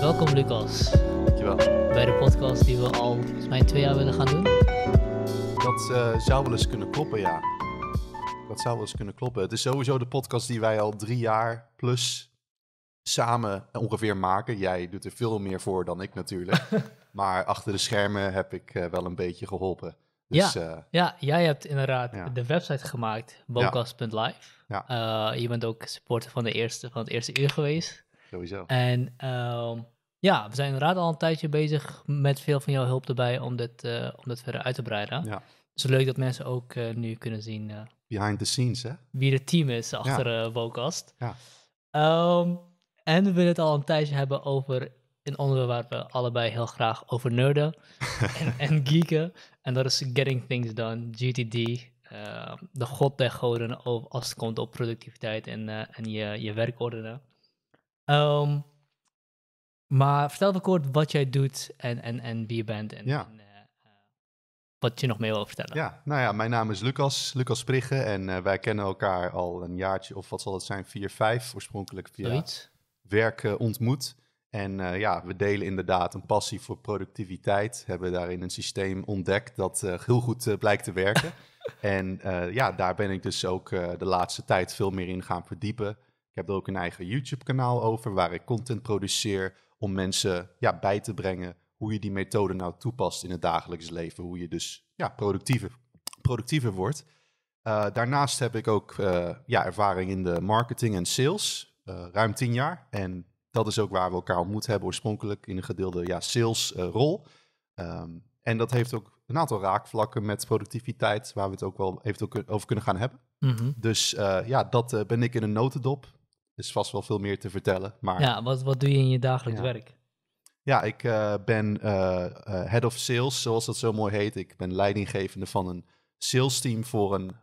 Welkom Lucas. Dankjewel. Bij de podcast die we al volgens mij twee jaar willen gaan doen. Dat eh, zou wel eens kunnen kloppen, ja. Dat zou wel eens kunnen kloppen. Het is sowieso de podcast die wij al drie jaar plus samen ongeveer maken. Jij doet er veel meer voor dan ik natuurlijk. maar achter de schermen heb ik eh, wel een beetje geholpen. Dus, ja, eh, ja, jij hebt inderdaad de website gemaakt, bocast.live. ja. je bent ook supporter van, de eerste, van het eerste uur geweest. Sowieso. En ehm, ja, we zijn inderdaad al een tijdje bezig met veel van jouw hulp erbij om dit, eh, om dit verder uit te breiden. Ja. is dus leuk dat mensen ook eh, nu kunnen zien. Eh, Behind the scenes, hè? Wie het team is achter Wocast. Ja. Ehm, en we willen het al een tijdje hebben over een onderwerp waar we allebei heel graag over nerden en, en, geeken. En dat is Getting Things Done, GTD. Ehm, de god der goden als het komt op productiviteit en, en je, je ordenen. Ehm, maar vertel me kort wat jij doet en, en, en wie je bent en, eh, eh, wat je nog meer wil vertellen. Ja, nou ja, mijn naam is Lucas, Lucas Prigge en eh, wij kennen elkaar al een jaartje of wat zal het zijn, vier, vijf oorspronkelijk via werk ontmoet. En ja, we delen inderdaad een passie voor productiviteit, hebben daarin een systeem ontdekt dat heel goed blijkt te werken. en ja, daar ben ik dus ook de laatste tijd veel meer in gaan verdiepen heb er ook een eigen YouTube-kanaal over waar ik content produceer om mensen ja, bij te brengen hoe je die methode nou toepast in het dagelijks leven. Hoe je dus ja, productiever, productiever wordt. Eh, daarnaast heb ik ook eh, ja, ervaring in de marketing en sales, eh, ruim tien jaar. En dat is ook waar we elkaar ontmoet hebben oorspronkelijk in een gedeelde ja, salesrol. Um, ehm, en dat heeft ook een aantal raakvlakken met productiviteit, waar we het ook wel eventueel over kunnen gaan hebben. Mhm. Dus ja, dat ben ik in een notendop is vast wel veel meer te vertellen. Maar... Ja, wat, wat doe je in je dagelijks werk? Ja, ik eh, ben eh, eh, head of sales, zoals dat zo mooi heet. Ik ben leidinggevende van een sales team voor een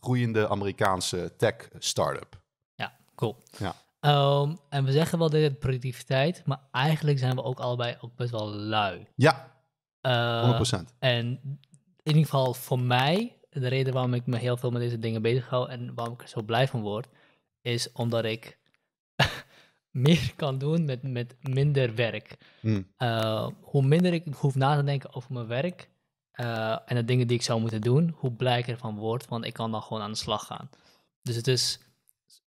groeiende Amerikaanse tech startup. Ja, cool. Ja. Um, en we zeggen wel dit productiviteit, maar eigenlijk zijn we ook allebei ook best wel lui. Ja, 100%. En in ieder geval voor mij, de reden waarom ik me heel veel met deze dingen bezig hou en waarom ik er zo blij van word, is omdat ik meer kan doen met, met minder werk. Hmm. Eh, hoe minder ik hoef na te denken over mijn werk eh, en de dingen die ik zou moeten doen, hoe blijker van wordt. word, want ik kan dan gewoon aan de slag gaan. Dus het is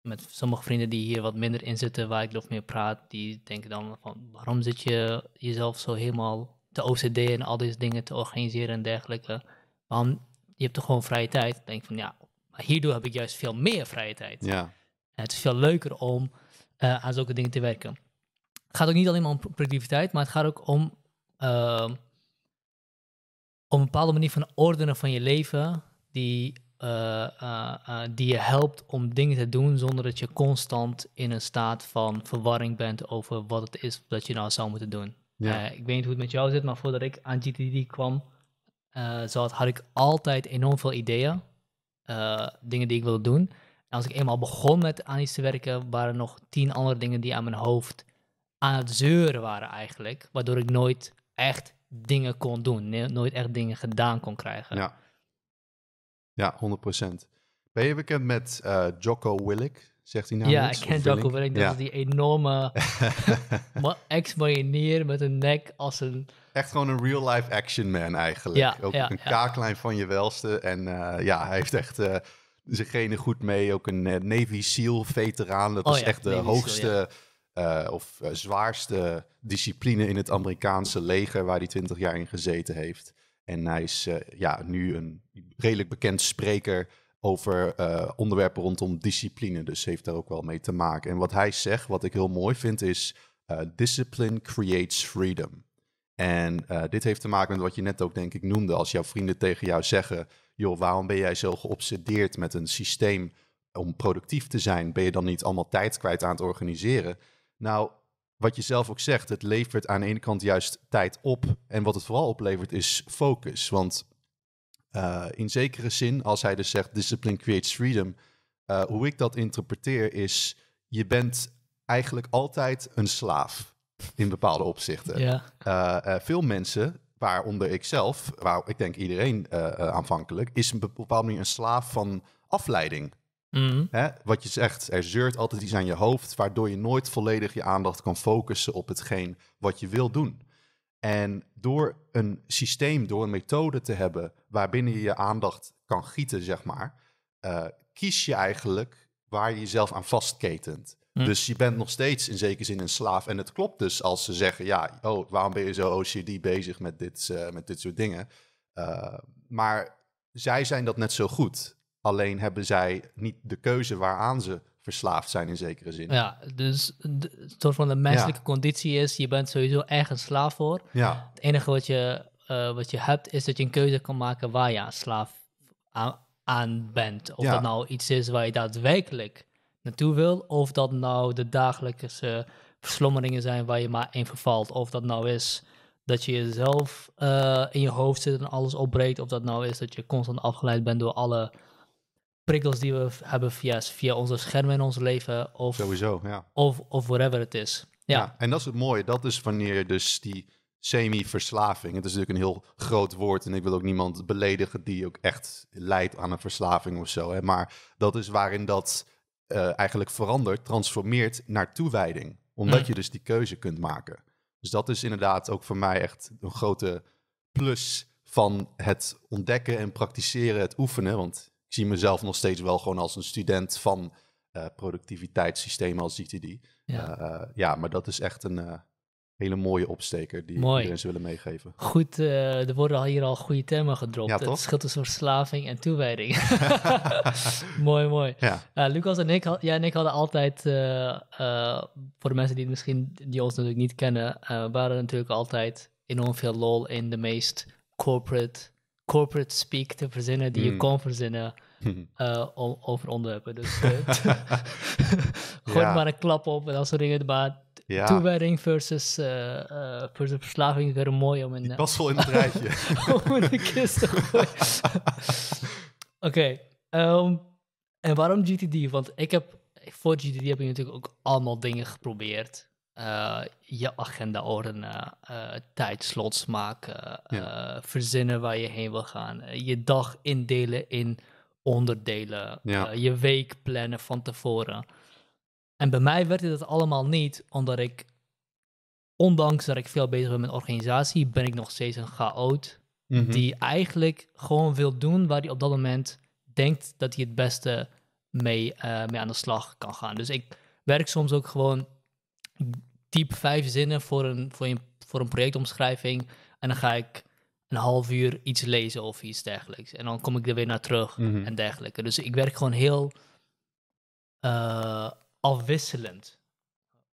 met sommige vrienden die hier wat minder in zitten, waar ik nog meer praat, die denken dan van waarom zit je jezelf zo helemaal te OCD en al deze dingen te organiseren en dergelijke. Want je hebt toch gewoon vrije tijd? Dan denk van ja, maar hierdoor heb ik juist veel meer vrije tijd. Ja. Eh, het is veel leuker om eh, aan zulke dingen te werken. Het gaat ook niet alleen maar om productiviteit, maar het gaat ook om, uh, om een bepaalde manier van ordenen van je leven die, eh, die je helpt om dingen te doen zonder dat je constant in een staat van verwarring bent over wat het is dat je nou zou moeten doen. ik weet niet hoe het met jou zit, maar voordat ik aan GTD kwam, zat, had ik altijd enorm veel ideeën, dingen die ik wilde doen als ik eenmaal begon met aan iets te werken, waren er nog tien andere dingen die aan mijn hoofd aan het zeuren waren eigenlijk. Waardoor ik nooit echt dingen kon doen, nooit echt dingen gedaan kon krijgen. Ja, ja 100%. Ben je bekend met uh, Jocko Willick? Zegt hij nou Ja, ik ken Jocko Willick. Dat is die enorme ex-marinier met een nek als een... Echt gewoon een real-life action man eigenlijk. Ja, Ook ja, een kaaklijn van je welste. En eh, ja, hij heeft echt... Eh, ze genen goed mee, ook een eh, Navy SEAL veteraan. Dat oh is echt de hoogste eh, of eh, zwaarste discipline in het Amerikaanse leger waar hij 20 jaar in gezeten heeft. En hij is ja, nu een redelijk bekend spreker over onderwerpen rondom discipline. Dus heeft daar ook wel mee te maken. En wat hij zegt, wat ik heel mooi vind, is: Discipline creates freedom. En eh, dit heeft te maken met wat je net ook, denk ik, noemde. Als jouw vrienden tegen jou zeggen: joh, waarom ben jij zo geobsedeerd met een systeem om productief te zijn? Ben je dan niet allemaal tijd kwijt aan het organiseren? Nou, wat je zelf ook zegt, het levert aan de ene kant juist tijd op. En wat het vooral oplevert is focus. Want eh, in zekere zin, als hij dus zegt: discipline creates freedom. Eh, hoe ik dat interpreteer is: je bent eigenlijk altijd een slaaf in bepaalde opzichten. Eh, eh, veel mensen, waaronder ik zelf, waar ik denk iedereen eh, aanvankelijk, is een bepaalde manier een slaaf van afleiding. Mhm. Hè? Wat je zegt, er zeurt altijd iets aan je hoofd, waardoor je nooit volledig je aandacht kan focussen op hetgeen wat je wil doen. En door een systeem, door een methode te hebben waarbinnen je je aandacht kan gieten, zeg maar, kies je eigenlijk waar je jezelf aan vastketent. Hm. Dus je bent nog steeds in zekere zin een slaaf. En het klopt dus als ze zeggen, ja, oh, waarom ben je zo OCD bezig met dit, eh, met dit soort dingen? Eh, maar zij zijn dat net zo goed. Alleen hebben zij niet de keuze waaraan ze verslaafd zijn in zekere zin. Ja, dus een soort van de menselijke conditie is, je bent sowieso ergens slaaf voor. Ja. Het enige wat je, eh, wat je hebt, is dat je een keuze kan maken waar je aan slaaf aan, bent. Of dat nou iets is waar je daadwerkelijk naartoe wil. Of dat nou de dagelijkse verslommeringen zijn waar je maar in vervalt. Of dat nou is dat je jezelf eh, in je hoofd zit en alles opbreekt. Of dat nou is dat je constant afgeleid bent door alle prikkels die we hebben via, via onze schermen in ons leven. Of, Sowieso, ja. Of, of whatever het is. Ja. en dat is het mooie. Dat is wanneer dus die semi-verslaving. Het is natuurlijk een heel groot woord en ik wil ook niemand beledigen die ook echt leidt aan een verslaving of zo. Hè? Maar dat is waarin dat eh, eigenlijk verandert, transformeert naar toewijding. Omdat mm. je dus die keuze kunt maken. Dus dat is inderdaad ook voor mij echt een grote plus van het ontdekken en praktiseren, het oefenen. Want ik zie mezelf nog steeds wel gewoon als een student van eh, productiviteitssystemen als CTD. Ja. Uh, ja, maar dat is echt een, hele mooie opsteker die Mooi. iedereen willen meegeven. Goed, eh, er worden al hier al goede termen gedropt. het scheelt tussen verslaving en toewijding. mooi, mooi. Ja. Eh, Lucas en ik, had, jij en ik hadden altijd, eh, voor de mensen die, misschien, die ons natuurlijk niet kennen, waren natuurlijk altijd enorm veel lol in de meest corporate, corporate speak te verzinnen die je hmm. kon verzinnen. over onderwerpen. Dus gooi maar een klap op en dat soort dingen. Maar ja. versus, uh, eh, uh, eh, versus verslaving weer mooi om in. wel eh, in het rijtje. de kist te gooien. Oké, ehm, en waarom GTD? Want ik heb, voor GTD heb ik natuurlijk ook allemaal dingen geprobeerd. je agenda ordenen, tijdslots maken, verzinnen waar je heen wil gaan, je dag indelen in onderdelen, je week plannen van tevoren. En bij mij werd dit allemaal niet, omdat ik, ondanks dat ik veel bezig ben met organisatie, ben ik nog steeds een chaot. Mhm. Die eigenlijk gewoon wil doen waar hij op dat moment denkt dat hij het beste mee, eh, mee aan de slag kan gaan. Dus ik werk soms ook gewoon typ vijf zinnen voor een, voor een, voor een projectomschrijving. En dan ga ik een half uur iets lezen of iets dergelijks. En dan kom ik er weer naar terug mhm. en dergelijke. Dus ik werk gewoon heel eh, afwisselend.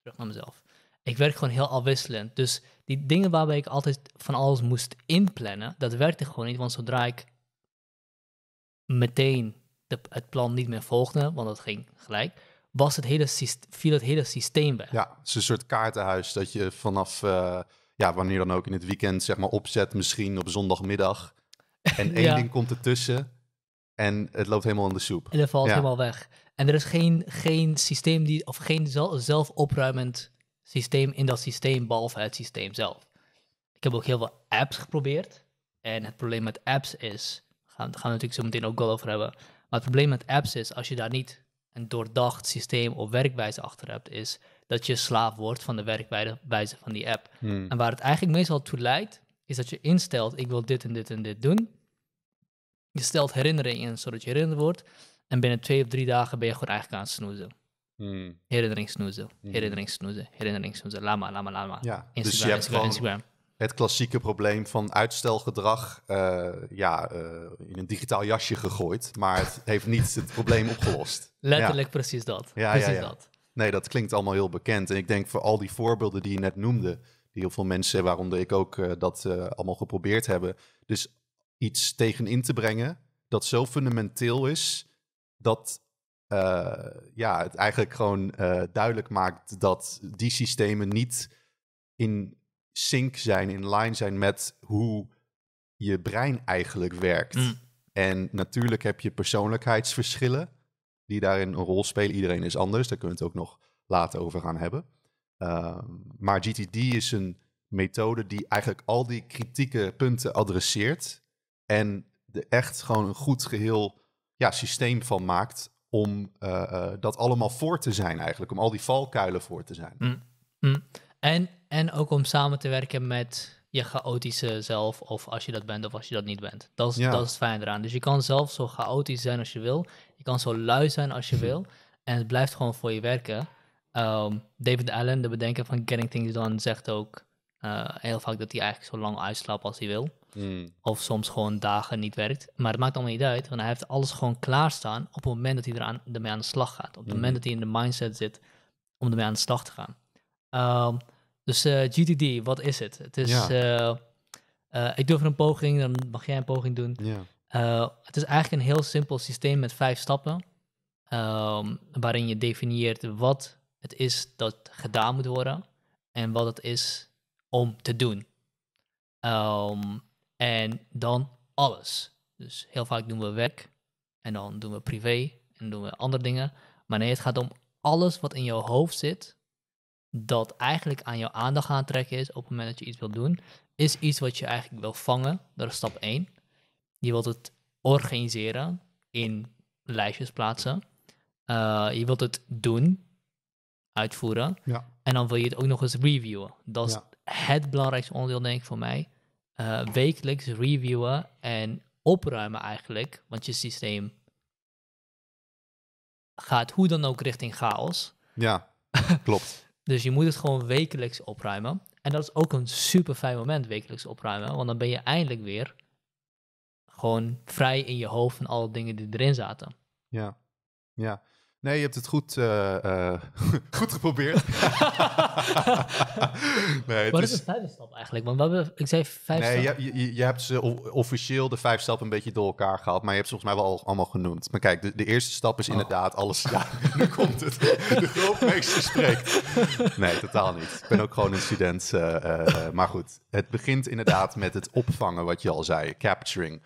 Terug naar mezelf. Ik werk gewoon heel afwisselend. Dus die dingen waarbij ik altijd van alles moest inplannen, dat werkte gewoon niet. Want zodra ik meteen het plan niet meer volgde, want dat ging gelijk, was het hele viel het hele systeem weg. Ja, het is een soort kaartenhuis dat je vanaf eh, ja, wanneer dan ook in het weekend zeg maar opzet, misschien op zondagmiddag. En één ding komt ertussen. En het loopt helemaal in de soep. En het valt helemaal weg. En er is geen, geen systeem die, of geen zelf opruimend systeem in dat systeem, behalve het systeem zelf. Ik heb ook heel veel apps geprobeerd. En het probleem met apps is, daar gaan, gaan we natuurlijk zo meteen ook wel over hebben. Maar het probleem met apps is, als je daar niet een doordacht systeem of werkwijze achter hebt, is dat je slaaf wordt van de werkwijze van die app. Hmm. En waar het eigenlijk meestal toe leidt, is dat je instelt, ik wil dit en dit en dit doen je stelt herinneringen in, zodat je herinnerd wordt. En binnen twee of drie dagen ben je gewoon eigenlijk aan het snoezen. Hmm. Herinnering snoezen, hmm. herinnering snoezen, herinnering snoezen. Lama, lama, lama. Ja. Instagram, dus je hebt Instagram, Instagram. Het klassieke probleem van uitstelgedrag, eh, ja, eh, in een digitaal jasje gegooid, maar het heeft niet het probleem opgelost. Letterlijk precies dat. Ja, precies ja, dat. Nee, dat klinkt allemaal heel bekend. En ik denk voor al die voorbeelden die je net noemde, die heel veel mensen, waaronder ik ook, eh, dat allemaal geprobeerd hebben. Dus iets tegenin te brengen dat zo fundamenteel is dat eh, ja, het eigenlijk gewoon eh, duidelijk maakt dat die systemen niet in sync zijn, in line zijn met hoe je brein eigenlijk werkt. Mm. En natuurlijk heb je persoonlijkheidsverschillen die daarin een rol spelen. Iedereen is anders, daar kunnen we het ook nog later over gaan hebben. Uh, maar GTD is een methode die eigenlijk al die kritieke punten adresseert en er echt gewoon een goed geheel ja, systeem van maakt om eh, eh, dat allemaal voor te zijn eigenlijk. Om al die valkuilen voor te zijn. Mm. Mm. En, en ook om samen te werken met je chaotische zelf, of als je dat bent of als je dat niet bent. Dat is, dat is het fijne eraan. Dus je kan zelf zo chaotisch zijn als je wil. Je kan zo lui zijn als je hm. wil. En het blijft gewoon voor je werken. Ehm, David Allen, de bedenker van Getting Things Done, zegt ook eh, heel vaak dat hij eigenlijk zo lang uitslaapt als hij wil. Hmm. Of soms gewoon dagen niet werkt. Maar het maakt allemaal niet uit, want hij heeft alles gewoon klaarstaan op het moment dat hij eraan, ermee aan de slag gaat. Op het hmm. moment dat hij in de mindset zit om ermee aan de slag te gaan. Ehm, dus eh, GTD, wat is het? Het is, eh, eh, ik doe even een poging, dan mag jij een poging doen. het is eigenlijk een heel simpel systeem met vijf stappen, ehm, waarin je definieert wat het is dat gedaan moet worden en wat het is om te doen. Ehm, en dan alles. Dus heel vaak doen we werk en dan doen we privé en doen we andere dingen. Maar nee, het gaat om alles wat in jouw hoofd zit, dat eigenlijk aan jouw aandacht aan is op het moment dat je iets wilt doen, is iets wat je eigenlijk wil vangen. Dat is stap 1. Je wilt het organiseren in lijstjes plaatsen. Eh, je wilt het doen, uitvoeren. Ja. En dan wil je het ook nog eens reviewen. Dat is het belangrijkste onderdeel, denk ik, voor mij. Eh, wekelijks reviewen en opruimen eigenlijk. Want je systeem gaat hoe dan ook richting chaos. Ja, klopt. dus je moet het gewoon wekelijks opruimen. En dat is ook een super fijn moment, wekelijks opruimen. Want dan ben je eindelijk weer gewoon vrij in je hoofd van alle dingen die erin zaten. Ja, ja. Nee, je hebt het goed, eh, eh, goed geprobeerd. Wat is de vijfde stap eigenlijk? Want we ik zei vijf nee, stappen. Je, je, je, hebt ze officieel de vijf stappen een beetje door elkaar gehad, Maar je hebt ze volgens mij wel allemaal genoemd. Maar kijk, de, eerste stap is oh. inderdaad alles. Ja, nu komt het. De grootmeester spreekt. Nee, totaal niet. Ik ben ook gewoon een student. Eh, maar goed, het begint inderdaad met het opvangen wat je al zei. Capturing.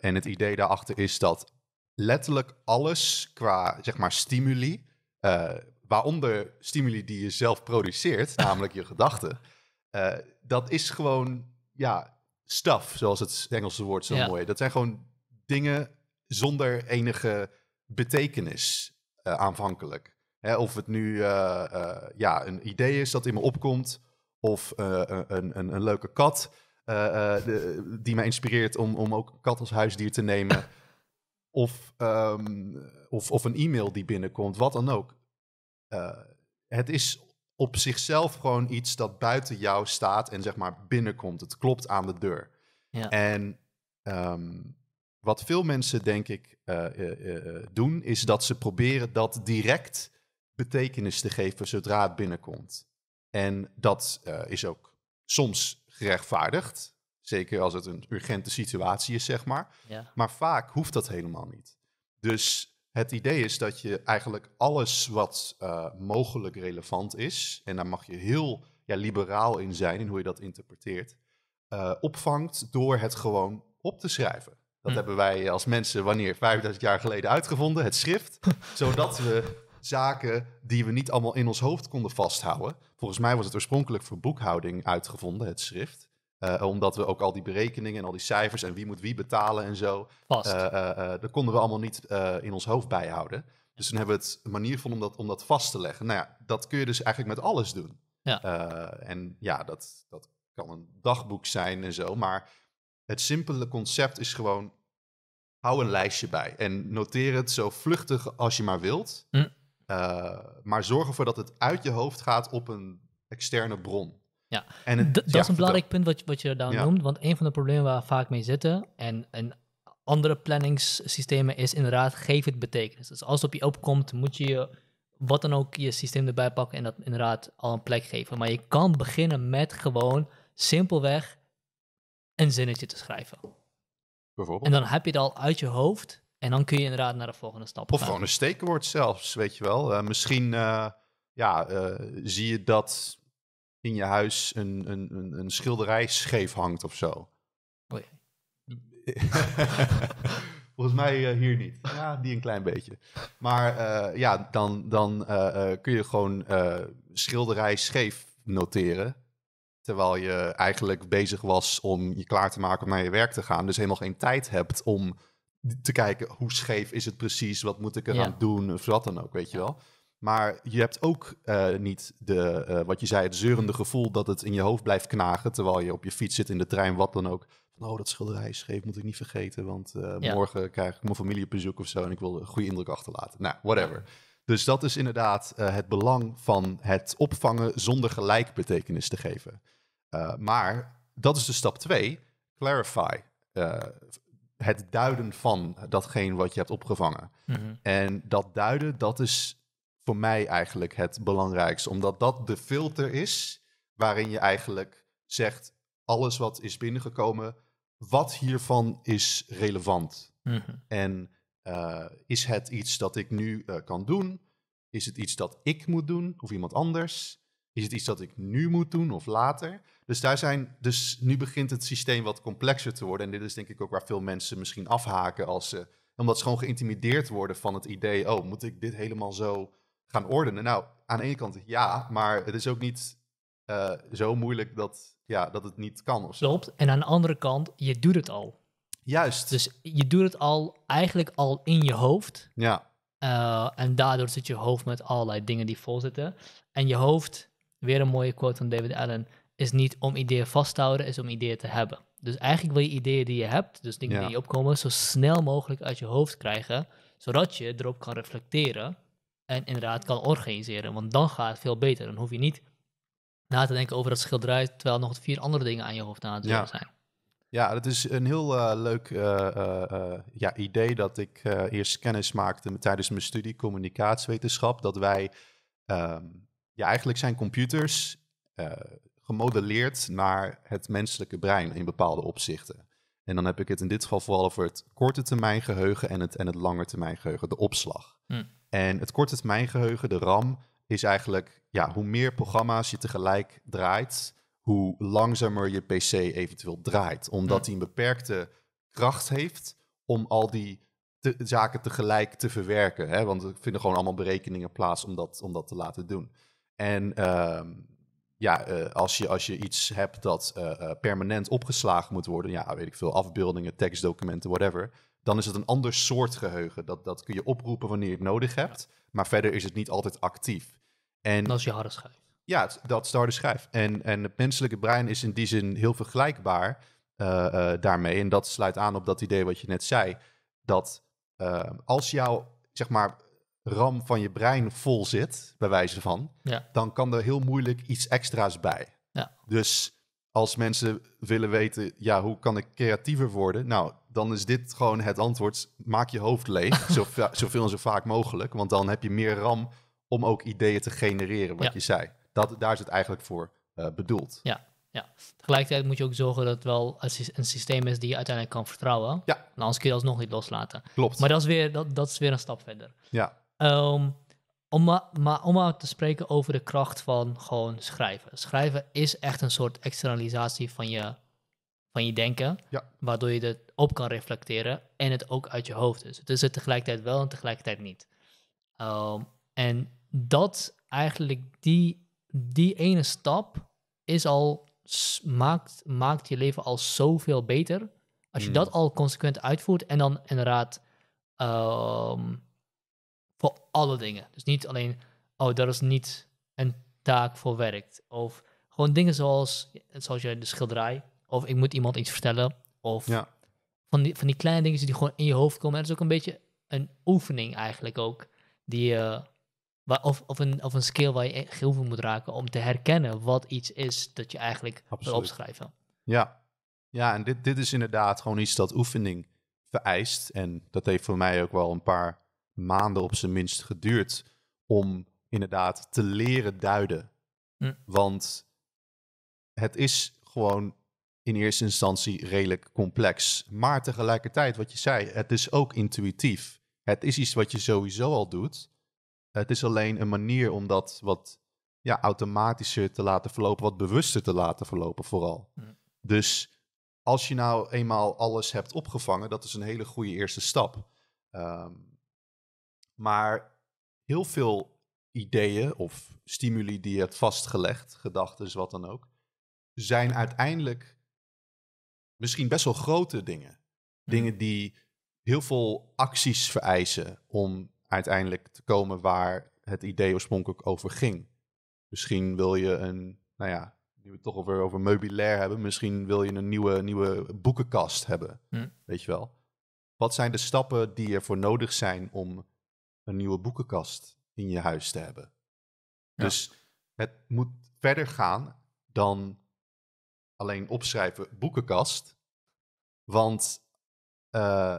en het idee daarachter is dat letterlijk alles qua zeg maar, stimuli, eh, waaronder stimuli die je zelf produceert, namelijk je gedachten, eh, dat is gewoon ja, stuff, zoals het Engelse woord zo mooi. Dat zijn gewoon dingen zonder enige betekenis eh, aanvankelijk. Hè, of het nu ja, een idee is dat in me opkomt, of een, een, een, leuke kat de, die mij inspireert om, om ook kat als huisdier te nemen. of, ehm, of, of een e-mail die binnenkomt, wat dan ook. Eh, het is op zichzelf gewoon iets dat buiten jou staat en zeg maar binnenkomt. Het klopt aan de deur. Ja. En ehm, wat veel mensen, denk ik, eh, eh, doen, is dat ze proberen dat direct betekenis te geven zodra het binnenkomt. En dat is ook soms gerechtvaardigd. Zeker als het een urgente situatie is, zeg maar. Maar vaak hoeft dat helemaal niet. Dus het idee is dat je eigenlijk alles wat eh, mogelijk relevant is, en daar mag je heel ja, liberaal in zijn, in hoe je dat interpreteert, eh, opvangt door het gewoon op te schrijven. Dat hm. hebben wij als mensen wanneer 5000 jaar geleden uitgevonden, het schrift, zodat we zaken die we niet allemaal in ons hoofd konden vasthouden. Volgens mij was het oorspronkelijk voor boekhouding uitgevonden, het schrift. Eh, omdat we ook al die berekeningen en al die cijfers en wie moet wie betalen en zo. Vast. Eh, eh, dat konden we allemaal niet in ons hoofd bijhouden. Dus toen hebben we het een manier gevonden om dat, om dat vast te leggen. Nou ja, dat kun je dus eigenlijk met alles doen. Ja. en ja, dat, dat kan een dagboek zijn en zo. Maar het simpele concept is gewoon hou een lijstje bij. En noteer het zo vluchtig als je maar wilt. Hm. maar zorg ervoor dat het uit je hoofd gaat op een externe bron. Ja, en dat is een belangrijk punt wat, wat je daar noemt, want een van de problemen waar we vaak mee zitten en, en andere planningssystemen is inderdaad geef het betekenis. Dus als het op je opkomt, moet je, je wat dan ook je systeem erbij pakken en dat inderdaad al een plek geven. Maar je kan beginnen met gewoon simpelweg een zinnetje te schrijven. Bijvoorbeeld. En dan heb je het al uit je hoofd en dan kun je inderdaad naar de volgende stap of gaan. Of gewoon een steekwoord zelfs, weet je wel. Eh, misschien eh, ja, eh, zie je dat in je huis een, een, een, een schilderij scheef hangt of zo. Volgens mij eh, hier niet. Ja, die een klein beetje. Maar eh, ja, dan, dan eh, kun je gewoon schilderij scheef noteren. Terwijl je eigenlijk bezig was om je klaar te maken om naar je werk te gaan. Dus helemaal geen tijd hebt om te kijken hoe scheef is het precies, wat moet ik eraan doen of wat dan ook, weet je wel. Maar je hebt ook eh, niet de, eh, wat je zei, het zeurende gevoel dat het in je hoofd blijft knagen. Terwijl je op je fiets zit in de trein, wat dan ook. Van, oh, dat schilderij scheef moet ik niet vergeten. Want eh, morgen krijg ik mijn familie op bezoek of zo. En ik wil een goede indruk achterlaten. Nou, whatever. Dus dat is inderdaad het belang van het opvangen zonder gelijk betekenis te geven. maar dat is de dus stap twee Clarify het duiden van datgene wat je hebt opgevangen. Mhm. En dat duiden, dat is voor mij eigenlijk het belangrijkste. Omdat dat de filter is waarin je eigenlijk zegt: alles wat is binnengekomen, wat hiervan is relevant? Mhm. En eh, is het iets dat ik nu eh, kan doen? Is het iets dat ik moet doen of iemand anders? Is het iets dat ik nu moet doen of later? Dus daar zijn, dus nu begint het systeem wat complexer te worden. En dit is denk ik ook waar veel mensen misschien afhaken als ze, omdat ze gewoon geïntimideerd worden van het idee, oh, moet ik dit helemaal zo gaan ordenen? Nou, aan de ene kant ja, maar het is ook niet eh, zo moeilijk dat, ja, dat het niet kan. Of Klopt. En aan de andere kant, je doet het al. Juist. Dus je doet het al eigenlijk al in je hoofd. Ja. Eh, en daardoor zit je hoofd met allerlei dingen die vol zitten. En je hoofd, weer een mooie quote van David Allen, is niet om ideeën vast te houden, is om ideeën te hebben. Dus eigenlijk wil je ideeën die je hebt, dus dingen die je opkomen, zo snel mogelijk uit je hoofd krijgen, zodat je erop kan reflecteren en inderdaad kan organiseren. Want dan gaat het veel beter. Dan hoef je niet na te denken over dat schilderij, terwijl nog vier andere dingen aan je hoofd aan het ja. zijn. Ja, dat is een heel eh, leuk eh, eh, ja, idee dat ik eerst kennis maakte met, tijdens mijn studie communicatiewetenschap. Dat wij, ehm, ja, eigenlijk zijn computers gemodelleerd naar het menselijke brein in bepaalde opzichten. En dan heb ik het in dit geval vooral over het korte termijn geheugen en het, en het lange termijn geheugen, de opslag. Hm. En het korte termijn geheugen, de RAM, is eigenlijk ja, hoe meer programma's je tegelijk draait, hoe langzamer je PC eventueel draait. Omdat hij een beperkte kracht heeft om al die zaken tegelijk te verwerken. Hè? Want er vinden gewoon allemaal berekeningen plaats om dat, om dat te laten doen. En ehm, ja, eh, als, je, als je iets hebt dat eh, eh, permanent opgeslagen moet worden, ja, weet ik veel, afbeeldingen, tekstdocumenten, whatever dan is het een ander soort geheugen. Dat, dat kun je oproepen wanneer je het nodig hebt, maar verder is het niet altijd actief. En dat is je harde schijf. Ja, dat is de harde schijf. En, en het menselijke brein is in die zin heel vergelijkbaar eh, eh, daarmee. En dat sluit aan op dat idee wat je net zei. Dat eh, als jouw zeg maar, RAM van je brein vol zit, bij wijze van, dan kan er heel moeilijk iets extra's bij. Ja. Dus als mensen willen weten, ja, hoe kan ik creatiever worden? Nou, dan is dit gewoon het antwoord. Maak je hoofd leeg, zoveel, zoveel en zo vaak mogelijk. Want dan heb je meer ram om ook ideeën te genereren, wat je zei. Dat, daar is het eigenlijk voor eh, bedoeld. Ja, ja, tegelijkertijd moet je ook zorgen dat het wel een systeem is die je uiteindelijk kan vertrouwen. Ja. En anders kun je alsnog niet loslaten. Klopt. Maar dat is weer, dat, dat is weer een stap verder. Ja. Ehm, om, maar, maar om maar te spreken over de kracht van gewoon schrijven. Schrijven is echt een soort externalisatie van je van je denken, waardoor je het op kan reflecteren en het ook uit je hoofd is. Het is het tegelijkertijd wel en tegelijkertijd niet. Ehm, en dat eigenlijk, die, die ene stap is al, maakt, maakt je leven al zoveel beter. Als je hmm. dat al consequent uitvoert en dan inderdaad ehm, voor alle dingen. Dus niet alleen, oh, dat is niet een taak voor werkt. Of gewoon dingen zoals, zoals jij de schilderij of ik moet iemand iets vertellen. Of van, die, van die kleine dingen die gewoon in je hoofd komen. Het is ook een beetje een oefening eigenlijk ook. Die, eh, of, of, een, of een skill waar je heel veel moet raken om te herkennen wat iets is dat je eigenlijk wil opschrijven. Ja, ja en dit, dit is inderdaad gewoon iets dat oefening vereist. En dat heeft voor mij ook wel een paar maanden op zijn minst geduurd om inderdaad te leren duiden. Hm. Want het is gewoon in eerste instantie redelijk complex. Maar tegelijkertijd, wat je zei, het is ook intuïtief. Het is iets wat je sowieso al doet. Het is alleen een manier om dat wat ja, automatischer te laten verlopen, wat bewuster te laten verlopen vooral. Dus als je nou eenmaal alles hebt opgevangen, dat is een hele goede eerste stap. Ehm, maar heel veel ideeën of stimuli die je hebt vastgelegd, gedachten, wat dan ook, zijn uiteindelijk misschien best wel grote dingen. Hmm. Dingen die heel veel acties vereisen om uiteindelijk te komen waar het idee oorspronkelijk over ging. Misschien wil je een, nou ja, nu we het toch over, over meubilair hebben, misschien wil je een nieuwe, nieuwe boekenkast hebben. Hmm. Weet je wel. Wat zijn de stappen die ervoor nodig zijn om een nieuwe boekenkast in je huis te hebben? Dus het moet verder gaan dan alleen opschrijven boekenkast. Want eh,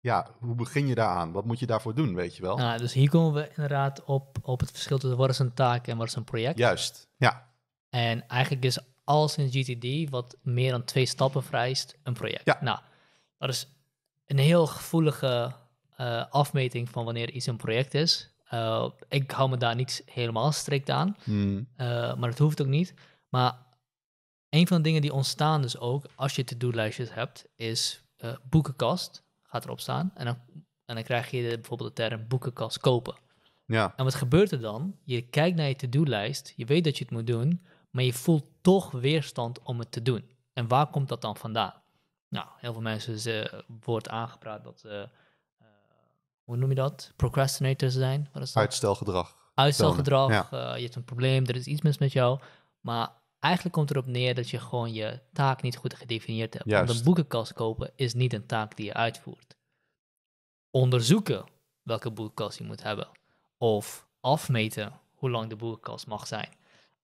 ja, hoe begin je daaraan? Wat moet je daarvoor doen, weet je wel? Nou, dus hier komen we inderdaad op, op het verschil tussen wat is een taak en wat is een project. Juist, ja. En eigenlijk is alles in GTD wat meer dan twee stappen vereist, een project. Ja. Nou, dat is een heel gevoelige eh, afmeting van wanneer iets een project is. Eh, ik hou me daar niet helemaal strikt aan, hmm. maar het hoeft ook niet. Maar een van de dingen die ontstaan dus ook, als je to-do-lijstjes hebt, is eh, boekenkast gaat erop staan. En dan, en dan krijg je bijvoorbeeld de term boekenkast kopen. Ja. En wat gebeurt er dan? Je kijkt naar je to-do-lijst, je weet dat je het moet doen, maar je voelt toch weerstand om het te doen. En waar komt dat dan vandaan? Nou, heel veel mensen worden wordt aangepraat dat ze, eh, hoe noem je dat? Procrastinators zijn. Wat is dat? Uitstelgedrag. Uitstelgedrag, eh, je hebt een probleem, er is iets mis met jou. Maar eigenlijk komt erop neer dat je gewoon je taak niet goed gedefinieerd hebt. Juist. Want een boekenkast kopen is niet een taak die je uitvoert. Onderzoeken welke boekenkast je moet hebben. Of afmeten hoe lang de boekenkast mag zijn.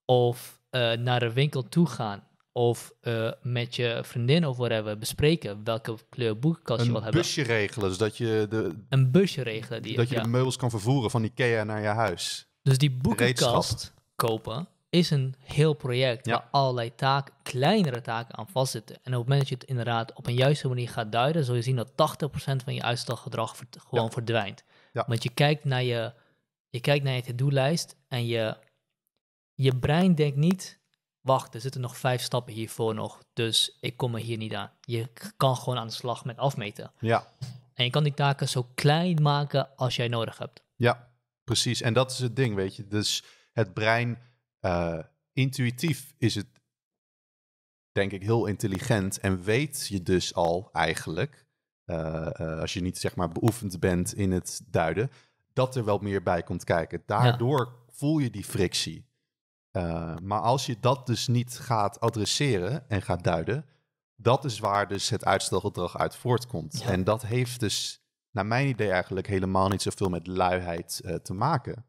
Of eh, naar een winkel toe gaan. Of eh, met je vriendin of whatever bespreken welke kleur boekenkast je wil hebben. Een busje regelen, zodat dus je de... Een busje regelen. Die, dat je de meubels kan vervoeren van Ikea naar je huis. Dus die boekenkast kopen is een heel project waar allerlei taken, kleinere taken aan vastzitten. En op het moment dat je het inderdaad op een juiste manier gaat duiden, zul je zien dat 80% van je uitstelgedrag gewoon verdwijnt. Ja. Want je kijkt naar je, je kijkt naar je to-do-lijst en je, je brein denkt niet, wacht, er zitten nog vijf stappen hiervoor nog, dus ik kom er hier niet aan. Je kan gewoon aan de slag met afmeten. Ja. En je kan die taken zo klein maken als jij nodig hebt. Ja, precies. En dat is het ding, weet je. Dus het brein uh, intuïtief is het denk ik heel intelligent en weet je dus al eigenlijk, eh, eh, als je niet zeg maar beoefend bent in het duiden, dat er wel meer bij komt kijken. Daardoor voel je die frictie. maar als je dat dus niet gaat adresseren en gaat duiden, dat is waar dus het uitstelgedrag uit voortkomt. En dat heeft dus, naar mijn idee eigenlijk, helemaal niet zoveel met luiheid te maken.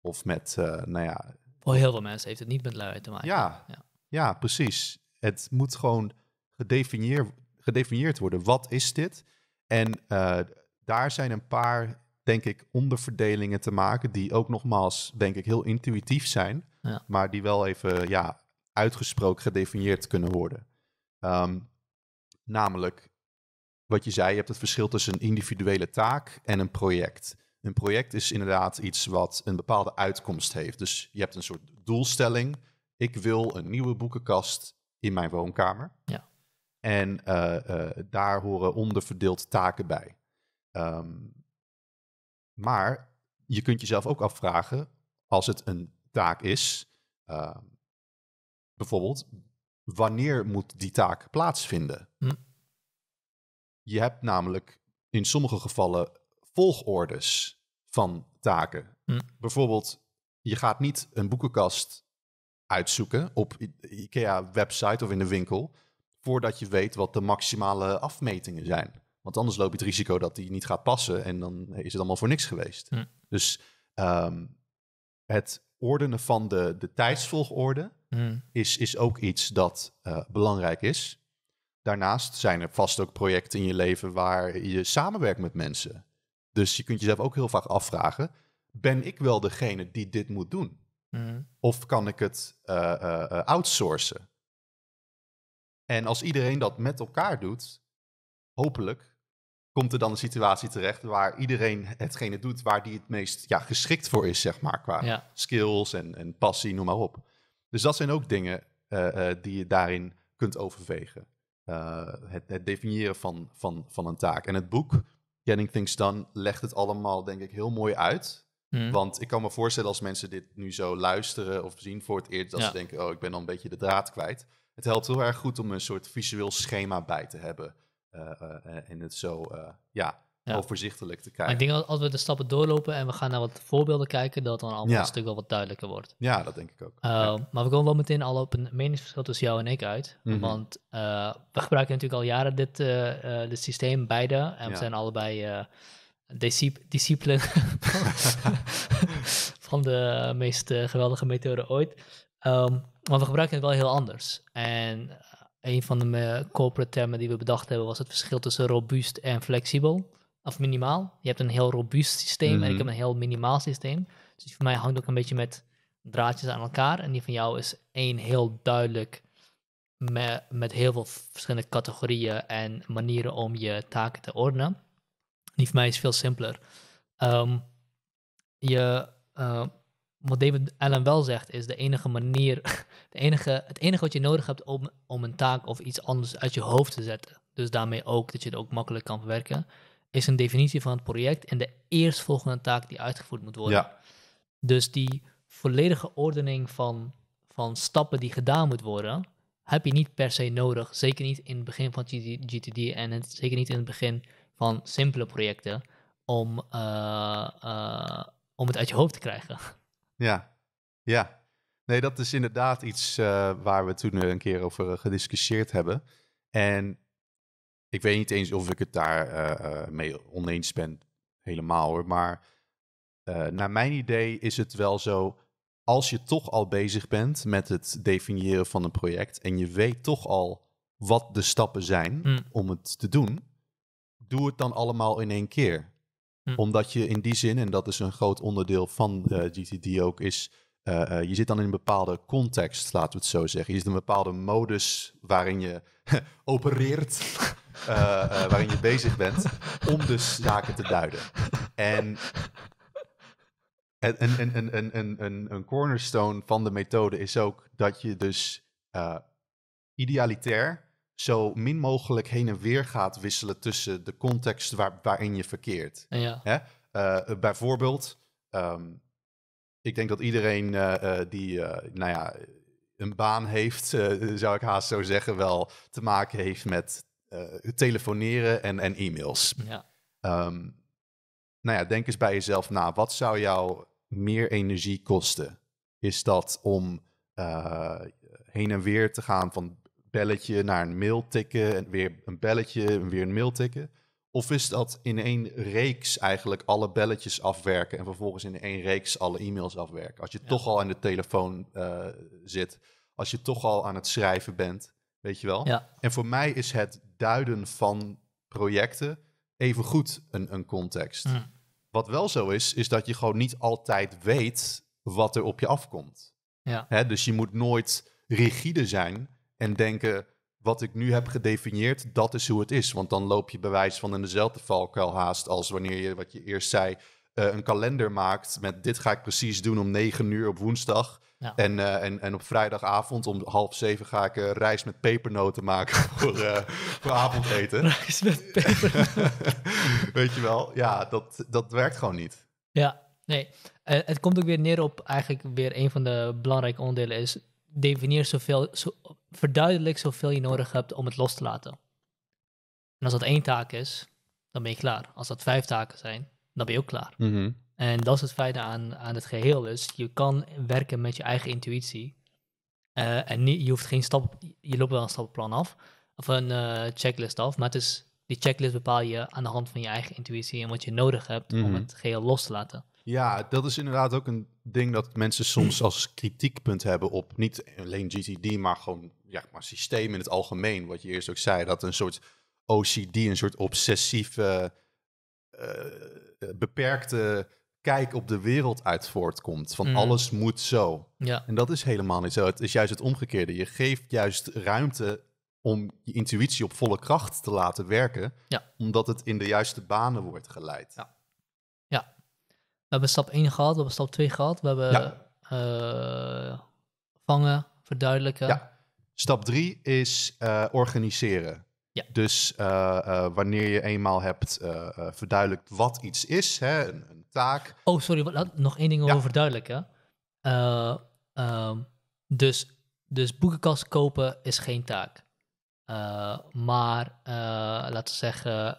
Of met, nou ja, voor heel veel mensen heeft het niet met luiheid te maken. Ja, ja. precies. Het moet gewoon gedefinieerd, gedefinieerd worden. Wat is dit? En eh, daar zijn een paar, denk ik, onderverdelingen te maken. Die ook nogmaals, denk ik, heel intuïtief zijn. Maar die wel even ja, uitgesproken gedefinieerd kunnen worden. Ehm, namelijk, wat je zei, je hebt het verschil tussen een individuele taak en een project. Een project is inderdaad iets wat een bepaalde uitkomst heeft. Dus je hebt een soort doelstelling. Ik wil een nieuwe boekenkast in mijn woonkamer. Ja. En eh, eh, daar horen onderverdeeld taken bij. Ehm, maar je kunt jezelf ook afvragen, als het een taak is, ehm, bijvoorbeeld, wanneer moet die taak plaatsvinden? Hm. Je hebt namelijk in sommige gevallen volgordes van taken. Hm. Bijvoorbeeld, je gaat niet een boekenkast uitzoeken op IKEA-website of in de winkel, voordat je weet wat de maximale afmetingen zijn. Want anders loop je het risico dat die niet gaat passen en dan is het allemaal voor niks geweest. Hm. Dus ehm, het ordenen van de, de tijdsvolgorde hm. is, is ook iets dat eh, belangrijk is. Daarnaast zijn er vast ook projecten in je leven waar je samenwerkt met mensen. Dus je kunt jezelf ook heel vaak afvragen: ben ik wel degene die dit moet doen? Mhm. Of kan ik het eh, eh, eh, outsourcen? En als iedereen dat met elkaar doet, hopelijk komt er dan een situatie terecht waar iedereen hetgene doet waar die het meest ja, geschikt voor is, zeg maar, qua skills en, en passie, noem maar op. Dus dat zijn ook dingen die je daarin kunt overwegen. Het, het, definiëren van, van, van een taak. En het boek, Getting Things Done legt het allemaal, denk ik, heel mooi uit. Hmm. Want ik kan me voorstellen als mensen dit nu zo luisteren of zien voor het eerst, dat ze denken, oh, ik ben al een beetje de draad kwijt. Het helpt heel erg goed om een soort visueel schema bij te hebben. Uh, eh, en eh, eh, het zo, ja, ja. overzichtelijk te kijken. ik denk dat als we de stappen doorlopen en we gaan naar wat voorbeelden kijken, dat dan allemaal een stuk wel wat duidelijker wordt. Ja, dat denk ik ook. Eh, maar we komen wel meteen al op een meningsverschil tussen jou en ik uit. Mhm. Want eh, we gebruiken natuurlijk al jaren dit, eh, systeem, beide. En we zijn allebei discipline van de meest geweldige methode ooit. Ehm, maar we gebruiken het wel heel anders. En een van de corporate termen die we bedacht hebben was het verschil tussen robuust en flexibel of minimaal. Je hebt een heel robuust systeem en ik heb mhm. een heel minimaal systeem. Dus voor mij hangt ook een beetje met draadjes aan elkaar. En die van jou is één heel duidelijk met, met heel veel verschillende categorieën en manieren om je taken te ordenen. Die voor mij is veel simpeler. Ehm, je, eh, wat David Allen wel zegt, is de enige manier, de enige, het enige wat je nodig hebt om, om een taak of iets anders uit je hoofd te zetten. Dus daarmee ook dat je het ook makkelijk kan verwerken is een definitie van het project en de eerstvolgende taak die uitgevoerd moet worden. Ja. Dus die volledige ordening van, van stappen die gedaan moet worden, heb je niet per se nodig. Zeker niet in het begin van GTD en het, zeker niet in het begin van simpele projecten om, eh, eh, om het uit je hoofd te krijgen. Ja, ja. Nee, dat is inderdaad iets eh, waar we toen een keer over gediscussieerd hebben. En ik weet niet eens of ik het daar eh, eh, mee oneens ben helemaal hoor. Maar eh, naar mijn idee is het wel zo, als je toch al bezig bent met het definiëren van een project en je weet toch al wat de stappen zijn mm. om het te doen, doe het dan allemaal in één keer. Mm. Omdat je in die zin, en dat is een groot onderdeel van uh, GTD ook, is je zit dan in een bepaalde context, laten we het zo zeggen. Je zit in een bepaalde modus waarin je opereert. Eh, eh, waarin je bezig bent om dus zaken te duiden. En een, een, een, een, een, een cornerstone van de methode is ook dat je dus uh, idealitair zo min mogelijk heen en weer gaat wisselen tussen de context waar, waarin je verkeert. Ja. Hè? bijvoorbeeld, ehm, ik denk dat iedereen die nou ja, een baan heeft, zou ik haast zo zeggen, wel te maken heeft met eh, telefoneren en, en e-mails. Ja. Ehm, nou ja, denk eens bij jezelf na. Wat zou jou meer energie kosten? Is dat om eh, heen en weer te gaan van belletje naar een mail tikken en weer een belletje en weer een mail tikken? Of is dat in één reeks eigenlijk alle belletjes afwerken en vervolgens in één reeks alle e-mails afwerken? Als je toch al aan de telefoon eh, zit, als je toch al aan het schrijven bent, weet je wel? Ja. En voor mij is het duiden van projecten evengoed een, een context. Hmm. Wat wel zo is, is dat je gewoon niet altijd weet wat er op je afkomt. Ja. Hè, dus je moet nooit rigide zijn en denken, wat ik nu heb gedefinieerd, dat is hoe het is. Want dan loop je bewijs van in dezelfde valkuil haast als wanneer je, wat je eerst zei, eh, een kalender maakt met dit ga ik precies doen om negen uur op woensdag. En, eh, en, en op vrijdagavond om half zeven ga ik eh, reis met pepernoten maken voor, uh, voor avondeten. met pepernoten. Weet je wel, ja, dat, dat werkt gewoon niet. Ja, nee. het komt ook weer neer op eigenlijk weer een van de belangrijke onderdelen is... definieer zoveel, zo, verduidelijk zoveel je nodig hebt om het los te laten. En als dat één taak is, dan ben je klaar. Als dat vijf taken zijn, dan ben je ook klaar. Mhm. En dat is het fijne aan, aan het geheel. dus je kan werken met je eigen intuïtie. Eh, en niet, je hoeft geen stap, je loopt wel een stappenplan af, of een eh, checklist af, maar het is, die checklist bepaal je aan de hand van je eigen intuïtie en wat je nodig hebt om mhm. het geheel los te laten. Ja, dat is inderdaad ook een ding dat mensen soms als kritiekpunt hebben op niet alleen GTD, maar gewoon ja, maar systeem in het algemeen. Wat je eerst ook zei, dat een soort OCD, een soort obsessieve eh, eh, beperkte kijk op de wereld uit voortkomt. Van mm. alles moet zo. Ja. En dat is helemaal niet zo. Het is juist het omgekeerde. Je geeft juist ruimte om je intuïtie op volle kracht te laten werken. Omdat het in de juiste banen wordt geleid. Ja. ja. We hebben stap 1 gehad, we hebben stap 2 gehad. We hebben uh, vangen, verduidelijken. Stap 3 is eh, organiseren. Ja. Dus eh, eh, wanneer je eenmaal hebt uh, verduidelijkt wat iets is, hè, een, een taak. Oh, sorry, wat, nog één ding over ja. verduidelijken. Ehm, dus, dus boekenkast kopen is geen taak. maar laten we zeggen,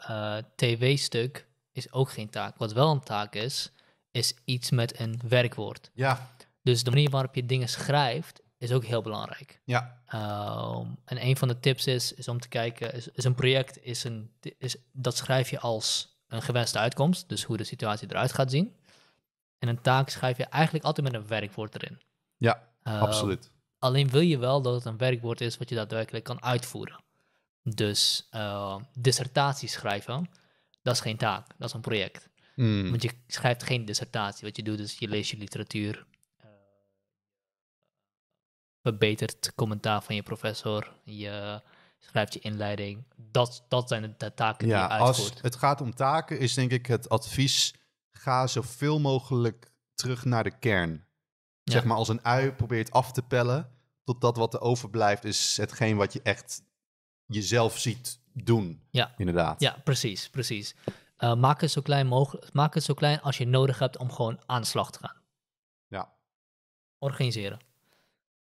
tv-stuk is ook geen taak. Wat wel een taak is, is iets met een werkwoord. Ja. Dus de manier waarop je dingen schrijft is ook heel belangrijk. Ja. Ehm, en een van de tips is, is om te kijken, is, een project, is een, is, dat schrijf je als een gewenste uitkomst, dus hoe de situatie eruit gaat zien. En een taak schrijf je eigenlijk altijd met een werkwoord erin. Ja, ehm, absoluut. Alleen wil je wel dat het een werkwoord is wat je daadwerkelijk kan uitvoeren. Dus ehm, dissertatie schrijven, dat is geen taak, dat is een project. Hmm. Want je schrijft geen dissertatie. Wat je doet is je leest je literatuur verbetert commentaar van je professor, je schrijft je inleiding. Dat, dat zijn de taken ja, die je uitvoert. Als het gaat om taken, is denk ik het advies: ga zoveel mogelijk terug naar de kern. Zeg maar als een ui probeert af te pellen, totdat wat er overblijft is hetgeen wat je echt jezelf ziet doen. Ja, inderdaad. Ja, precies, precies. Eh, maak, het zo klein mogelijk, maak het zo klein als je nodig hebt om gewoon aan de slag te gaan. Ja. Organiseren.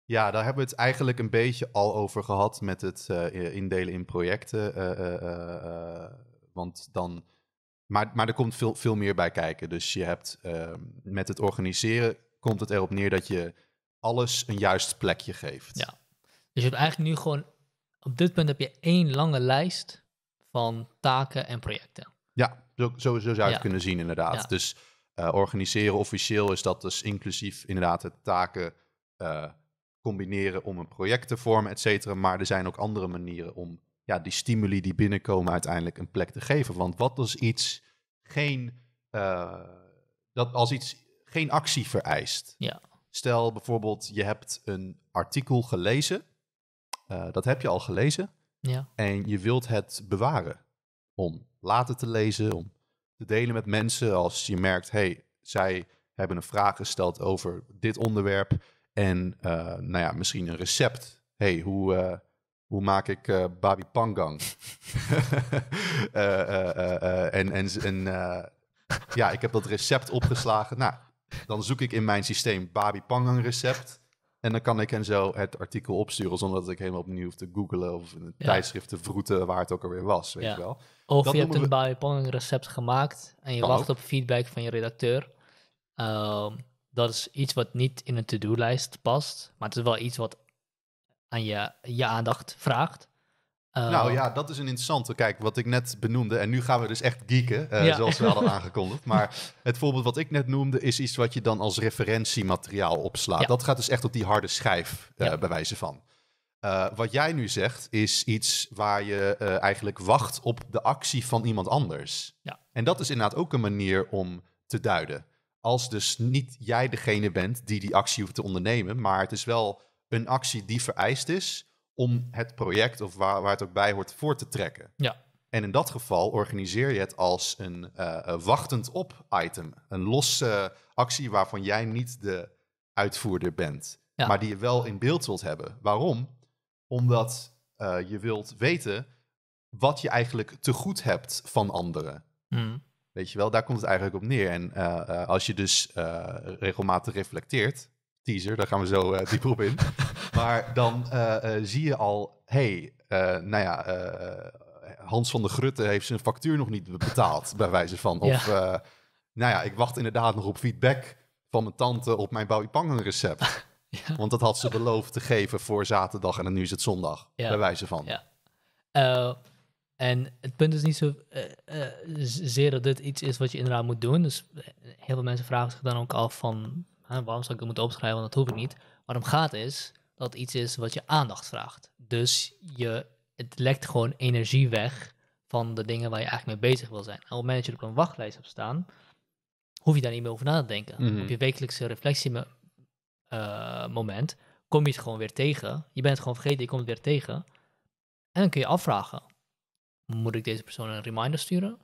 Ja, daar hebben we het eigenlijk een beetje al over gehad met het eh, indelen in projecten. Eh, eh, want dan. Maar, maar er komt veel, veel meer bij kijken. Dus je hebt ehm, met het organiseren komt het erop neer dat je alles een juist plekje geeft. Ja. Dus je hebt eigenlijk nu gewoon. Op dit punt heb je één lange lijst van taken en projecten. Ja, zo, zo, zou je het kunnen zien, inderdaad. Dus organiseren officieel is dat dus inclusief inderdaad het taken combineren om een project te vormen, et cetera. Maar er zijn ook andere manieren om ja, die stimuli die binnenkomen uiteindelijk een plek te geven. Want wat als iets geen, eh, dat als iets geen actie vereist? Ja. Stel bijvoorbeeld, je hebt een artikel gelezen, eh, dat heb je al gelezen, ja. en je wilt het bewaren om later te lezen, om te delen met mensen als je merkt, hey, zij hebben een vraag gesteld over dit onderwerp en eh, nou ja, misschien een recept. hey, hoe, eh, hoe maak ik uh, babi pangang? en en, ja, ik heb dat recept opgeslagen. Nou, dan zoek ik in mijn systeem babi pangang recept. En dan kan ik hen zo het artikel opsturen zonder dat ik helemaal opnieuw hoef te googlen of een ja. tijdschrift te vroeten waar het ook alweer was, weet je wel. Of dat je hebt een babi pangang recept gemaakt en je wacht op feedback van je redacteur. Um, dat is iets wat niet in een to-do-lijst past, maar het is wel iets wat aan je, je aandacht vraagt. Eh, nou ja, dat is een interessante. Kijk, wat ik net benoemde, en nu gaan we dus echt geeken, eh, zoals we hadden aangekondigd. Maar het voorbeeld wat ik net noemde, is iets wat je dan als referentiemateriaal opslaat. Dat gaat dus echt op die harde schijf, uh, bij wijze van. wat jij nu zegt, is iets waar je eigenlijk wacht op de actie van iemand anders. En dat is inderdaad ook een manier om te duiden. Als dus niet jij degene bent die die actie hoeft te ondernemen, maar het is wel een actie die vereist is om het project of waar, waar het ook bij hoort voor te trekken. Ja. En in dat geval organiseer je het als eh, een wachtend op item. Een losse actie waarvan jij niet de uitvoerder bent. Maar die je wel in beeld wilt hebben. Waarom? Omdat eh, je wilt weten wat je eigenlijk te goed hebt van anderen. Mm. Weet je wel, daar komt het eigenlijk op neer. En eh, eh, als je dus eh, regelmatig reflecteert, teaser, daar gaan we zo uh, dieper op in. maar dan zie je al, hey, nou ja, Hans van der Grutte heeft zijn factuur nog niet betaald, bij wijze van. Of, nou ja, ik wacht inderdaad nog op feedback van mijn tante op mijn Bouwipangen recept. Want dat had ze beloofd te geven voor zaterdag en nu is het zondag, ja. bij wijze van. Ja. En het punt is niet zo eh, eh, zeer dat dit iets is wat je inderdaad moet doen. Dus eh, heel veel mensen vragen zich dan ook af van waarom zou ik het moeten opschrijven, want dat hoef ik niet. Waarom gaat is dat iets is wat je aandacht vraagt. Dus je, het lekt gewoon energie weg van de dingen waar je eigenlijk mee bezig wil zijn. En op het moment dat je op een wachtlijst hebt staan, hoef je daar niet meer over na te denken. Mhm. Op je wekelijkse reflectiemoment kom je het gewoon weer tegen. Je bent het gewoon vergeten, je komt het weer tegen. En dan kun je afvragen, moet ik deze persoon een reminder sturen?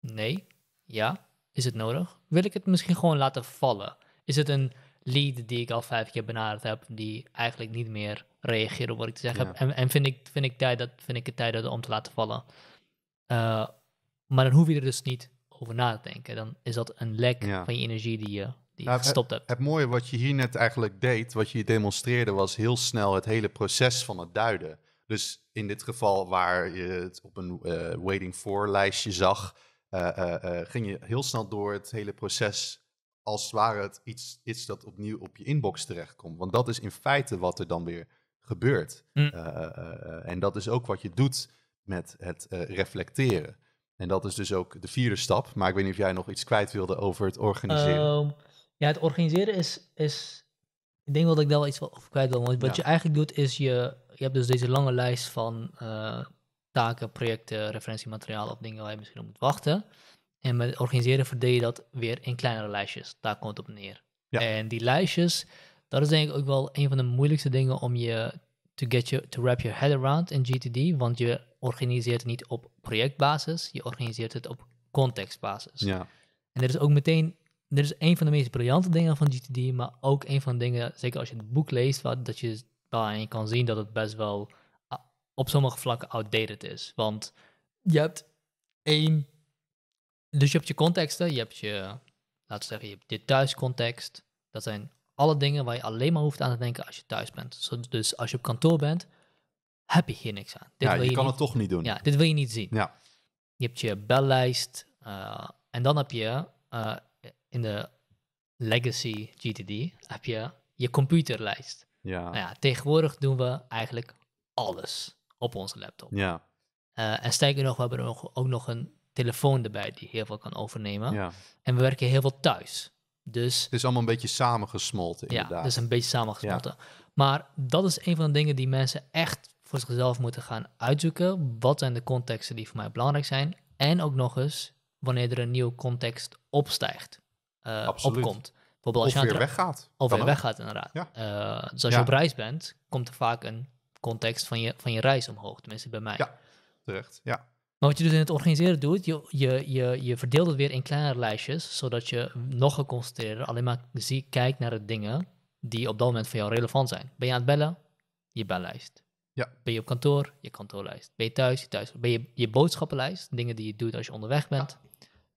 Nee. Ja. Is het nodig? Wil ik het misschien gewoon laten vallen? Is het een lead die ik al vijf keer benaderd heb, die eigenlijk niet meer reageert op wat ik te zeggen heb? En, en, vind, ik, vind, ik tijd dat, vind ik het tijd om te laten vallen? Eh, maar dan hoef je er dus niet over na te denken. Dan is dat een lek van je energie die je, die nou, gestopt hebt. het mooie wat je hier net eigenlijk deed, wat je demonstreerde, was heel snel het hele proces van het duiden. Dus in dit geval waar je het op een eh, waiting for lijstje zag, eh, eh, ging je heel snel door het hele proces als het ware het iets iets dat opnieuw op je inbox terechtkomt. Want dat is in feite wat er dan weer gebeurt. Mm. en dat is ook wat je doet met het reflecteren. En dat is dus ook de vierde stap. Maar ik weet niet of jij nog iets kwijt wilde over het organiseren. Ehm, ja, het organiseren is, is. Ik denk wel dat ik daar wel iets over kwijt wil. Want wat je eigenlijk doet, is je je hebt dus deze lange lijst van eh, taken, projecten, referentiemateriaal of dingen waar je misschien op moet wachten. En met organiseren verdeel je dat weer in kleinere lijstjes. Daar komt het op neer. En die lijstjes, dat is denk ik ook wel een van de moeilijkste dingen om je to get je to wrap your head around in GTD. Want je organiseert het niet op projectbasis, je organiseert het op contextbasis. Ja. En dit is ook meteen, dit is een van de meest briljante dingen van GTD, maar ook een van de dingen, zeker als je het boek leest, wat, dat je en je kan zien dat het best wel op sommige vlakken outdated is. Want je hebt één. Dus je hebt je contexten, je hebt je, laten we zeggen, je hebt je thuiscontext. Dat zijn alle dingen waar je alleen maar hoeft aan te denken als je thuis bent. Dus, dus als je op kantoor bent, heb je hier niks aan. Dit ja, je, kan het toch niet doen. Ja, dit wil je niet zien. Ja. Je hebt je bellijst eh, en dan heb je eh, in de legacy GTD heb je je computerlijst. Ja. Nou ja, tegenwoordig doen we eigenlijk alles op onze laptop. Ja. Uh, en sterker nog, we hebben ook, ook nog een telefoon erbij die heel veel kan overnemen. Ja. En we werken heel veel thuis. Dus, het is allemaal een beetje samengesmolten, inderdaad. Ja, Dus is een beetje samengesmolten. Maar dat is een van de dingen die mensen echt voor zichzelf moeten gaan uitzoeken. Wat zijn de contexten die voor mij belangrijk zijn? En ook nog eens wanneer er een nieuwe context opstijgt, uh, opkomt. Bijvoorbeeld als of je weer weggaat. Of weer weggaat, inderdaad. Ja. Eh, dus als je op reis bent, komt er vaak een context van je, van je reis omhoog. Tenminste, bij mij. Ja, terecht. Ja. Maar wat je dus in het organiseren doet, je, je, je, je verdeelt het weer in kleinere lijstjes, zodat je nog geconcentreerder alleen maar zie, kijkt naar de dingen die op dat moment voor jou relevant zijn. Ben je aan het bellen? Je bellijst. Ja. Ben je op kantoor? Je kantoorlijst. Ben je thuis? Je thuis. Ben je je boodschappenlijst? Dingen die je doet als je onderweg bent.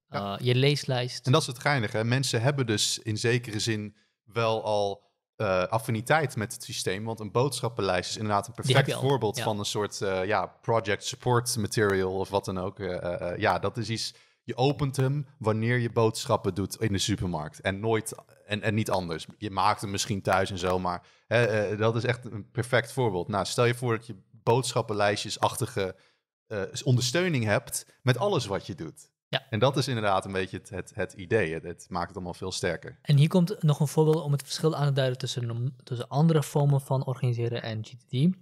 Eh, je leeslijst. En dat is het geinige. Mensen hebben dus in zekere zin wel al uh, affiniteit met het systeem. Want een boodschappenlijst is inderdaad een perfect voorbeeld van een soort eh, ja, project support material of wat dan ook. ja, dat is iets. Je opent hem wanneer je boodschappen doet in de supermarkt. En nooit en, en niet anders. Je maakt hem misschien thuis en zo, maar hè, dat is echt een perfect voorbeeld. Nou, stel je voor dat je boodschappenlijstjesachtige uh, ondersteuning hebt met alles wat je doet. Ja. En dat is inderdaad een beetje het, het, idee. Het, maakt het allemaal veel sterker. En hier komt nog een voorbeeld om het verschil aan te duiden tussen, tussen andere vormen van organiseren en GTD.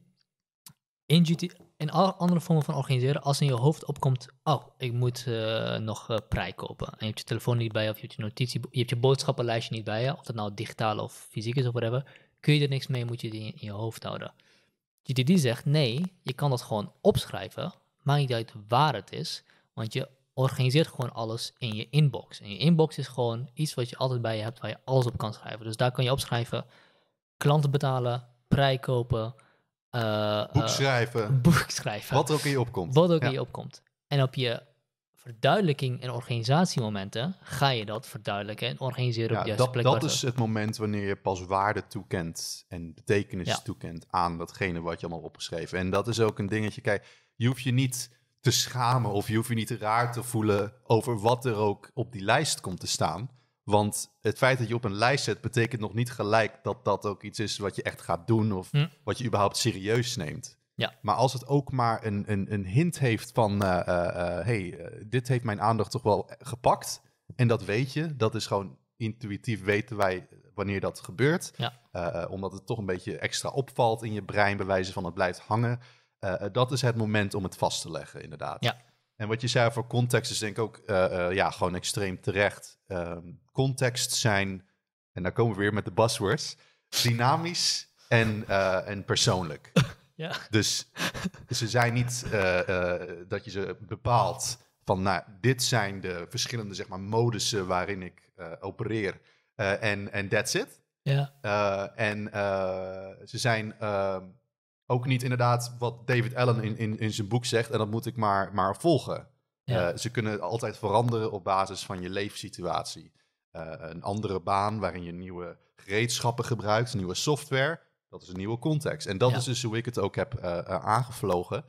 In, GT, alle andere vormen van organiseren, als in je hoofd opkomt, oh, ik moet eh, nog uh, kopen. En je hebt je telefoon niet bij je, of je hebt je notitie, je hebt je boodschappenlijstje niet bij je, of dat nou digitaal of fysiek is of whatever, kun je er niks mee, moet je die in je hoofd houden. GTD zegt, nee, je kan dat gewoon opschrijven, maakt niet uit waar het is, want je organiseer gewoon alles in je inbox. En je inbox is gewoon iets wat je altijd bij je hebt, waar je alles op kan schrijven. Dus daar kan je opschrijven, klanten betalen, prij kopen, uh, boek, eh, schrijven. boek schrijven. Wat er ook in je opkomt. Wat ook in je opkomt. En op je verduidelijking en organisatiemomenten ga je dat verduidelijken en organiseren op je dat, plek. Dat is het moment wanneer je pas waarde toekent en betekenis toekent aan datgene wat je allemaal opgeschreven. En dat is ook een dingetje. Kijk, je hoeft je niet te schamen of je hoeft je niet raar te voelen over wat er ook op die lijst komt te staan. Want het feit dat je op een lijst zet, betekent nog niet gelijk dat dat ook iets is wat je echt gaat doen of hm. wat je überhaupt serieus neemt. Ja. Maar als het ook maar een, een, een hint heeft van, hé, eh, eh, eh, hey, dit heeft mijn aandacht toch wel gepakt. En dat weet je, dat is gewoon intuïtief weten wij wanneer dat gebeurt. Ja. omdat het toch een beetje extra opvalt in je brein, bij wijze van het blijft hangen. Eh, eh, dat is het moment om het vast te leggen, inderdaad. Ja. En wat je zei voor context is denk ik ook eh, ja, gewoon extreem terecht. Ehm, context zijn, en daar komen we weer met de buzzwords, dynamisch en, en persoonlijk. Ja. Dus ze zijn niet dat je ze bepaalt van nou, dit zijn de verschillende zeg maar, modussen waarin ik opereer. En uh, that's it. Ja. en ze zijn ehm, ook niet inderdaad wat David Allen in, in, in zijn boek zegt. En dat moet ik maar, maar volgen. Eh, ze kunnen altijd veranderen op basis van je leefsituatie. Eh, een andere baan waarin je nieuwe gereedschappen gebruikt, nieuwe software. Dat is een nieuwe context. En dat is dus hoe ik het ook heb eh, aangevlogen.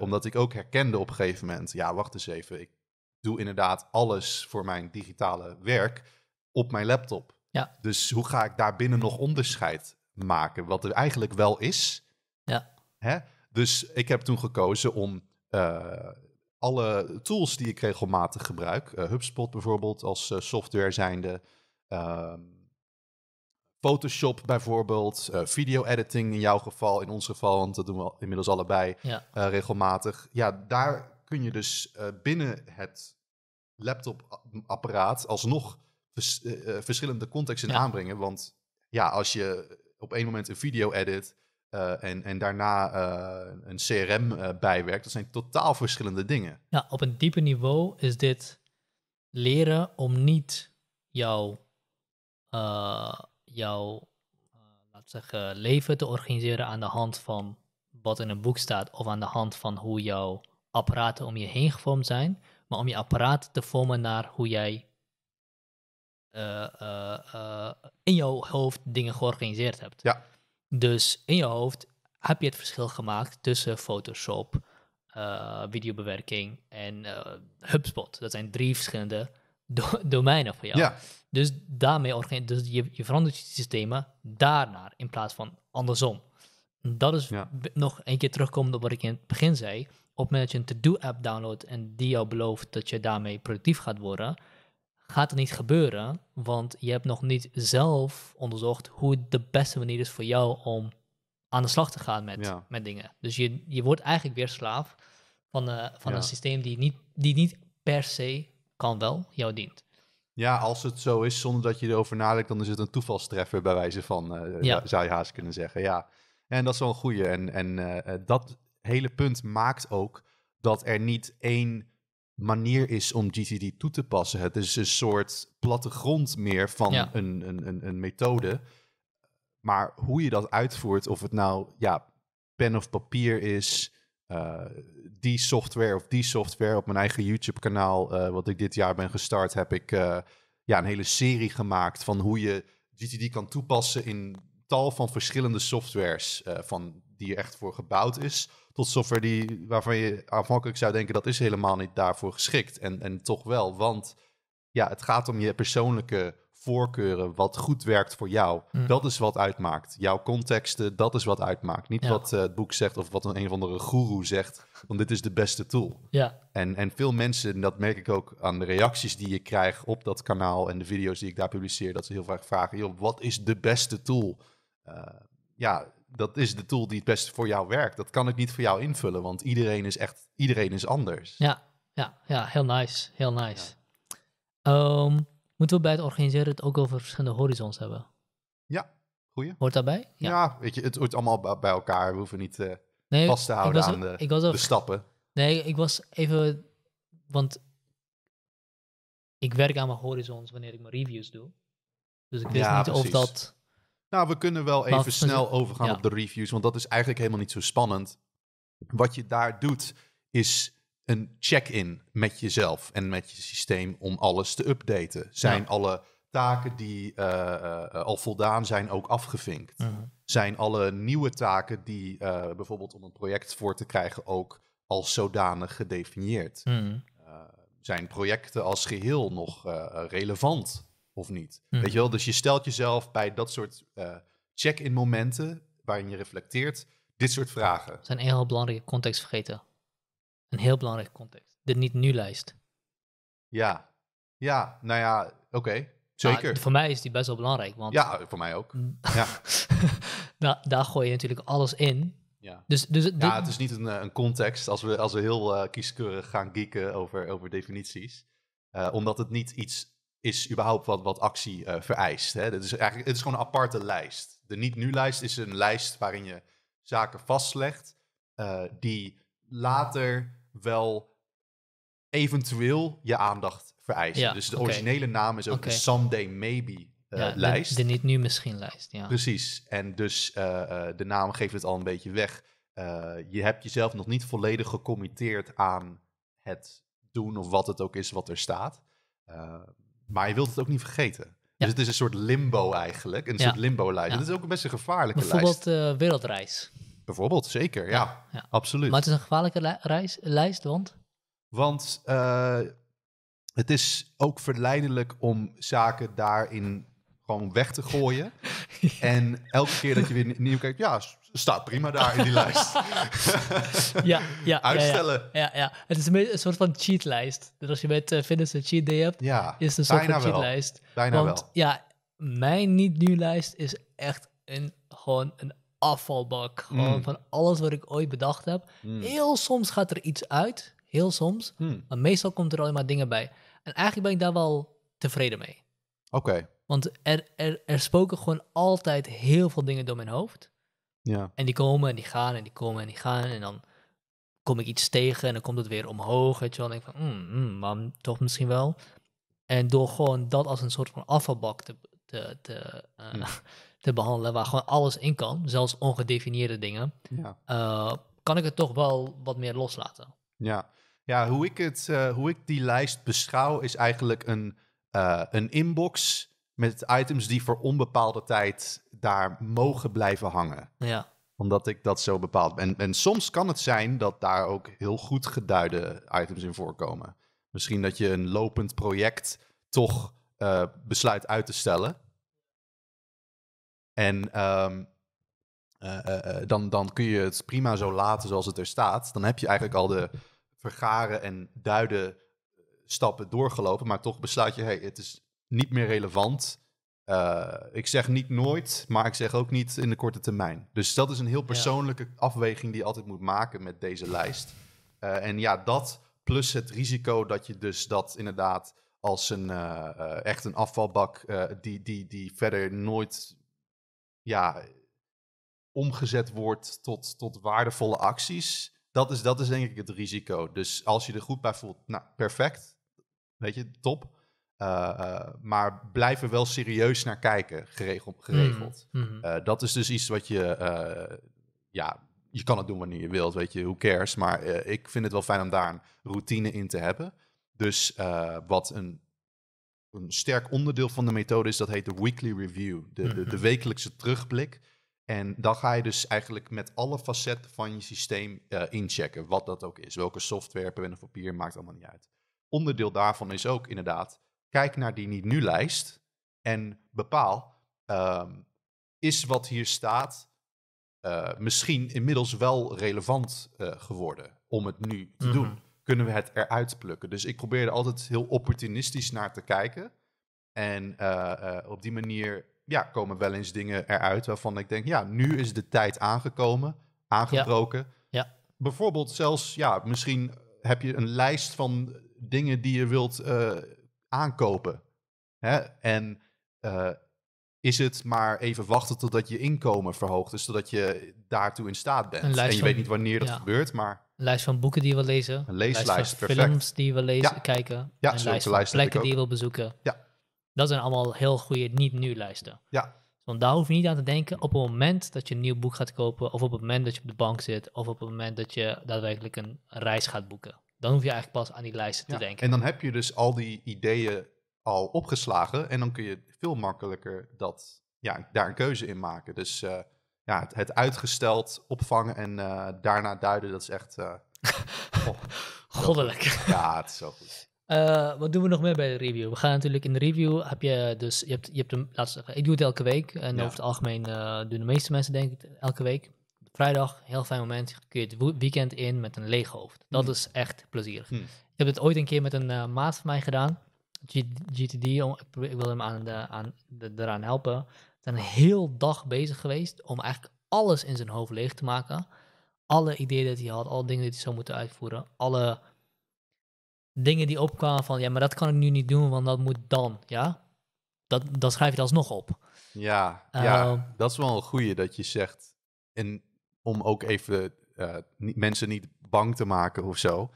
omdat ik ook herkende op een gegeven moment, ja, wacht eens even. Ik doe inderdaad alles voor mijn digitale werk op mijn laptop. Ja. Dus hoe ga ik daarbinnen nog onderscheid maken? Wat er eigenlijk wel is, ja. Hè? Dus ik heb toen gekozen om eh, alle tools die ik regelmatig gebruik, uh, HubSpot bijvoorbeeld als eh, software zijnde, ehm, Photoshop bijvoorbeeld, video editing in jouw geval, in ons geval, want dat doen we inmiddels allebei regelmatig. Ja, daar kun je dus binnen het laptopapparaat alsnog verschillende contexten aanbrengen. Want ja, als je op één moment een video edit, eh, en, en daarna eh, een CRM eh, bijwerkt. Dat zijn totaal verschillende dingen. Ja, op een dieper niveau is dit leren om niet jouw, jouw laat zeggen, leven te organiseren aan de hand van wat in een boek staat of aan de hand van hoe jouw apparaten om je heen gevormd zijn, maar om je apparaat te vormen naar hoe jij in jouw hoofd dingen georganiseerd hebt. Ja. Dus in je hoofd heb je het verschil gemaakt tussen Photoshop, eh, videobewerking en eh, HubSpot. Dat zijn drie verschillende domeinen voor jou. Ja. Dus daarmee dus je, je verandert je systemen daarnaar in plaats van andersom. Dat is nog een keer terugkomend op wat ik in het begin zei. Op het moment dat je een to-do-app downloadt en die jou belooft dat je daarmee productief gaat worden, gaat er niet gebeuren, want je hebt nog niet zelf onderzocht hoe de beste manier is voor jou om aan de slag te gaan met, met dingen. Dus je, je wordt eigenlijk weer slaaf van, eh, van een systeem die niet, die niet per se kan wel jou dient. Ja, als het zo is, zonder dat je erover nadenkt, dan is het een toevalstreffer bij wijze van, eh, eh, ja. zou je haast kunnen zeggen. Ja, en dat is wel een goede. En, en dat hele punt maakt ook dat er niet één manier is om GTD toe te passen. Het is een soort plattegrond meer van een, een, een, een, methode. Maar hoe je dat uitvoert, of het nou ja, pen of papier is, eh, die software of die software. Op mijn eigen YouTube-kanaal, eh, wat ik dit jaar ben gestart, heb ik eh, ja, een hele serie gemaakt van hoe je GTD kan toepassen in tal van verschillende softwares. van die er echt voor gebouwd is, tot software die, waarvan je aanvankelijk zou denken dat is helemaal niet daarvoor geschikt. En, en toch wel, want ja, het gaat om je persoonlijke voorkeuren, wat goed werkt voor jou. Mm. Dat is wat uitmaakt. Jouw contexten, dat is wat uitmaakt. Niet wat eh, het boek zegt of wat een, een of andere guru zegt, want dit is de beste tool. Ja. En, en veel mensen, en dat merk ik ook aan de reacties die je krijgt op dat kanaal en de video's die ik daar publiceer, dat ze heel vaak vragen, joh, wat is de beste tool? Eh, ja, dat is de tool die het beste voor jou werkt. Dat kan ik niet voor jou invullen, want iedereen is echt, iedereen is anders. Ja, ja, ja heel nice, heel nice. Ehm, moeten we bij het organiseren het ook over verschillende horizons hebben? Ja, goeie. Hoort daarbij? Ja, ja weet je, het hoort allemaal bij elkaar. We hoeven niet eh, vast te houden aan de, de stappen. Nee, ik was even, want ik werk aan mijn horizons wanneer ik mijn reviews doe. Dus ik weet niet of dat nou, we kunnen wel even snel overgaan op de reviews, want dat is eigenlijk helemaal niet zo spannend. Wat je daar doet, is een check-in met jezelf en met je systeem om alles te updaten. Zijn alle taken die eh, eh, al voldaan zijn ook afgevinkt? Mhm. Zijn alle nieuwe taken die eh, bijvoorbeeld om een project voor te krijgen ook als zodanig gedefinieerd? Mhm. zijn projecten als geheel nog relevant? of niet. Hm. Weet je wel? Dus je stelt jezelf bij dat soort eh, check-in momenten waarin je reflecteert, dit soort vragen. Er zijn een heel belangrijke context vergeten. Een heel belangrijke context. De niet nu-lijst. Ja, ja, nou ja, oké. Nou, Zeker. voor mij is die best wel belangrijk. Want ja, voor mij ook. Mm. ja. nou, daar gooi je natuurlijk alles in. Ja. Dus, dus ja, het is niet een, eh, een, context als we, als we heel eh, kieskeurig gaan geeken over, over definities. omdat het niet iets is überhaupt wat, wat actie eh, vereist. Hè? Dat is eigenlijk, het is gewoon een aparte lijst. De niet-nu-lijst is een lijst waarin je zaken vastlegt eh, die later wel eventueel je aandacht vereist. dus de originele naam is ook de Someday Maybe uh, lijst. De, de, niet nu misschien lijst, ja. Precies. En dus de naam geeft het al een beetje weg. je hebt jezelf nog niet volledig gecommitteerd aan het doen of wat het ook is wat er staat. Maar je wilt het ook niet vergeten. Dus het is een soort limbo eigenlijk. Een soort limbo-lijst. Dat is ook een best een gevaarlijke lijst. Bijvoorbeeld uh, wereldreis. Bijvoorbeeld, zeker. Ja, absoluut. Maar het is een gevaarlijke reis, lijst, want? Want eh, het is ook verleidelijk om zaken daarin gewoon weg te gooien. En elke keer dat je weer nieuw kijkt, ja, staat prima daar in die lijst. ja, ja, Uitstellen. Ja, ja, Het is een, soort van cheatlijst. Dus als je met uh, eh, fitness een cheat day hebt, ja, is het een soort van cheatlijst. Bijna Want, Ja, mijn niet-nu-lijst is echt een, gewoon een afvalbak. Gewoon hmm. van alles wat ik ooit bedacht heb. Hmm. Heel soms gaat er iets uit. Heel soms. Hmm. Maar meestal komt er alleen maar dingen bij. En eigenlijk ben ik daar wel tevreden mee. Oké. Want er, er, er spoken gewoon altijd heel veel dingen door mijn hoofd. Ja. En die komen en die gaan en die komen en die gaan. En dan kom ik iets tegen en dan komt het weer omhoog. Weet je wel. En ik van, mm, mm, maar toch misschien wel. En door gewoon dat als een soort van afvalbak te, te, te, eh, behandelen, waar gewoon alles in kan, zelfs ongedefinieerde dingen, ja. Eh, kan ik het toch wel wat meer loslaten. Ja, ja hoe, ik het, eh, hoe ik die lijst beschouw is eigenlijk een, een inbox met items die voor onbepaalde tijd daar mogen blijven hangen. Ja. Omdat ik dat zo bepaald ben. En soms kan het zijn dat daar ook heel goed geduide items in voorkomen. Misschien dat je een lopend project toch eh, besluit uit te stellen. En ehm, eh, eh, dan, dan kun je het prima zo laten zoals het er staat. Dan heb je eigenlijk al de vergaren en duiden stappen doorgelopen. Maar toch besluit je, hey, het is niet meer relevant. Eh, ik zeg niet nooit, maar ik zeg ook niet in de korte termijn. Dus dat is een heel persoonlijke afweging die je altijd moet maken met deze lijst. Eh, en ja, dat plus het risico dat je dus dat inderdaad als een eh, echt een afvalbak die, die, die verder nooit ja, omgezet wordt tot, tot waardevolle acties. Dat is, dat is denk ik het risico. Dus als je er goed bij voelt, nou perfect. Weet je, top. Eh, eh, maar blijf er wel serieus naar kijken, mhm, geregeld. Mhm. Eh, dat is dus iets wat je, ja, je kan het doen wanneer je wilt, weet je, who cares. Maar ik vind het wel fijn om daar een routine in te hebben. Dus wat een een sterk onderdeel van de methode is, dat heet de weekly review, de, de, mhm. wekelijkse terugblik. En dan ga je dus eigenlijk met alle facetten van je systeem inchecken, wat dat ook is. Welke software, pen of papier, maakt allemaal niet uit. Onderdeel daarvan is ook inderdaad Kijk naar die niet-nu-lijst en bepaal, ehm, is wat hier staat eh, misschien inmiddels wel relevant eh, geworden om het nu te doen? Mhm. Kunnen we het eruit plukken? Dus ik probeer er altijd heel opportunistisch naar te kijken. En eh, op die manier ja, komen wel eens dingen eruit waarvan ik denk, ja, nu is de tijd aangekomen, aangebroken. Ja. Ja. Bijvoorbeeld zelfs, ja, misschien heb je een lijst van dingen die je wilt aankopen. Hè? En eh, is het maar even wachten totdat je inkomen verhoogt, dus zodat je daartoe in staat bent. En je weet niet wanneer dat gebeurt, maar... Een lijst van boeken die je lezen. Een leeslijst, films die je lezen, kijken. Ja, een lijst van plekken die je bezoeken. Ja. Dat zijn allemaal heel goede niet-nu-lijsten. Ja. Want daar hoef je niet aan te denken op het moment dat je een nieuw boek gaat kopen, of op het moment dat je op de bank zit, of op het moment dat je daadwerkelijk een reis gaat boeken dan hoef je eigenlijk pas aan die lijsten te denken. En dan heb je dus al die ideeën al opgeslagen en dan kun je veel makkelijker dat, ja, daar een keuze in maken. Dus eh, ja, het, uitgesteld opvangen en eh, daarna duiden, dat is echt... Eh, Goddelijk. Ja, het is zo goed. wat doen we nog meer bij de review? We gaan natuurlijk in de review heb je dus je hebt je hebt een laatste. Ik doe het elke week en over het algemeen doen de meeste mensen denk ik elke week. Vrijdag, heel fijn moment. Kun je het weekend in met een leeg hoofd. Dat mm. is echt plezierig. Mm. Ik heb het ooit een keer met een eh, maat van mij gedaan. GTD, ik wil hem aan de, aan de, eraan helpen. We zijn een heel dag bezig geweest om eigenlijk alles in zijn hoofd leeg te maken. Alle ideeën dat hij had, alle dingen die hij zou moeten uitvoeren, alle dingen die opkwamen van ja, maar dat kan ik nu niet doen, want dat moet dan, ja? Dat, dat schrijf je alsnog op. Ja, ja ehm. dat is wel een goeie dat je zegt, en om ook even eh, niet, mensen niet bang te maken of zo.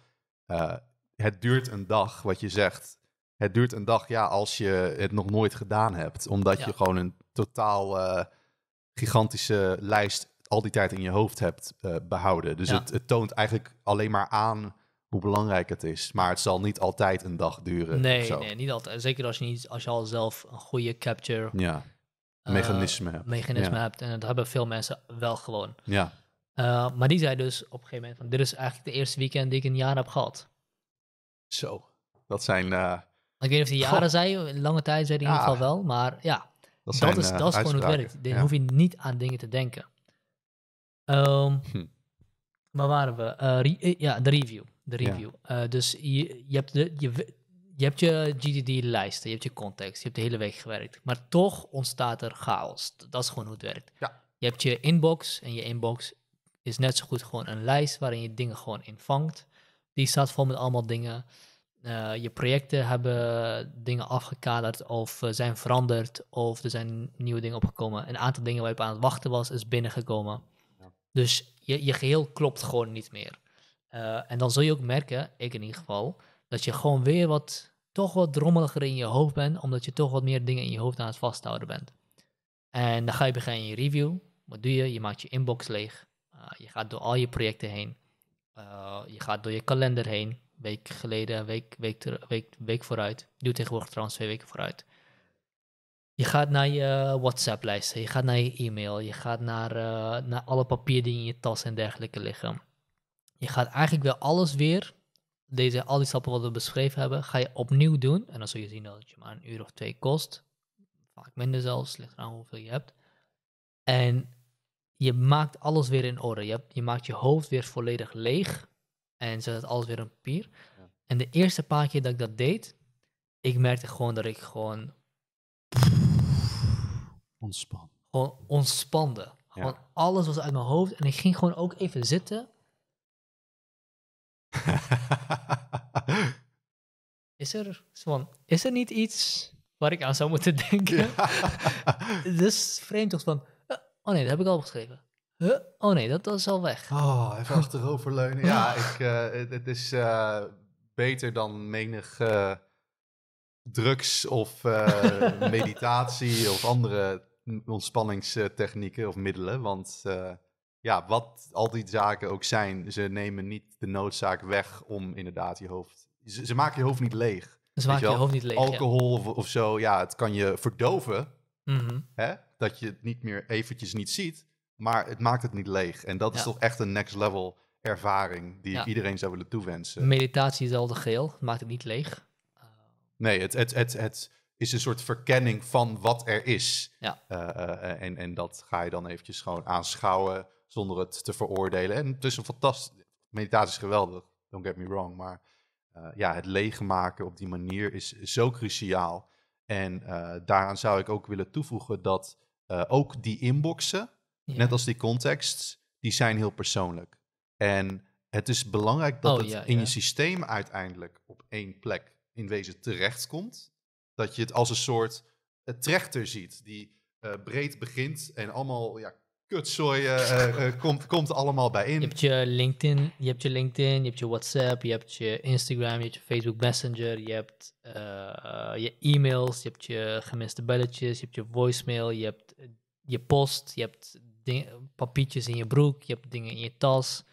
Eh, het duurt een dag, wat je zegt. Het duurt een dag, ja, als je het nog nooit gedaan hebt. Omdat je gewoon een totaal eh, gigantische lijst al die tijd in je hoofd hebt behouden. Dus het, toont eigenlijk alleen maar aan hoe belangrijk het is. Maar het zal niet altijd een dag duren. Nee, nee niet altijd. Zeker als je, niet, als je al zelf een goede capture... Ja. mechanisme hebt. Mechanisme hebt. En dat hebben veel mensen wel gewoon. Ja. Eh, maar die zei dus op een gegeven moment: van, Dit is eigenlijk de eerste weekend die ik een jaar heb gehad. Zo, dat zijn. Eh, ik weet niet of hij jaren zijn, zei, lange tijd zei in ieder geval wel, maar ja, dat, is, eh, dat is gewoon hoe het werkt. Dan ja. hoef je niet aan dingen te denken. Ehm, hm. Waar waren we? ja, de review. De review. dus je, je, hebt de, je, je hebt je GDD-lijsten, je hebt je context, je hebt de hele week gewerkt. Maar toch ontstaat er chaos. Dat is gewoon hoe het werkt. Je hebt je inbox en je inbox is net zo goed gewoon een lijst waarin je dingen gewoon invangt. Die staat vol met allemaal dingen. Eh, je projecten hebben dingen afgekaderd of eh, zijn veranderd of er zijn nieuwe dingen opgekomen. Een aantal dingen waar je op aan het wachten was, is binnengekomen. Dus je, je geheel klopt gewoon niet meer. Eh, en dan zul je ook merken, ik in ieder geval, dat je gewoon weer wat, toch wat drommeliger in je hoofd bent, omdat je toch wat meer dingen in je hoofd aan het vasthouden bent. En dan ga je beginnen je review. Wat doe je? Je maakt je inbox leeg. Eh, je gaat door al je projecten heen. Eh, je gaat door je kalender heen. Week geleden, week, week, week, week vooruit. doe tegenwoordig trouwens twee weken vooruit. Je gaat naar je WhatsApp-lijsten, je gaat naar je e-mail, je gaat naar, eh, naar alle papier die in je tas en dergelijke liggen. Je gaat eigenlijk weer alles weer, deze, al die stappen wat we beschreven hebben, ga je opnieuw doen. En dan zul je zien dat het je maar een uur of twee kost. Vaak minder zelfs, ligt aan hoeveel je hebt. En je maakt alles weer in orde. Je, je maakt je hoofd weer volledig leeg en zet alles weer op papier. En de eerste paar keer dat ik dat deed, ik merkte gewoon dat ik gewoon... Ontspan. Gewoon ontspande. Gewoon alles was uit mijn hoofd en ik ging gewoon ook even zitten. is er, Swan, is er niet iets waar ik aan zou moeten denken? dus vreemd toch van Oh nee, dat heb ik al opgeschreven. Huh? Oh nee, dat, is al weg. Oh, ah, even achteroverleunen. Ja, ik, eh, het, is eh, beter dan menig eh, drugs of meditatie of andere ontspanningstechnieken of middelen. Want ja, wat al die zaken ook zijn, ze nemen niet de noodzaak weg om inderdaad je hoofd... Ze, maken je hoofd niet leeg. Ze maken je, hoofd niet leeg, Alcohol of, zo, ja, het kan je verdoven. Mm hè? dat je het niet meer eventjes niet ziet, maar het maakt het niet leeg. En dat is toch echt een next level ervaring die ja. iedereen zou willen toewensen. Meditatie is al de geel, maakt het niet leeg. Nee, het, het, het, het is een soort verkenning van wat er is. Ja. Eh, eh, eh, en, en dat ga je dan eventjes gewoon aanschouwen zonder het te veroordelen. En het is een fantastisch... Meditatie is geweldig, don't get me wrong, maar... ja, het leegmaken op die manier is zo cruciaal. En daaraan zou ik ook willen toevoegen dat eh, ook die inboxen, net als die context, die zijn heel persoonlijk. En het is belangrijk dat oh, het in je systeem uiteindelijk op één plek in wezen terechtkomt. Dat je het als een soort eh, trechter ziet die eh, breed begint en allemaal ja, kutzooien komt, komt allemaal bij in. Je hebt je LinkedIn, je hebt je LinkedIn, je hebt je WhatsApp, je hebt je Instagram, je hebt je Facebook Messenger, je hebt je e-mails, je hebt je gemiste belletjes, je hebt je voicemail, je hebt je post, je hebt ding, papiertjes in je broek, je hebt dingen in je tas.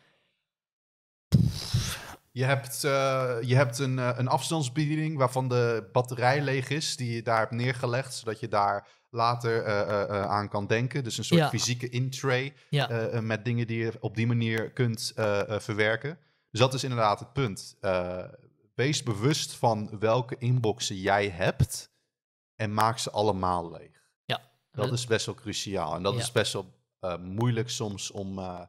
Je hebt, eh, je hebt een, eh, een afstandsbediening waarvan de batterij leeg is, die je daar hebt neergelegd, zodat je daar later eh, aan kan denken. Dus een soort fysieke intray ja. met dingen die je op die manier kunt verwerken. Dus dat is inderdaad het punt. wees bewust van welke inboxen jij hebt en maak ze allemaal leeg. Dat is best wel cruciaal. En dat is best wel eh, moeilijk soms om eh,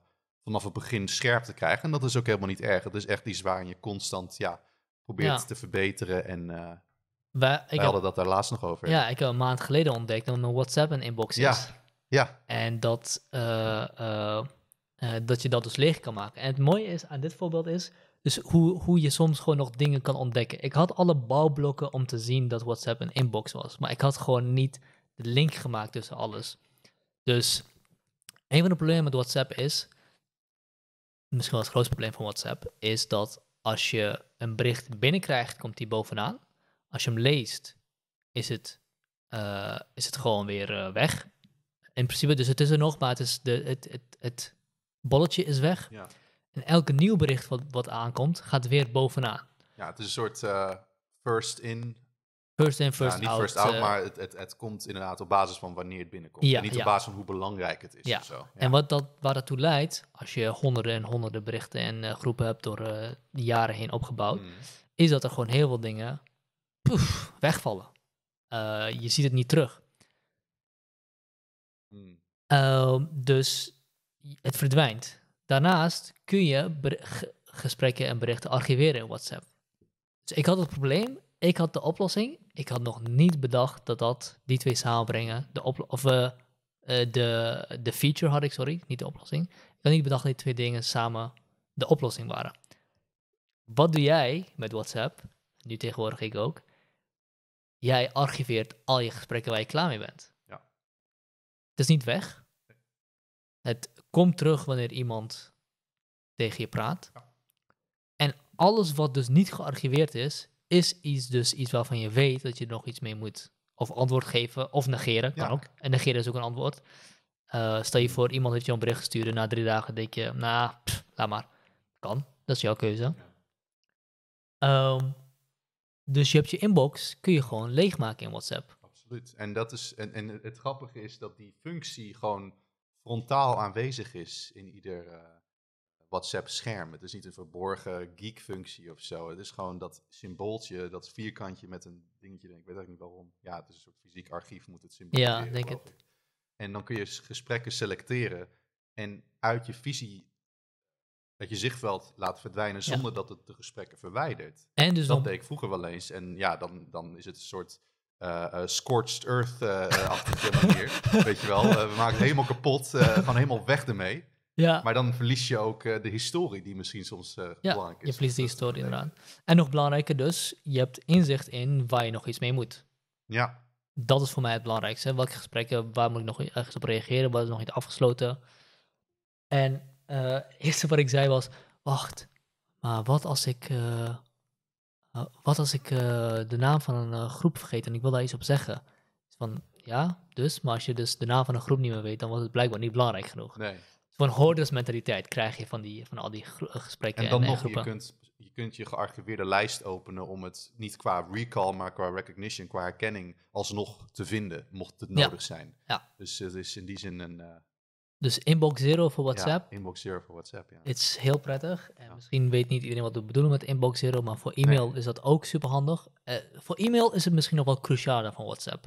vanaf het begin scherp te krijgen. En dat is ook helemaal niet erg. Het is echt iets waarin je constant ja, probeert te verbeteren. En uh, hadden dat daar laatst nog over. Ja, ik heb een maand geleden ontdekt dat mijn WhatsApp een inbox is. Ja, ja. En dat, dat je dat dus leeg kan maken. En het mooie is aan dit voorbeeld is... Dus hoe, hoe je soms gewoon nog dingen kan ontdekken. Ik had alle bouwblokken om te zien dat WhatsApp een inbox was. Maar ik had gewoon niet de link gemaakt tussen alles. Dus een van de problemen met WhatsApp is, misschien wel het grootste probleem van WhatsApp, is dat als je een bericht binnenkrijgt, komt die bovenaan. Als je hem leest, is het, eh, is het gewoon weer eh, weg. In principe, dus het is er nog, maar het, is de, het, het, het bolletje is weg. Ja. En elke nieuw bericht wat, wat aankomt, gaat weer bovenaan. Ja, het is een soort eh, first in, First in, nou, first ja, niet out. first out, eh, maar het, komt inderdaad op basis van wanneer het binnenkomt. Ja, en niet op basis van hoe belangrijk het is. Ja. En wat dat, waar dat toe leidt, als je honderden en honderden berichten en eh, groepen hebt door eh, de jaren heen opgebouwd, hmm. is dat er gewoon heel veel dingen poef, wegvallen. je ziet het niet terug. Hmm. Ehm, dus het verdwijnt. Daarnaast kun je gesprekken en berichten archiveren in WhatsApp. Dus ik had het probleem ik had de oplossing. Ik had nog niet bedacht dat dat die twee samenbrengen. De of eh, eh, de, de feature had ik, sorry, niet de oplossing. Ik had niet bedacht dat die twee dingen samen de oplossing waren. Wat doe jij met WhatsApp? Nu tegenwoordig ik ook. Jij archiveert al je gesprekken waar je klaar mee bent. Ja. Het is niet weg. Het komt terug wanneer iemand tegen je praat. En alles wat dus niet gearchiveerd is, is iets dus iets waarvan je weet dat je nog iets mee moet. Of antwoord geven of negeren, kan ook. En negeren is ook een antwoord. Eh, stel je voor, iemand heeft je een bericht gestuurd en na drie dagen denk je, nou, laat maar. Kan, dat is jouw keuze. Ehm, dus je hebt je inbox, kun je gewoon leegmaken in WhatsApp. Absoluut. En, dat is, en, en het grappige is dat die functie gewoon frontaal aanwezig is in ieder... Uh WhatsApp-scherm. Het is niet een verborgen geek-functie of zo. Het is gewoon dat symbooltje, dat vierkantje met een dingetje. Ik weet eigenlijk niet waarom. Ja, het is een soort fysiek archief, moet het symboliseren. Ja, denk ik. het. En dan kun je gesprekken selecteren en uit je visie, dat je zichtveld laten verdwijnen zonder dat het de gesprekken verwijdert. En dus dat deed ik vroeger wel eens. En ja, dan, dan is het een soort... Eh, eh, scorched Earth-achtige eh, manier. Weet je wel, we maken het helemaal kapot, gewoon helemaal weg ermee. Ja. Maar dan verlies je ook eh, de historie die misschien soms eh, belangrijk is. je verliest de historie inderdaad. En nog belangrijker dus, je hebt inzicht in waar je nog iets mee moet. Ja. Dat is voor mij het belangrijkste. Welke gesprekken, waar moet ik nog ergens op reageren, wat is nog niet afgesloten. En eh, het eerste wat ik zei was, wacht, maar wat als ik, wat als ik de naam van een groep vergeet en ik wil daar iets op zeggen? Van, ja, dus, maar als je dus de naam van een groep niet meer weet, dan was het blijkbaar niet belangrijk genoeg. Nee. Van hoordersmentaliteit krijg je van, die, van al die eh, gesprekken en, dan nog, Je kunt, je kunt je gearchiveerde lijst openen om het niet qua recall, maar qua recognition, qua herkenning alsnog te vinden, mocht het nodig zijn. Ja. Dus het is in die zin een... Eh, dus inbox zero voor WhatsApp. Ja, inbox zero voor WhatsApp, ja. Het is heel prettig. En Misschien weet niet iedereen wat we bedoelen met inbox zero, maar voor e-mail is dat ook superhandig. Uh, voor e-mail is het misschien nog wel crucialer van WhatsApp.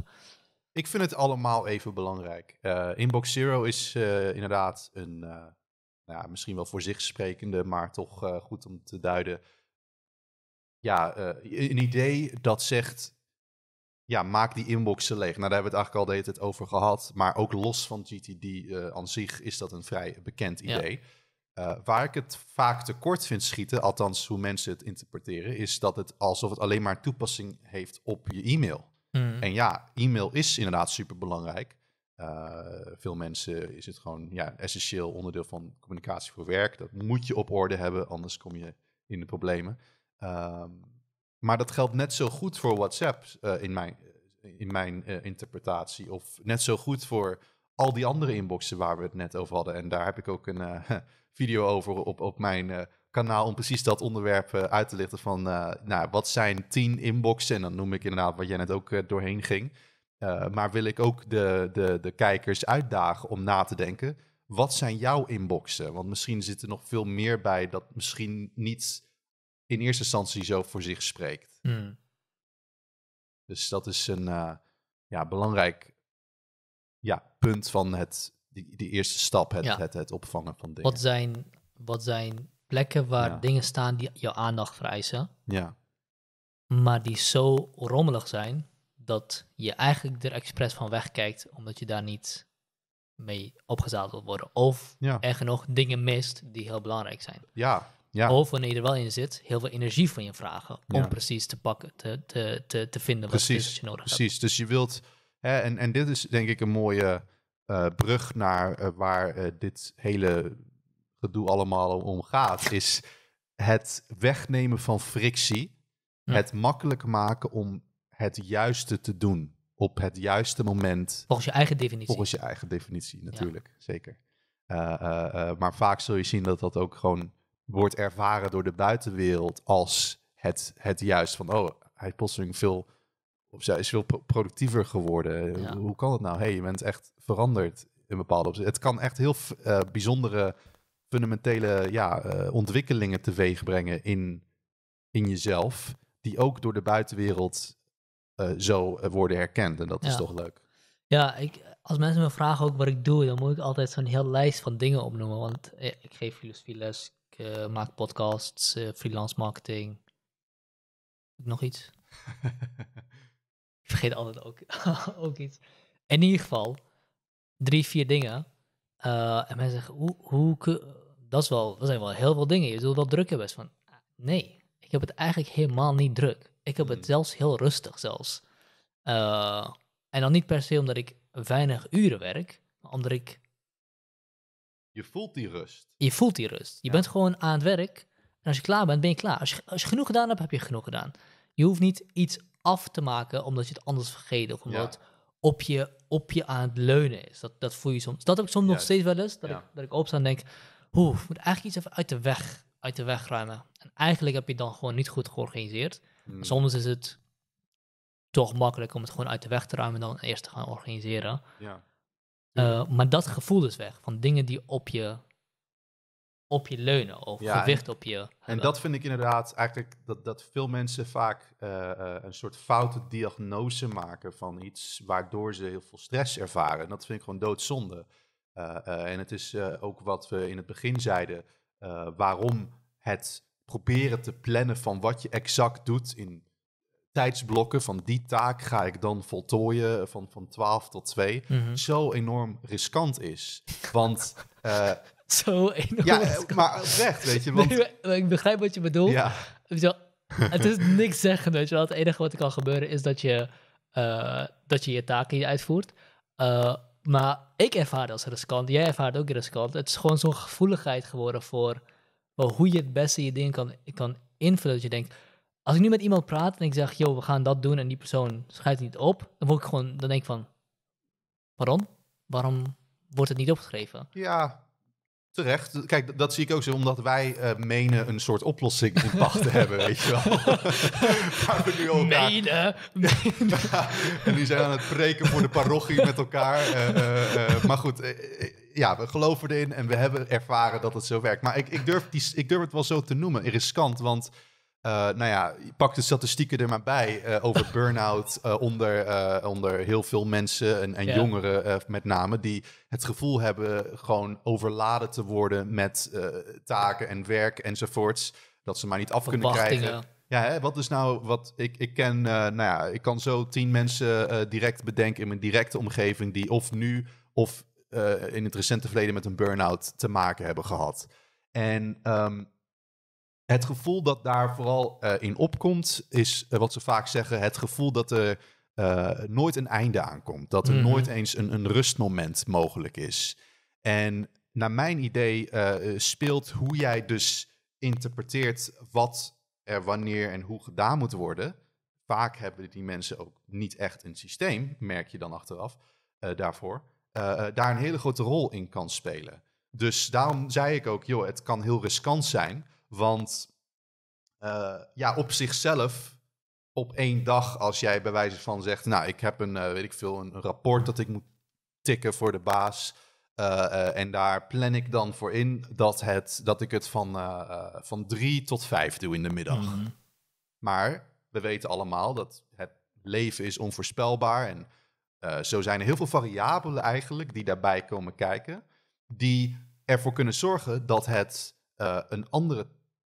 Ik vind het allemaal even belangrijk. Eh, Inbox Zero is eh, inderdaad een, eh, nou ja, misschien wel voor zich sprekende, maar toch goed om te duiden. Ja, een idee dat zegt, ja, maak die inboxen leeg. Nou, daar hebben we het eigenlijk al de hele tijd over gehad. Maar ook los van GTD aan zich is dat een vrij bekend idee. waar ik het vaak tekort vind schieten, althans hoe mensen het interpreteren, is dat het alsof het alleen maar toepassing heeft op je e-mail. Hmm. En ja, e-mail is inderdaad super belangrijk. Eh, veel mensen is het gewoon ja, essentieel onderdeel van communicatie voor werk. Dat moet je op orde hebben, anders kom je in de problemen. Ehm, maar dat geldt net zo goed voor WhatsApp eh, in mijn, in mijn eh, interpretatie. Of net zo goed voor al die andere inboxen waar we het net over hadden. En daar heb ik ook een video over op, op mijn kanaal om precies dat onderwerp eh, uit te lichten van, eh, nou, wat zijn tien inboxen? En dan noem ik inderdaad wat jij net ook eh, doorheen ging. maar wil ik ook de, de, de kijkers uitdagen om na te denken, wat zijn jouw inboxen? Want misschien zit er nog veel meer bij dat misschien niet in eerste instantie zo voor zich spreekt. Hmm. Dus dat is een ja, belangrijk ja, punt van het, die, die eerste stap, het, het, het, opvangen van dingen. Wat zijn, wat zijn plekken waar dingen staan die jouw aandacht vereisen. Ja. Maar die zo rommelig zijn dat je eigenlijk er expres van wegkijkt, omdat je daar niet mee opgezadeld wil worden. Of ja. er genoeg dingen mist die heel belangrijk zijn. Ja. Ja. Of wanneer je er wel in zit, heel veel energie van je vragen om precies te pakken, te, te, te, te vinden wat je nodig hebt. Precies, dus je wilt, hè, en, en dit is denk ik een mooie eh, brug naar eh, waar eh, dit hele doe allemaal om gaat, is het wegnemen van frictie. Het makkelijk maken om het juiste te doen. Op het juiste moment. Volgens je eigen definitie. Volgens je eigen definitie, natuurlijk. Zeker. Eh, eh, eh, maar vaak zul je zien dat dat ook gewoon wordt ervaren door de buitenwereld als het, het juist van, oh, hij is plotseling veel, of is veel productiever geworden. Hoe kan het nou? hey, je bent echt veranderd in bepaalde opzichten. Het kan echt heel bijzondere fundamentele ja, uh, ontwikkelingen teweeg brengen in, in jezelf, die ook door de buitenwereld eh, zo eh, worden herkend. En dat is toch leuk. Ja, ik, als mensen me vragen ook wat ik doe, dan moet ik altijd zo'n heel lijst van dingen opnoemen. Want ik geef les, ik maak podcasts, freelance marketing. Nog iets? ik vergeet altijd ook, ook iets. in ieder geval, drie, vier dingen. en mensen zeggen, hoe, hoe, dat, is wel, dat zijn wel heel veel dingen. Je zult wel druk hebben. Van, nee, ik heb het eigenlijk helemaal niet druk. Ik heb het hmm. zelfs heel rustig zelfs. Eh, en dan niet per se omdat ik weinig uren werk, maar omdat ik... Je voelt die rust. Je voelt die rust. Je bent gewoon aan het werk. En als je klaar bent, ben je klaar. Als je, als je genoeg gedaan hebt, heb je genoeg gedaan. Je hoeft niet iets af te maken omdat je het anders vergeet. Of omdat op, je, op je aan het leunen is. Dat, dat voel je soms. Dat heb ik soms nog steeds wel eens. Dat, ik, dat ik opsta en denk hoe, moet eigenlijk iets even uit de weg, uit de weg ruimen. En eigenlijk heb je dan gewoon niet goed georganiseerd. Hmm. Soms is het toch makkelijk om het gewoon uit de weg te ruimen dan eerst te gaan organiseren. Ja. Eh, maar dat gevoel is weg van dingen die op je, op je leunen of gewicht op je. Hebben. En dat vind ik inderdaad eigenlijk dat, dat veel mensen vaak eh, eh, een soort foute diagnose maken van iets waardoor ze heel veel stress ervaren. En dat vind ik gewoon doodzonde. Eh, eh, en het is eh, ook wat we in het begin zeiden, waarom het proberen te plannen van wat je exact doet in tijdsblokken van die taak ga ik dan voltooien van, van 12 tot 2 mhm. zo enorm riskant is. Want. zo enorm. Ja, riskant. maar oprecht, weet je. Want... ik begrijp wat je bedoelt. Ja. Het is niks zeggen, weet je Het enige wat er kan gebeuren is dat je, dat je je taken uitvoert. Maar ik ervaar als riskant, jij ervaart ook riskant. Het is gewoon zo'n gevoeligheid geworden voor hoe je het beste je dingen kan, kan invullen. Dat je denkt, als ik nu met iemand praat en ik zeg, joh, we gaan dat doen en die persoon schrijft niet op, dan word ik gewoon, dan denk ik van, waarom? Waarom wordt het niet opgeschreven? Ja, Terecht. Kijk, dat zie ik ook zo, omdat wij eh, menen een soort oplossing in pacht te hebben, weet je wel. Gaan we nu al Menen? en die zijn aan het preken voor de parochie met elkaar. Eh, eh, maar goed, ja, we geloven erin en we hebben ervaren dat het zo werkt. Maar ik, ik, durf, die, ik durf het wel zo te noemen, riskant, want eh, nou ja, pak de statistieken er maar bij eh, over burn-out eh, onder, onder heel veel mensen en, en jongeren met name, die het gevoel hebben gewoon overladen te worden met taken en werk enzovoorts, dat ze maar niet af kunnen krijgen. Ja, hè, wat is nou wat ik, ik ken, nou ja, ik kan zo tien mensen direct bedenken in mijn directe omgeving die of nu of in het recente verleden met een burn-out te maken hebben gehad. En ehm, het gevoel dat daar vooral eh, in opkomt, is eh, wat ze vaak zeggen: het gevoel dat er eh, nooit een einde aankomt. Dat er mhm. nooit eens een, een, rustmoment mogelijk is. En naar mijn idee speelt hoe jij dus interpreteert wat er wanneer en hoe gedaan moet worden. Vaak hebben die mensen ook niet echt een systeem, merk je dan achteraf daarvoor. daar een hele grote rol in kan spelen. Dus daarom zei ik ook, joh, het kan heel riskant zijn want eh, ja, op zichzelf, op één dag, als jij bij wijze van zegt, nou, ik heb een, eh, weet ik veel, een rapport dat ik moet tikken voor de baas. Eh, en daar plan ik dan voor in dat, het, dat ik het van, van drie tot vijf doe in de middag. Mhm. Maar we weten allemaal dat het leven is onvoorspelbaar. En zo zijn er heel veel variabelen eigenlijk die daarbij komen kijken, die ervoor kunnen zorgen dat het een andere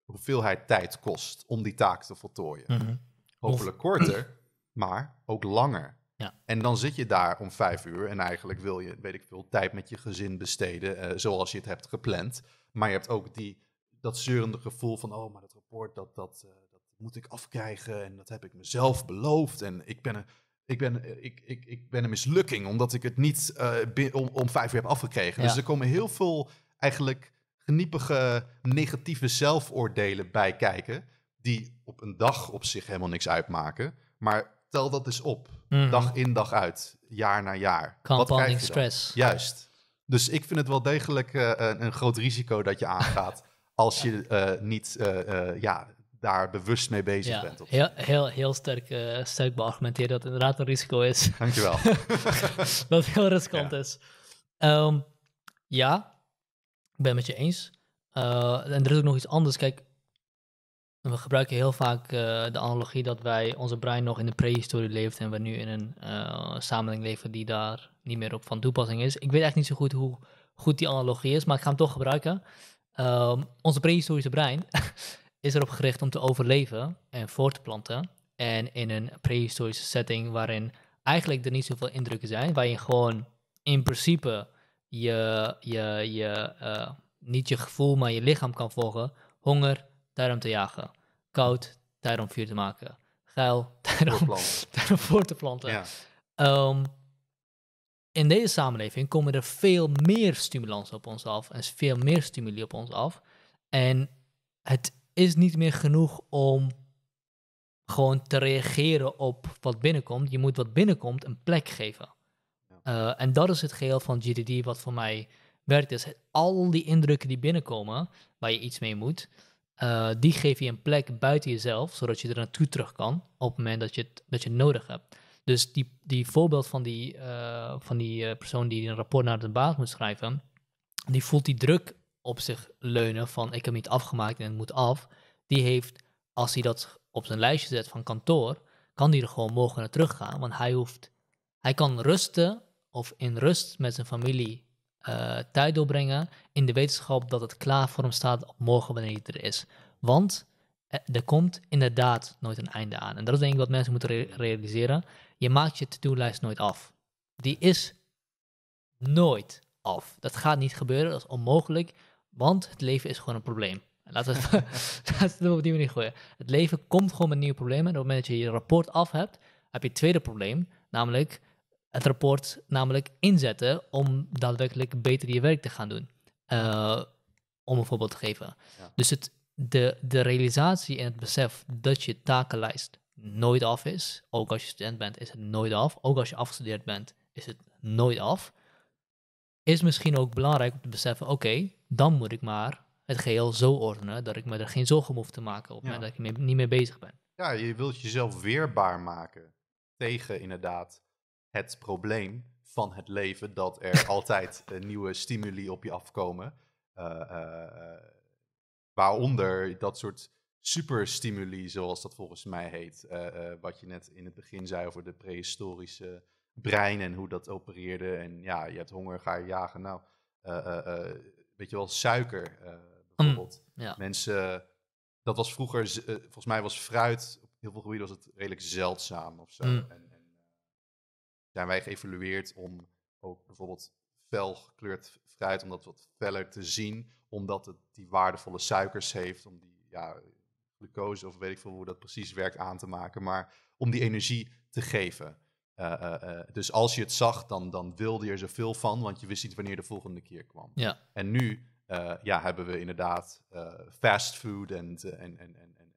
hoeveelheid tijd kost om die taak te voltooien. Mhm. Hopelijk korter, maar ook langer. Ja. En dan zit je daar om vijf uur en eigenlijk wil je, weet ik veel, tijd met je gezin besteden eh, zoals je het hebt gepland. Maar je hebt ook die, dat zeurende gevoel van, oh, maar dat rapport, dat, dat, eh, dat moet ik afkrijgen en dat heb ik mezelf beloofd. En ik ben een, ik ben, eh, ik, ik, ik ben een mislukking omdat ik het niet om, om vijf uur heb afgekregen. Dus er komen heel veel eigenlijk Gniepige negatieve zelfoordelen bij kijken. Die op een dag op zich helemaal niks uitmaken. Maar tel dat eens dus op. Mhm. Dag in, dag uit. Jaar na jaar. Compounding stress. Juist. Dus ik vind het wel degelijk een, eh, eh, een, groot risico dat je aangaat. als je eh, niet ja, daar bewust mee bezig bent. Heel, heel, heel sterk, uh, sterk beargumenteerd dat het inderdaad een risico is. Dankjewel. dat heel riskant is. Um, ja, ik ben het met je eens. Eh, en er is ook nog iets anders. Kijk, we gebruiken heel vaak eh, de analogie dat wij onze brein nog in de prehistorie leeft en we nu in een eh, samenleving leven die daar niet meer op van toepassing is. Ik weet echt niet zo goed hoe goed die analogie is, maar ik ga hem toch gebruiken. Um, onze prehistorische brein is erop gericht om te overleven en voort te planten. En in een prehistorische setting waarin eigenlijk er niet zoveel indrukken zijn, waar je gewoon in principe je, je, je eh, niet je gevoel, maar je lichaam kan volgen. Honger, daarom te jagen. Koud, daarom vuur te maken. Geil, daarom, daarom voor te planten. Ehm, in deze samenleving komen er veel meer stimulansen op ons af en veel meer stimuli op ons af. En het is niet meer genoeg om gewoon te reageren op wat binnenkomt. Je moet wat binnenkomt een plek geven. Eh, en dat is het geheel van GDD wat voor mij werkt. is dus al die indrukken die binnenkomen, waar je iets mee moet, eh, die geef je een plek buiten jezelf, zodat je er naartoe terug kan op het moment dat je het, dat je nodig hebt. Dus die, die voorbeeld van die, eh, van die persoon die een rapport naar de baas moet schrijven, die voelt die druk op zich leunen van ik heb niet afgemaakt en het moet af. Die heeft, als hij dat op zijn lijstje zet van kantoor, kan hij er gewoon mogen naar terug gaan, want hij hoeft, hij kan rusten of in rust met zijn familie eh, tijd doorbrengen in de wetenschap dat het klaar voor hem staat op morgen wanneer hij er is. Want eh, er komt inderdaad nooit een einde aan. En dat is denk ik wat mensen moeten realiseren. Je maakt je to-do-lijst nooit af. Die is nooit af. Dat gaat niet gebeuren, dat is onmogelijk, want het leven is gewoon een probleem. Laten we, het, op die manier gooien. Het leven komt gewoon met nieuwe problemen. En op het moment dat je je rapport af hebt, heb je het tweede probleem, namelijk het rapport namelijk inzetten om daadwerkelijk beter je werk te gaan doen. Eh, om een voorbeeld te geven. Dus het, de, de realisatie en het besef dat je takenlijst nooit af is, ook als je student bent, is het nooit af. Ook als je afgestudeerd bent, is het nooit af. Is misschien ook belangrijk om te beseffen: oké, dan moet ik maar het geheel zo ordenen dat ik me er geen zorgen om hoef te maken op dat ik niet mee bezig ben. Ja, je wilt jezelf weerbaar maken tegen inderdaad het probleem van het leven dat er altijd eh, nieuwe stimuli op je afkomen. Eh, eh, waaronder dat soort superstimuli, zoals dat volgens mij heet. wat je net in het begin zei over de prehistorische brein en hoe dat opereerde. En ja, je hebt honger, ga je jagen. Nou, weet je wel, suiker mm, bijvoorbeeld. ja. Mensen, dat was vroeger, volgens mij was fruit, op heel veel gebieden was het redelijk zeldzaam of zo. Mm. En zijn wij geëvalueerd om ook bijvoorbeeld fel gekleurd fruit, om dat wat feller te zien, omdat het die waardevolle suikers heeft, om die ja, glucose of weet ik veel hoe dat precies werkt aan te maken, maar om die energie te geven. Eh, eh, eh, dus als je het zag, dan, dan wilde je er zoveel van, want je wist niet wanneer de volgende keer kwam. Ja. En nu ja, hebben we inderdaad fast food en, en, en, en, en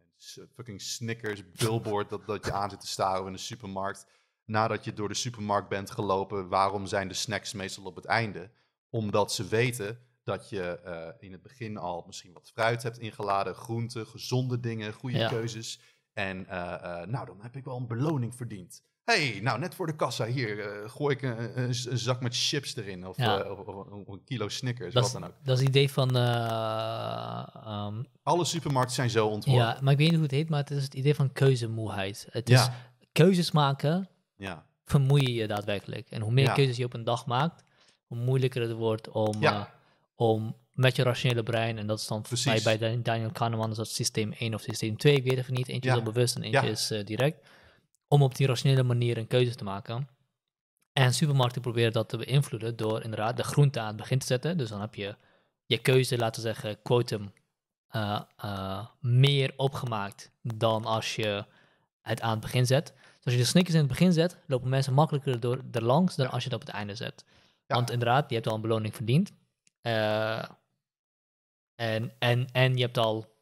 fucking Snickers, billboard dat, dat je aan zit te staren in de supermarkt nadat je door de supermarkt bent gelopen, waarom zijn de snacks meestal op het einde? Omdat ze weten dat je eh, in het begin al misschien wat fruit hebt ingeladen, groenten, gezonde dingen, goede keuzes. En eh, eh, nou, dan heb ik wel een beloning verdiend. hey, nou net voor de kassa hier gooi ik een, een, zak met chips erin of, of, een kilo Snickers, dat wat dan ook. Dat is het idee van... Ehm, Alle supermarkten zijn zo ontworpen. Ja, maar ik weet niet hoe het heet, maar het is het idee van keuzemoeheid. Het is keuzes maken ja. vermoei je je daadwerkelijk. En hoe meer keuzes je op een dag maakt, hoe moeilijker het wordt om, eh, om met je rationele brein, en dat is dan bij, bij Daniel Kahneman, is dat systeem 1 of systeem 2, ik weet het niet, eentje is al bewust en eentje is eh, direct, om op die rationele manier een keuze te maken. En supermarkten proberen dat te beïnvloeden door inderdaad de groente aan het begin te zetten. Dus dan heb je je keuze, laten we zeggen, quotum, uh, meer opgemaakt dan als je het aan het begin zet. Dus als je de Snickers in het begin zet, lopen mensen makkelijker door, er langs dan als je het op het einde zet. Want inderdaad, je hebt al een beloning verdiend. Eh, en, en, en je hebt al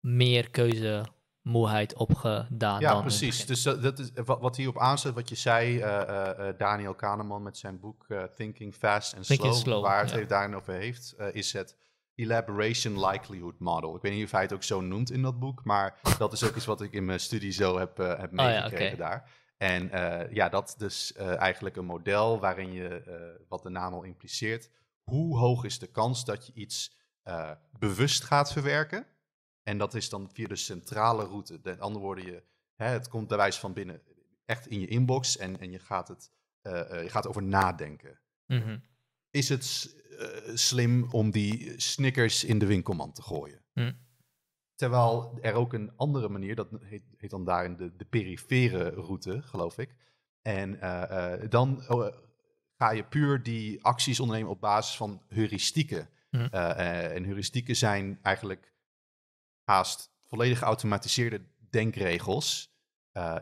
meer keuze moeheid opgedaan. Ja, precies. Dus dat, is wat hierop aanzet, wat je zei, eh, eh, Daniel Kahneman met zijn boek Thinking Fast and Slow, slow waar het daarin over heeft, is het Elaboration Likelihood Model. Ik weet niet of hij het ook zo noemt in dat boek, maar dat is ook iets wat ik in mijn studie zo heb, eh, heb oh meegekregen daar. En eh, ja, dat is dus eh, eigenlijk een model waarin je, wat de naam al impliceert, hoe hoog is de kans dat je iets bewust gaat verwerken? En dat is dan via de centrale route. De andere woorden, je, hè, het komt bij wijze van binnen echt in je inbox en, en je, gaat het, je gaat over nadenken. Mhm. Is het eh, slim om die Snickers in de winkelmand te gooien. Hm. Terwijl er ook een andere manier, dat heet, dan daarin de, de perifere route, geloof ik. En eh, eh, dan oh, ga je puur die acties ondernemen op basis van heuristieken. Hm. en heuristieken zijn eigenlijk haast volledig geautomatiseerde denkregels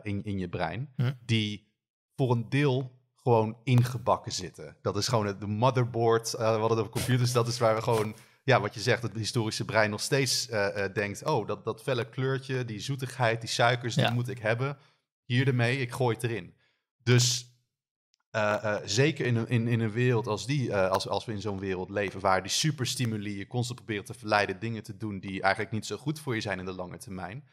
in, in je brein, hm. die voor een deel gewoon ingebakken zitten. Dat is gewoon het motherboard, wat eh, we hadden het op computers, dat is waar we gewoon, ja, wat je zegt, het historische brein nog steeds eh, eh, denkt, oh, dat, dat felle kleurtje, die zoetigheid, die suikers, die moet ik hebben. Hier ermee, ik gooi het erin. Dus zeker in, in, in een wereld als die, als, als we in zo'n wereld leven, waar die superstimuli je constant proberen te verleiden dingen te doen die eigenlijk niet zo goed voor je zijn in de lange termijn,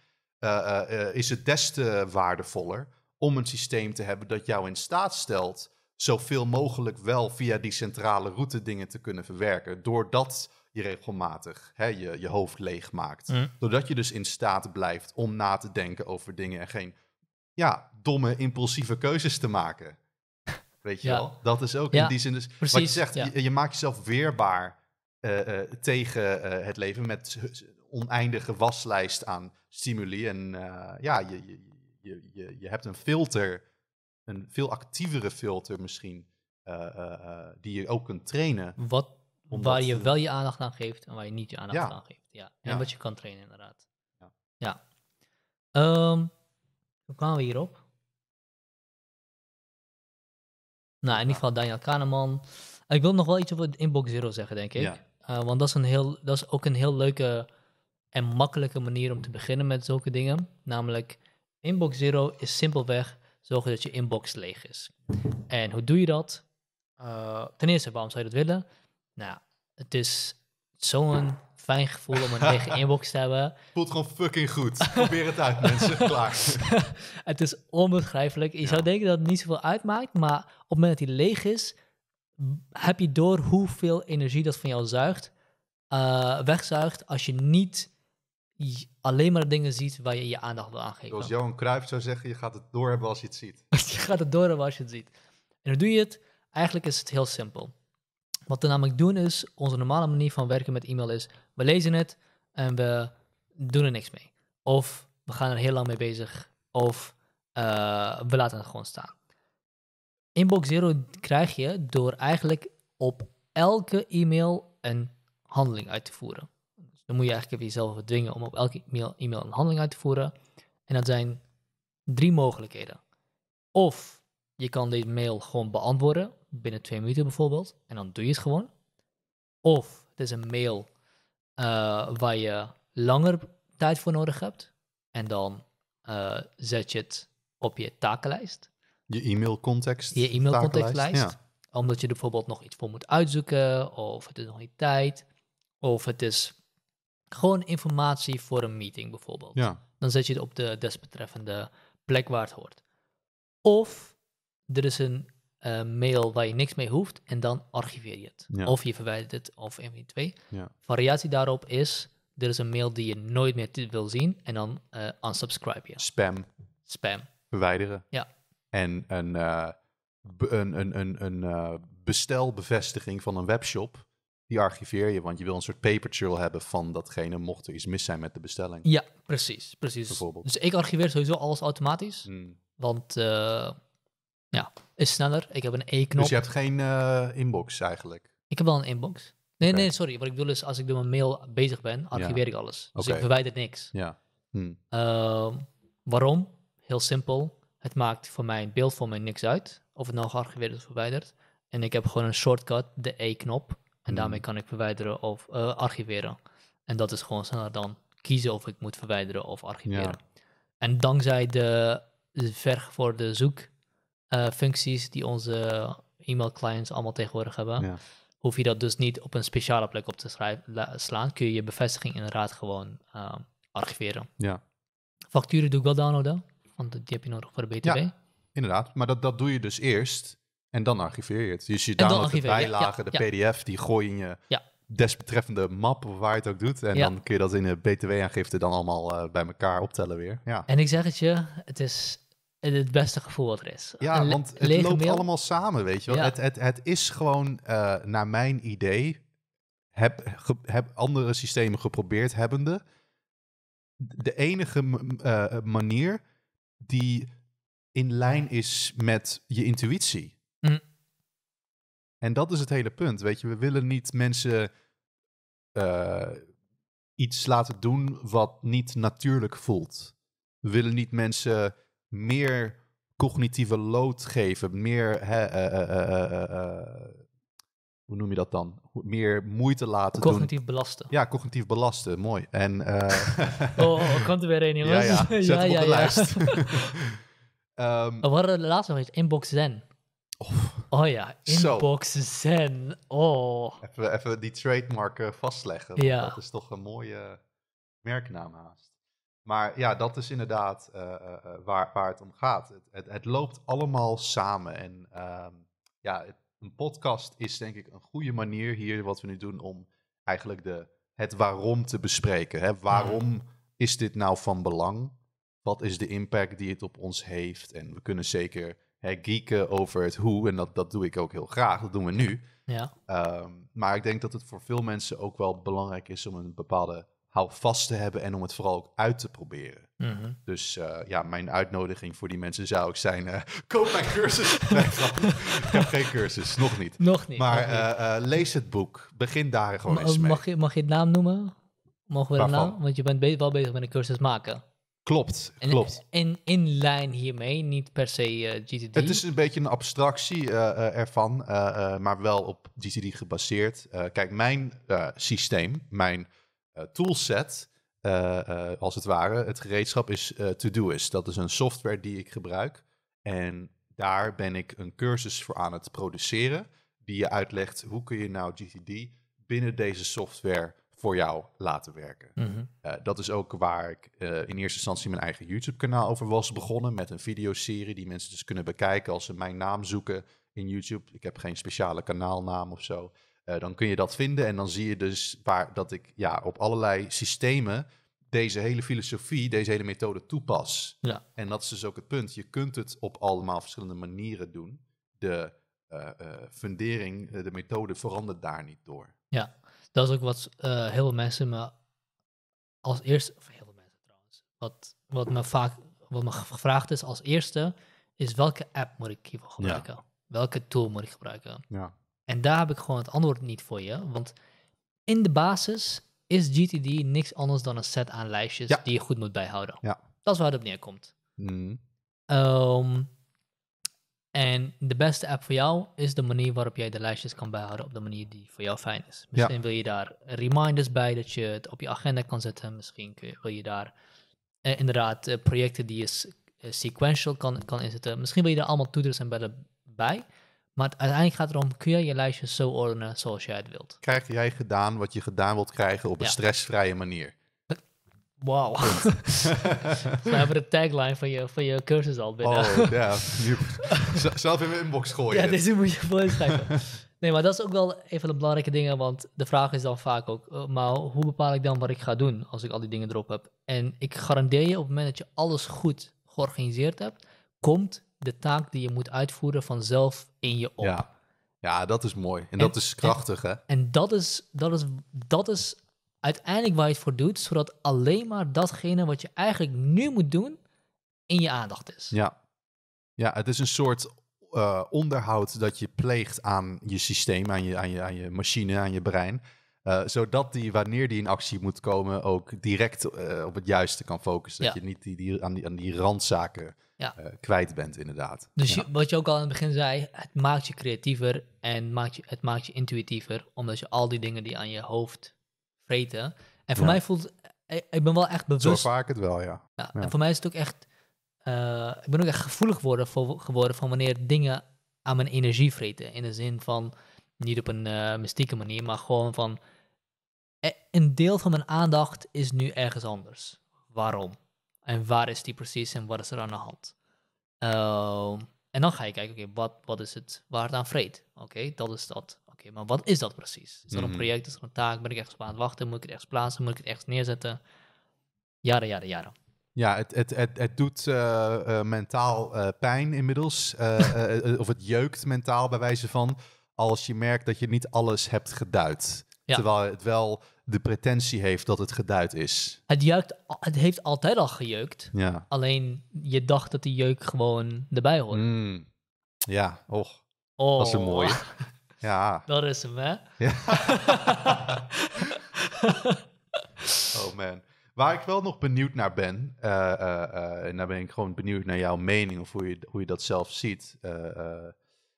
is het des te waardevoller om een systeem te hebben dat jou in staat stelt zoveel mogelijk wel via die centrale route dingen te kunnen verwerken. Doordat je regelmatig hè, je, je hoofd leeg maakt. Mm. Doordat je dus in staat blijft om na te denken over dingen en geen ja, domme, impulsieve keuzes te maken. Weet je wel? Dat is ook in die zin dus... Precies, wat je zegt, je, maakt jezelf weerbaar eh, eh, tegen eh, het leven met oneindige waslijst aan stimuli. En ja, je, je je, je, je hebt een filter, een veel actievere filter misschien, eh, eh, eh, die je ook kunt trainen. Wat, waar je wel je aandacht aan geeft en waar je niet je aandacht aan geeft. Ja. En wat je kan trainen, inderdaad. Ja. ja. Um, hoe kwamen we hierop? Nou, in ieder geval Daniel Kahneman. Ik wil nog wel iets over Inbox Zero zeggen, denk ik. Ja. want dat is, een heel, dat is ook een heel leuke en makkelijke manier om te beginnen met zulke dingen. Namelijk, Inbox Zero is simpelweg zorgen dat je inbox leeg is. En hoe doe je dat? Eh, ten eerste, waarom zou je dat willen? Nou, het is zo'n fijn gevoel om een lege inbox te hebben. Voelt gewoon fucking goed. Probeer het uit, mensen. Klaar. het is onbegrijpelijk. Je zou denken dat het niet zoveel uitmaakt, maar op het moment dat die leeg is, heb je door hoeveel energie dat van jou zuigt, eh, wegzuigt als je niet alleen maar dingen ziet waar je je aandacht wil aangeven. Zoals Johan Cruijff zou zeggen, je gaat het doorhebben als je het ziet. je gaat het doorhebben als je het ziet. En hoe doe je het? Eigenlijk is het heel simpel. Wat we namelijk doen is, onze normale manier van werken met e-mail is, we lezen het en we doen er niks mee. Of we gaan er heel lang mee bezig, of eh, we laten het gewoon staan. Inbox Zero krijg je door eigenlijk op elke e-mail een handeling uit te voeren dan moet je eigenlijk even jezelf dwingen om op elke e-mail, een handeling uit te voeren. En dat zijn drie mogelijkheden. Of je kan deze mail gewoon beantwoorden, binnen twee minuten bijvoorbeeld, en dan doe je het gewoon. Of het is een mail eh, waar je langer tijd voor nodig hebt, en dan eh, zet je het op je takenlijst. Je e-mailcontext. Je e-mailcontextlijst. Omdat je er bijvoorbeeld nog iets voor moet uitzoeken, of het is nog niet tijd, of het is gewoon informatie voor een meeting bijvoorbeeld. Ja. Dan zet je het op de desbetreffende plek waar het hoort. Of er is een eh, mail waar je niks mee hoeft en dan archiveer je het. Ja. Of je verwijdert het, of een van twee. Ja. Variatie daarop is, er is een mail die je nooit meer wil zien en dan eh, unsubscribe je. Spam. Spam. Verwijderen. Ja. En een, eh, een, een, een, een bestelbevestiging van een webshop die archiveer je, want je wil een soort paper trail hebben van datgene, mocht er iets mis zijn met de bestelling. Ja, precies. precies. Bijvoorbeeld. Dus ik archiveer sowieso alles automatisch, hmm. want eh, ja, is sneller. Ik heb een e-knop. Dus je hebt geen eh, inbox eigenlijk? Ik heb wel een inbox. Nee, nee, sorry. Wat ik bedoel is, als ik door mijn mail bezig ben, archiveer ik alles. Dus ik verwijder niks. Ja. Hmm. Ehm, waarom? Heel simpel. Het maakt voor mijn beeld voor mij niks uit. Of het nou gearchiveerd is of verwijderd. En ik heb gewoon een shortcut, de E-knop. En daarmee hmm. kan ik verwijderen of eh, archiveren. En dat is gewoon sneller dan kiezen of ik moet verwijderen of archiveren. En dankzij de, de zoekfuncties eh, die onze e-mail clients allemaal tegenwoordig hebben, ja. hoef je dat dus niet op een speciale plek op te slaan. Kun je je bevestiging inderdaad gewoon eh, archiveren. Ja. Facturen doe ik wel downloaden, want die heb je nodig voor de BTW. Ja, inderdaad. Maar dat, dat doe je dus eerst en dan archiveer je het. Dus je downloadt de bijlagen de pdf, die gooi je in je desbetreffende map of waar je het ook doet. En dan kun je dat in de btw-aangifte dan allemaal eh, bij elkaar optellen weer. Ja. En ik zeg het je, het is het beste gevoel wat er is. Ja, want het loopt allemaal samen, weet je wel. Het, het, het is gewoon, eh, naar mijn idee, heb, heb andere systemen geprobeerd hebbende, de enige eh, manier die in lijn is met je intuïtie. Hm. En dat is het hele punt. Weet je, we willen niet mensen eh, iets laten doen wat niet natuurlijk voelt. We willen niet mensen meer cognitieve lood geven, meer. Hè, eh, eh, hoe noem je dat dan? Meer moeite laten doen. cognitief belasten. Ja, cognitief belasten. Mooi. En, oh, oh, komt er weer een, jongens. Ja, ja. Zet ja, op de ja. lijst. um, We hadden laatst nog eens Inbox Zen. Oh ja, inboxen zen. Oh. Even, die trademark eh, vastleggen. Ja. Dat is toch een mooie merknaam haast. Maar ja, dat is inderdaad eh, eh, waar, waar het om gaat. Het, het, loopt allemaal samen. En ehm, ja, een podcast is denk ik een goede manier hier wat we nu doen om eigenlijk de, het waarom te bespreken. Hè? Waarom is dit nou van belang? Wat is de impact die het op ons heeft? En we kunnen zeker hè, geeken over het hoe. En dat, dat doe ik ook heel graag. Dat doen we nu. Ja. Ehm, maar ik denk dat het voor veel mensen ook wel belangrijk is om een bepaalde houvast vast te hebben en om het vooral ook uit te proberen. Mhm. Dus eh, ja, mijn uitnodiging voor die mensen zou ook zijn: eh, koop mijn cursus. ik heb geen cursus, nog niet. Nog niet. Maar eh, lees het boek. Begin daar gewoon eens mee. Mag je, mag je het naam noemen? Mogen we de naam? Want je bent wel bezig met een cursus maken. Klopt, klopt. En, in lijn hiermee, niet per se eh, GTD? Het is een beetje een abstractie eh, eh, ervan, maar wel op GTD gebaseerd. kijk, mijn systeem, mijn toolset, als het ware, het gereedschap is Todoist. Dat is een software die ik gebruik. En daar ben ik een cursus voor aan het produceren, die je uitlegt hoe kun je nou GTD binnen deze software voor jou laten werken. Mhm. Eh, dat is ook waar ik eh, in eerste instantie mijn eigen YouTube-kanaal over was begonnen. Met een videoserie die mensen dus kunnen bekijken als ze mijn naam zoeken in YouTube. Ik heb geen speciale kanaalnaam of zo. Eh, dan kun je dat vinden en dan zie je dus waar, dat ik ja, op allerlei systemen deze hele filosofie, deze hele methode toepas. Ja. En dat is dus ook het punt. Je kunt het op allemaal verschillende manieren doen. De fundering, de methode verandert daar niet door. Ja, dat is ook wat eh, heel veel mensen me als eerste, heel veel mensen trouwens, wat, wat me vaak wat me gevraagd is als eerste, is welke app moet ik hiervoor gebruiken? Welke tool moet ik gebruiken? Ja. En daar heb ik gewoon het antwoord niet voor je, want in de basis is GTD niks anders dan een set aan lijstjes die je goed moet bijhouden. Dat is waar het op neerkomt. Mhm. Ehm, en de beste app voor jou is de manier waarop jij de lijstjes kan bijhouden op de manier die voor jou fijn is. Misschien wil je daar reminders bij dat je het op je agenda kan zetten. Misschien wil je daar eh, inderdaad eh, projecten die je eh, sequential kan, kan inzetten. Misschien wil je daar allemaal toeters en bellen bij. Maar uiteindelijk gaat het erom, kun je je lijstjes zo ordenen zoals jij het wilt. Krijg jij gedaan wat je gedaan wilt krijgen op een stressvrije manier? Wauw. We hebben de tagline van je, van je cursus al binnen. Oh, ja. Zelf in mijn inbox gooien. Ja, deze moet je voor inschrijven. Nee, maar dat is ook wel een de belangrijke dingen, want de vraag is dan vaak ook, eh, maar hoe bepaal ik dan wat ik ga doen als ik al die dingen erop heb? En ik garandeer je, op het moment dat je alles goed georganiseerd hebt, komt de taak die je moet uitvoeren vanzelf in je op. Ja, ja dat is mooi. En, dat is krachtig, en, hè? En dat is, dat is, dat is uiteindelijk waar je het voor doet, zodat alleen maar datgene wat je eigenlijk nu moet doen, in je aandacht is. Ja, ja het is een soort eh, onderhoud dat je pleegt aan je systeem, aan je, aan je, aan je machine, aan je brein. Eh, zodat die, wanneer die in actie moet komen, ook direct eh, op het juiste kan focussen. Dat je niet die, die, aan, die, aan die randzaken kwijt bent, inderdaad. Dus wat je ook al in het begin zei, het maakt je creatiever en maakt je, het maakt je intuïtiever. Omdat je al die dingen die aan je hoofd en voor mij voelt, eh, ik, ben wel echt bewust. Zo vaak het wel, ja. ja, En voor mij is het ook echt, eh, ik ben ook echt gevoelig voor, geworden van wanneer dingen aan mijn energie vreten. In de zin van, niet op een eh, mystieke manier, maar gewoon van, een deel van mijn aandacht is nu ergens anders. Waarom? En waar is die precies en wat is er aan de hand? Ehm, en dan ga je kijken, oké, wat, wat is het waar het aan vreet? Oké, dat is dat maar wat is dat precies? Is dat een mhm. project? Is dat een taak? Ben ik echt op het wachten? Moet ik het ergens plaatsen? Moet ik het ergens neerzetten? Jaren, jaren, jaren. Ja, het, het, het, het doet eh, eh, mentaal eh, pijn inmiddels. of het jeukt mentaal bij wijze van. Als je merkt dat je niet alles hebt geduid. Terwijl het wel de pretentie heeft dat het geduid is. Het, jeukt, het heeft altijd al gejeukt. Ja. Alleen je dacht dat die jeuk gewoon erbij hoort. Mm. Ja, och. Oh. Dat is een oh. mooie. Ja. Dat is hem, hè? Ja. oh man. Waar ik wel nog benieuwd naar ben, eh, eh, eh, en daar ben ik gewoon benieuwd naar jouw mening of hoe je, hoe je dat zelf ziet,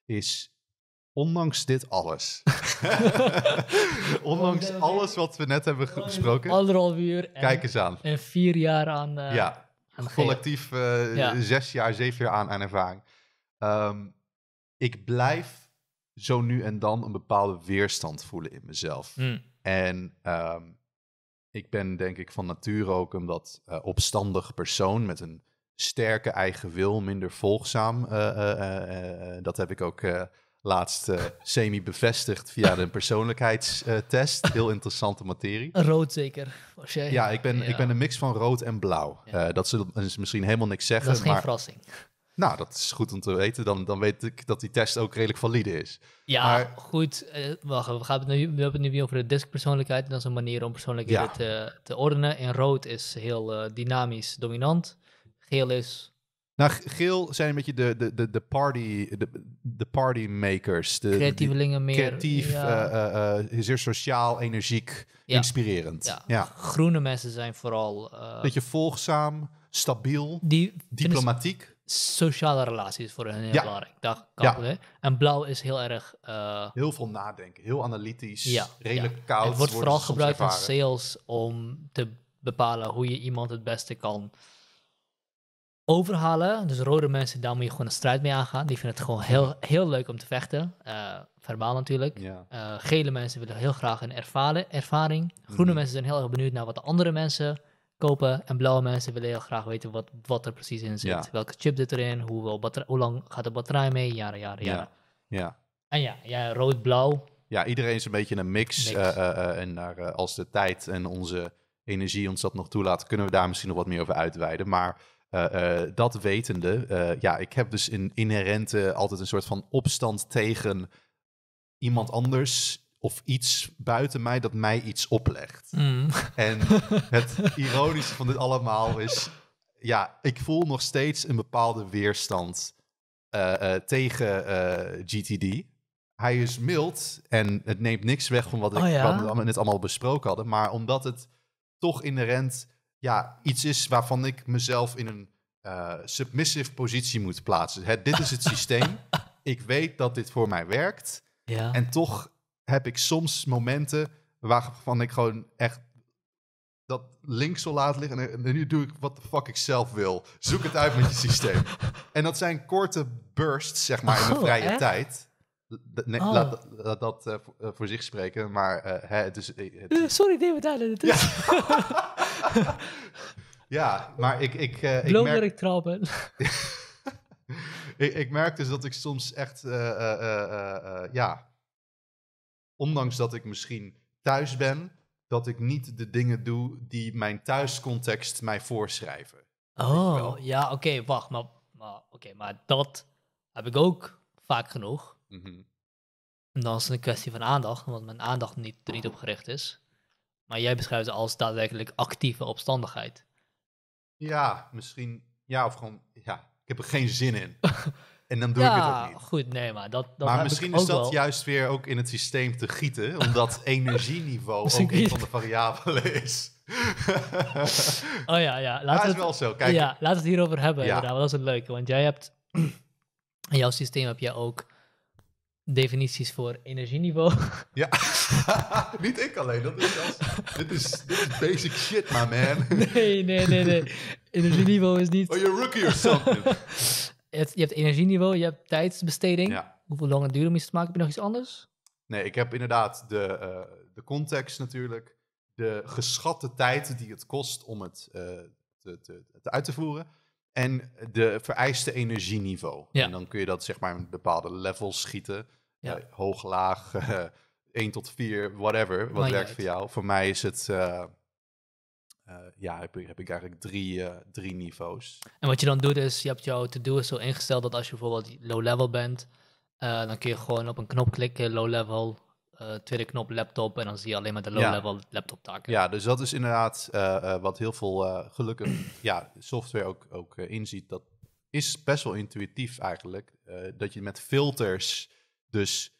is ondanks dit alles. ondanks alles wat we net hebben gesproken Anderhalf uur. En, kijk eens aan. En vier jaar aan. ja, collectief zes jaar, zeven jaar aan, ervaring. Ehm, ik blijf zo nu en dan een bepaalde weerstand voelen in mezelf. Hmm. En ehm, ik ben denk ik van nature ook een wat uh, opstandig persoon met een sterke eigen wil, minder volgzaam. Eh, eh, dat heb ik ook laatst semi-bevestigd via een persoonlijkheidstest. Heel interessante materie. Rood zeker? Ja, ik ben, ik ben een mix van rood en blauw. Ja. dat ze misschien helemaal niks zeggen. Dat is geen verrassing. Nou, dat is goed om te weten. Dan, dan weet ik dat die test ook redelijk valide is. Ja, maar... goed. Uh, wacht, we, gaan het nu, we hebben het nu over de deskpersoonlijkheid. En dat is een manier om persoonlijkheid eh, te, te ordenen. En rood is heel uh, dynamisch dominant. Geel is... Nou, geel zijn een beetje de, de, de, de, party, de, de makers, De, meer. Creatief, zeer sociaal, energiek, inspirerend. Ja. Groene mensen zijn vooral... Beetje volgzaam, stabiel, die diplomatiek sociale relaties voor hun heel ja. belangrijk. ja. En blauw is heel erg... Eh, heel veel nadenken, heel analytisch, ja, redelijk koud. Het wordt vooral gebruikt in sales om te bepalen hoe je iemand het beste kan overhalen. Dus rode mensen, daar moet je gewoon een strijd mee aangaan. Die vinden het gewoon heel, heel leuk om te vechten. Eh, verbaal natuurlijk. Eh, gele mensen willen heel graag een ervaren, ervaring. Groene mhm. mensen zijn heel erg benieuwd naar wat de andere mensen kopen. En blauwe mensen willen heel graag weten wat, wat er precies in zit. Welke chip zit erin, hoe, hoe lang gaat de batterij mee, jaren, jaren, jaren. Ja. ja. En ja, ja rood, blauw. Ja, iedereen is een beetje een mix. Eh, eh, eh, en daar, als de tijd en onze energie ons dat nog toelaat, kunnen we daar misschien nog wat meer over uitweiden. Maar dat wetende, ja, ik heb dus in inherente altijd een soort van opstand tegen iemand anders of iets buiten mij dat mij iets oplegt. Mm. En het ironische van dit allemaal is, ja, ik voel nog steeds een bepaalde weerstand eh, eh, tegen eh, GTD. Hij is mild en het neemt niks weg van wat oh, ik net allemaal besproken hadden. Maar omdat het toch in inherent ja, iets is waarvan ik mezelf in een submissive positie moet plaatsen. dit is het systeem. Ik weet dat dit voor mij werkt. Ja. En toch heb ik soms momenten waarvan ik gewoon echt dat links zal laat liggen. En, nu doe ik wat de fuck ik zelf wil. Zoek het uit met je systeem. En dat zijn korte bursts, zeg maar, in mijn oh, vrije tijd. Oh. laat, dat eh, eh, voor, zich spreken, maar eh, hè, het sorry, David Allen, het is... Ja, maar ik... ik, ik merk... dat ik trouw ben. ik, ik, merk dus dat ik soms echt... ja, ondanks dat ik misschien thuis ben, dat ik niet de dingen doe die mijn thuiscontext mij voorschrijven. Oh, ja, oké, wacht, maar, maar oké, maar dat heb ik ook vaak genoeg. En mhm. dan is het een kwestie van aandacht, want mijn aandacht niet, er niet op gericht is. Maar jij beschrijft het als daadwerkelijk actieve opstandigheid. Ja, misschien. Ja, of gewoon. Ja, ik heb er geen zin in. En dan doe ja, ik het ook Goed, nee, maar dat. dat maar misschien is dat juist weer ook in het systeem te gieten, omdat energieniveau ook een van de variabelen is. oh ja, ja. Laat het, is wel zo. Kijk. Ja, laat het hierover hebben. Ja. dat is een leuke. Want jij hebt. In jouw systeem heb jij ook definities voor energieniveau. Ja, niet ik alleen. Dat is als, dit, is, dit is basic shit, my man. nee, nee, nee, nee. Energieniveau is niet... Oh, je rookie of something je hebt energieniveau, je hebt tijdsbesteding. Ja. Hoeveel langer duurt om iets te maken? Heb je nog iets anders? Nee, ik heb inderdaad de, eh, de context natuurlijk. De geschatte tijd die het kost om het eh, te, te, uit te voeren. En de vereiste energieniveau. En dan kun je dat zeg maar een bepaalde levels schieten. Ja. Eh, hoog, laag, 1 tot 4, whatever. Wat werkt voor jou? Voor mij is het eh, ja, heb ik, eigenlijk drie, eh, drie niveaus. En wat je dan doet is, je hebt jouw to-do zo ingesteld dat als je bijvoorbeeld low level bent, eh, dan kun je gewoon op een knop klikken, low level, uh, tweede knop laptop en dan zie je alleen maar de low-level laptop taken. Ja, dus dat is inderdaad wat heel veel gelukkig ja, software ook, ook inziet. Dat is best wel intuïtief eigenlijk. dat je met filters dus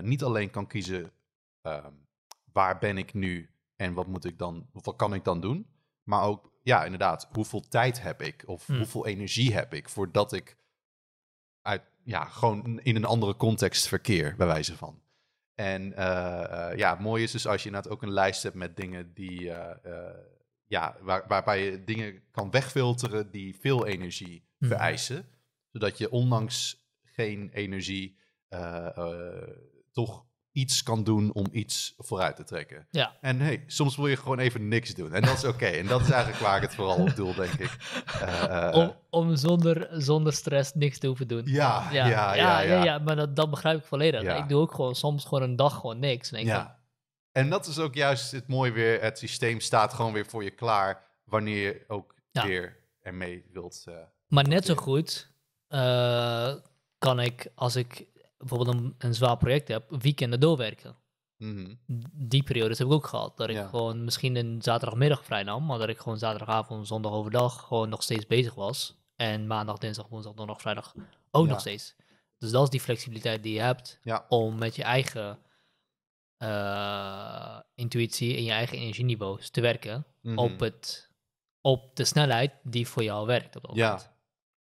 niet alleen kan kiezen ehm, waar ben ik nu en wat moet ik dan, wat kan ik dan doen? Maar ook, ja, inderdaad, hoeveel tijd heb ik? Of hmm. hoeveel energie heb ik voordat ik uit, ja, gewoon in een andere context verkeer, bij wijze van. En eh, eh, ja, mooi is dus als je inderdaad ook een lijst hebt met dingen die, eh, ja, waar, waarbij je dingen kan wegfilteren die veel energie hmm. vereisen. Zodat je ondanks geen energie toch iets kan doen om iets vooruit te trekken. Ja. En hey, soms wil je gewoon even niks doen. En dat is oké. en dat is eigenlijk waar ik het vooral op doel, denk ik. Uh, om, zonder, zonder stress niks te hoeven doen. Ja, ja, ja. ja, ja, maar dat, begrijp ik volledig. Ik doe ook gewoon soms gewoon een dag gewoon niks. En, ik ja. en dat is ook juist het mooie weer. Het systeem staat gewoon weer voor je klaar wanneer je ook weer ermee wilt. Uh, maar net zo goed uh, kan ik, als ik bijvoorbeeld een, zwaar project heb, weekenden doorwerken. Mhm. Die periodes heb ik ook gehad. Dat ik gewoon misschien een zaterdagmiddag vrij nam, maar dat ik gewoon zaterdagavond, zondag overdag gewoon nog steeds bezig was. En maandag, dinsdag, woensdag, donderdag, vrijdag ook nog steeds. Dus dat is die flexibiliteit die je hebt om met je eigen eh, intuïtie en je eigen energieniveaus te werken mhm. op, het, op de snelheid die voor jou werkt op dat moment.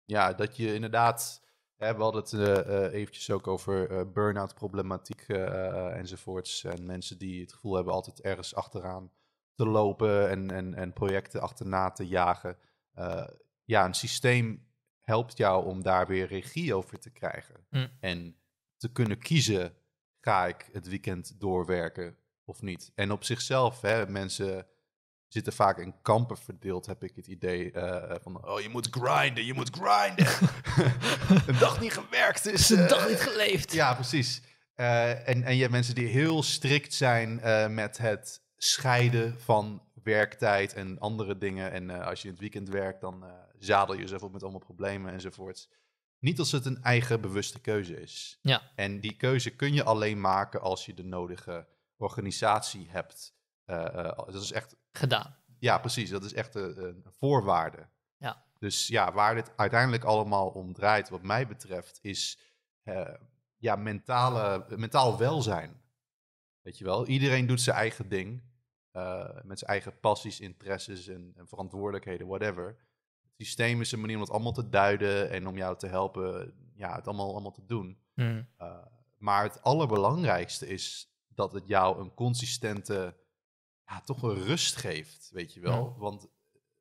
Ja, dat je inderdaad we hadden het eh, eh, eventjes ook over eh, burn-out problematiek enzovoorts. En mensen die het gevoel hebben altijd ergens achteraan te lopen en, en, en projecten achterna te jagen. ja, een systeem helpt jou om daar weer regie over te krijgen. Mm. En te kunnen kiezen, ga ik het weekend doorwerken of niet. En op zichzelf, hè, mensen zitten vaak in kampen verdeeld, heb ik het idee eh, eh, van, oh, je moet grinden, je moet grinden. een dag niet gewerkt is... een dag eh, niet geleefd. Ja, precies. en, en je hebt mensen die heel strikt zijn met het scheiden van werktijd en andere dingen. En als je in het weekend werkt, dan zadel je jezelf op met allemaal problemen enzovoorts. Niet als het een eigen bewuste keuze is. Ja. En die keuze kun je alleen maken als je de nodige organisatie hebt. Eh, eh, dat is echt. Gedaan. Ja, precies. Dat is echt eh, een voorwaarde. Ja. Dus ja, waar dit uiteindelijk allemaal om draait, wat mij betreft, is ja, mentale, mentaal welzijn. Weet je wel, iedereen doet zijn eigen ding. met zijn eigen passies, interesses en, verantwoordelijkheden, whatever. Het systeem is een manier om dat allemaal te duiden en om jou te helpen ja, het allemaal, allemaal te doen. Hmm. maar het allerbelangrijkste is dat het jou een consistente ja, toch een rust geeft, weet je wel. Want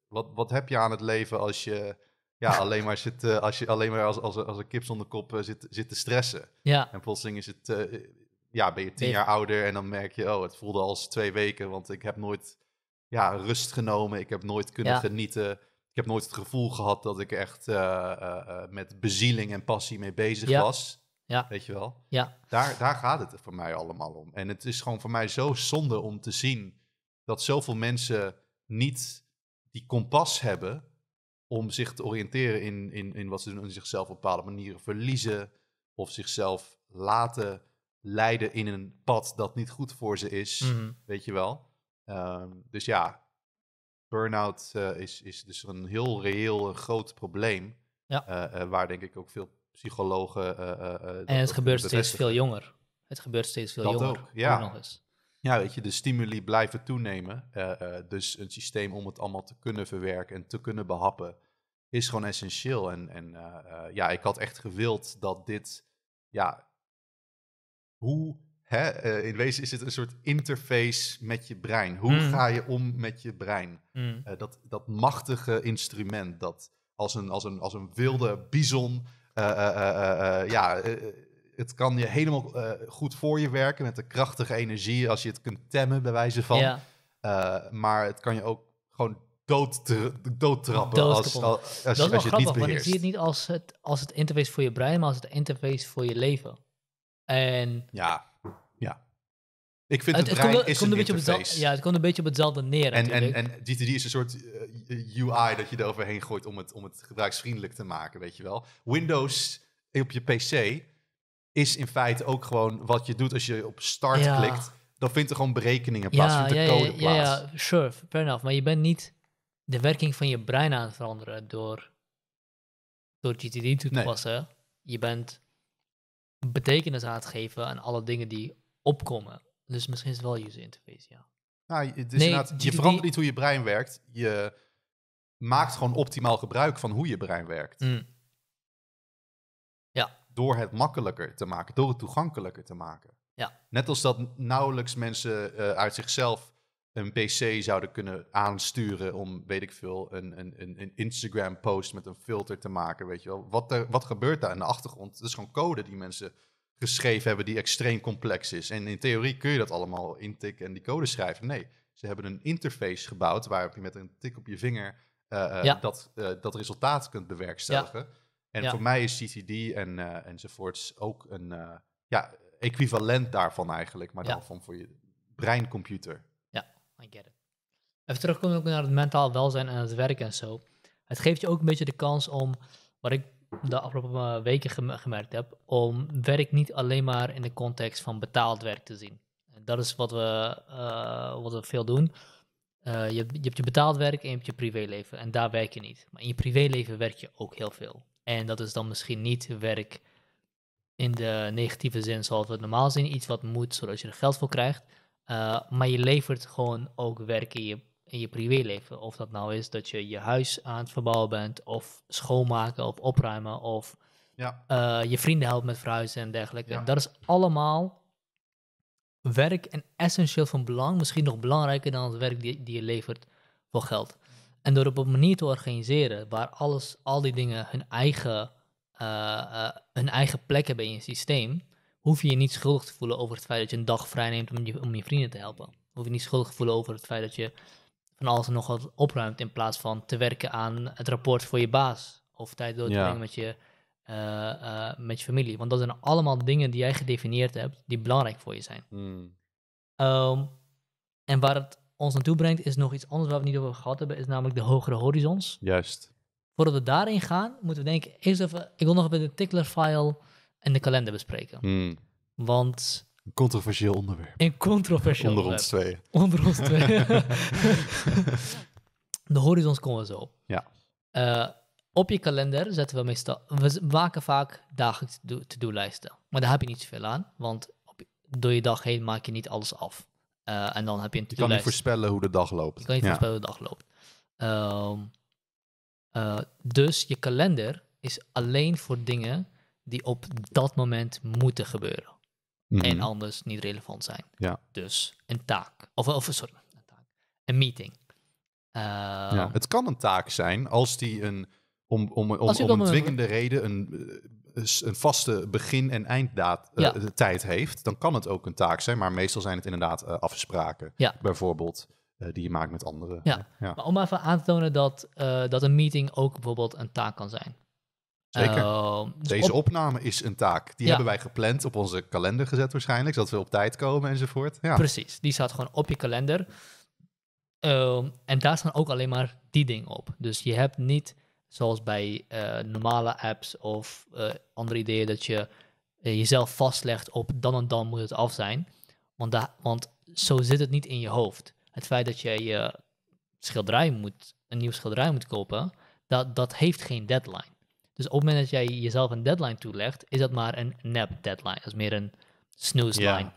wat, wat heb je aan het leven als je, ja, alleen maar, zit, eh, als, je alleen maar als, als, als een kip zonder kop eh, zit, zit te stressen? Ja. En plotseling is het, eh, ja, ben je tien jaar ouder en dan merk je, oh, het voelde als twee weken, want ik heb nooit ja, rust genomen, ik heb nooit kunnen genieten. Ik heb nooit het gevoel gehad dat ik echt met bezieling en passie mee bezig was. Ja. Weet je wel? Ja. Daar, daar gaat het voor mij allemaal om. En het is gewoon voor mij zo zonde om te zien dat zoveel mensen niet die kompas hebben om zich te oriënteren in, in, in wat ze doen zichzelf op bepaalde manieren verliezen of zichzelf laten leiden in een pad dat niet goed voor ze is, mhm. weet je wel. Ehm, dus ja, burn-out eh, is, is dus een heel reëel groot probleem, ja. Eh, eh, waar denk ik ook veel psychologen... en het gebeurt steeds veel jonger. Het gebeurt steeds veel dat jonger. Ook, ja. Nog eens ja, weet je, de stimuli blijven toenemen. Eh, eh, dus een systeem om het allemaal te kunnen verwerken en te kunnen behappen is gewoon essentieel. En, en eh, ja, ik had echt gewild dat dit, ja, hoe, hè, in wezen is het een soort interface met je brein. Hoe mm. ga je om met je brein? Mm. dat, dat machtige instrument dat als een, als een, als een wilde bison, ja, het kan je helemaal eh, goed voor je werken met de krachtige energie als je het kunt temmen, bij wijze van. Ja. Eh, maar het kan je ook gewoon dood, doodtrappen als, als, als, dat is wel je grappig, het niet beheerst. Want ik zie het niet als het, als het interface voor je brein, maar als het interface voor je leven. En ja, ja. Ik vind het, brein komt, is komt een, beetje op ja, het komt een beetje op hetzelfde neer. En, en, en DTD is een soort eh, UI dat je eroverheen overheen gooit om het, om het gebruiksvriendelijk te maken, weet je wel. Windows op je PC is in feite ook gewoon wat je doet als je op start klikt. Dan vindt er gewoon berekeningen plaats, ja, vindt code plaats. Ja, sure, fair enough. Maar je bent niet de werking van je brein aan het veranderen door, door GTD toe te passen. Je bent betekenis aan het geven aan alle dingen die opkomen. Dus misschien is het wel user interface, ja. Nou, het is nee, je verandert niet hoe je brein werkt. Je maakt gewoon optimaal gebruik van hoe je brein werkt. Mm door het makkelijker te maken, door het toegankelijker te maken. Ja. Net als dat nauwelijks mensen eh, uit zichzelf een PC zouden kunnen aansturen om, weet ik veel, een, een, een Instagram-post met een filter te maken. Weet je wel. Wat, er, wat gebeurt daar in de achtergrond? Dat is gewoon code die mensen geschreven hebben die extreem complex is. En in theorie kun je dat allemaal intikken en die code schrijven. Nee, ze hebben een interface gebouwd waarop je met een tik op je vinger eh, eh, dat, dat resultaat kunt bewerkstelligen. Ja. En voor mij is CCD en, eh, enzovoorts ook een eh, ja, equivalent daarvan eigenlijk, maar dan van voor je breincomputer. Ja, I get it. Even terugkomen naar het mentaal welzijn en het werk en zo. Het geeft je ook een beetje de kans om, wat ik de afgelopen eh, weken gemerkt heb, om werk niet alleen maar in de context van betaald werk te zien. En dat is wat we, wat we veel doen. je, je, hebt je betaald werk en je hebt je privéleven. En daar werk je niet. Maar in je privéleven werk je ook heel veel. En dat is dan misschien niet werk in de negatieve zin zoals we het normaal zien. Iets wat moet, zodat je er geld voor krijgt. Eh, maar je levert gewoon ook werk in je, in je privéleven. Of dat nou is dat je je huis aan het verbouwen bent, of schoonmaken, of opruimen, of ja. Eh, je vrienden helpt met verhuizen en dergelijke. dat is allemaal werk en essentieel van belang. Misschien nog belangrijker dan het werk die, die je levert voor geld. En door op een manier te organiseren waar alles, al die dingen hun eigen, eh, eh, hun eigen plek hebben in je systeem, hoef je je niet schuldig te voelen over het feit dat je een dag vrij neemt om je, om je vrienden te helpen. Hoef je niet schuldig te voelen over het feit dat je van alles en nog wat opruimt in plaats van te werken aan het rapport voor je baas of tijd door te brengen met je, eh, met je familie. Want dat zijn allemaal dingen die jij gedefinieerd hebt die belangrijk voor je zijn. Hmm. Ehm, en waar het ons naartoe brengt, is nog iets anders waar we het niet over gehad hebben, is namelijk de hogere horizons. Juist. Voordat we daarin gaan, moeten we denken, eerst even, ik wil nog even de tickler file en de kalender bespreken. Hmm. Want... Een controversieel onderwerp. Een controversieel Onder onderwerp. ons twee. Onder ons twee. de horizons komen zo. Ja. Eh, op je kalender zetten we meestal, we maken vaak dagelijks to-do-lijsten. Maar daar heb je niet zoveel aan, want door je dag heen maak je niet alles af. Eh, en dan heb je een Je kan niet voorspellen hoe de dag loopt. Je kan niet voorspellen hoe de dag loopt. Ehm, eh, dus je kalender is alleen voor dingen die op dat moment moeten gebeuren. Mhm. En anders niet relevant zijn. Ja. Dus een taak. Of, of sorry, een, taak. een meeting. Ehm, ja, het kan een taak zijn als die een om, om, om, een dwingende reden een, eh, een vaste begin- en einddaad eh, tijd heeft, dan kan het ook een taak zijn. Maar meestal zijn het inderdaad uh, afspraken, ja. bijvoorbeeld, die je maakt met anderen. Ja. ja. Maar om even aan te tonen dat, dat een meeting ook bijvoorbeeld een taak kan zijn. Zeker. Ehm, dus Deze opname is een taak. Die hebben wij gepland op onze kalender gezet waarschijnlijk, zodat we op tijd komen enzovoort. Precies, die staat gewoon op je kalender. Ehm, en daar staan ook alleen maar die dingen op. Dus je hebt niet Zoals bij eh, normale apps of eh, andere ideeën dat je eh, jezelf vastlegt op dan en dan moet het af zijn. Want, da- want zo zit het niet in je hoofd. Het feit dat je je schilderij moet, een nieuw schilderij moet kopen, dat, dat heeft geen deadline. Dus op het moment dat jij jezelf een deadline toelegt, is dat maar een nep deadline. Dat is meer een snooze line.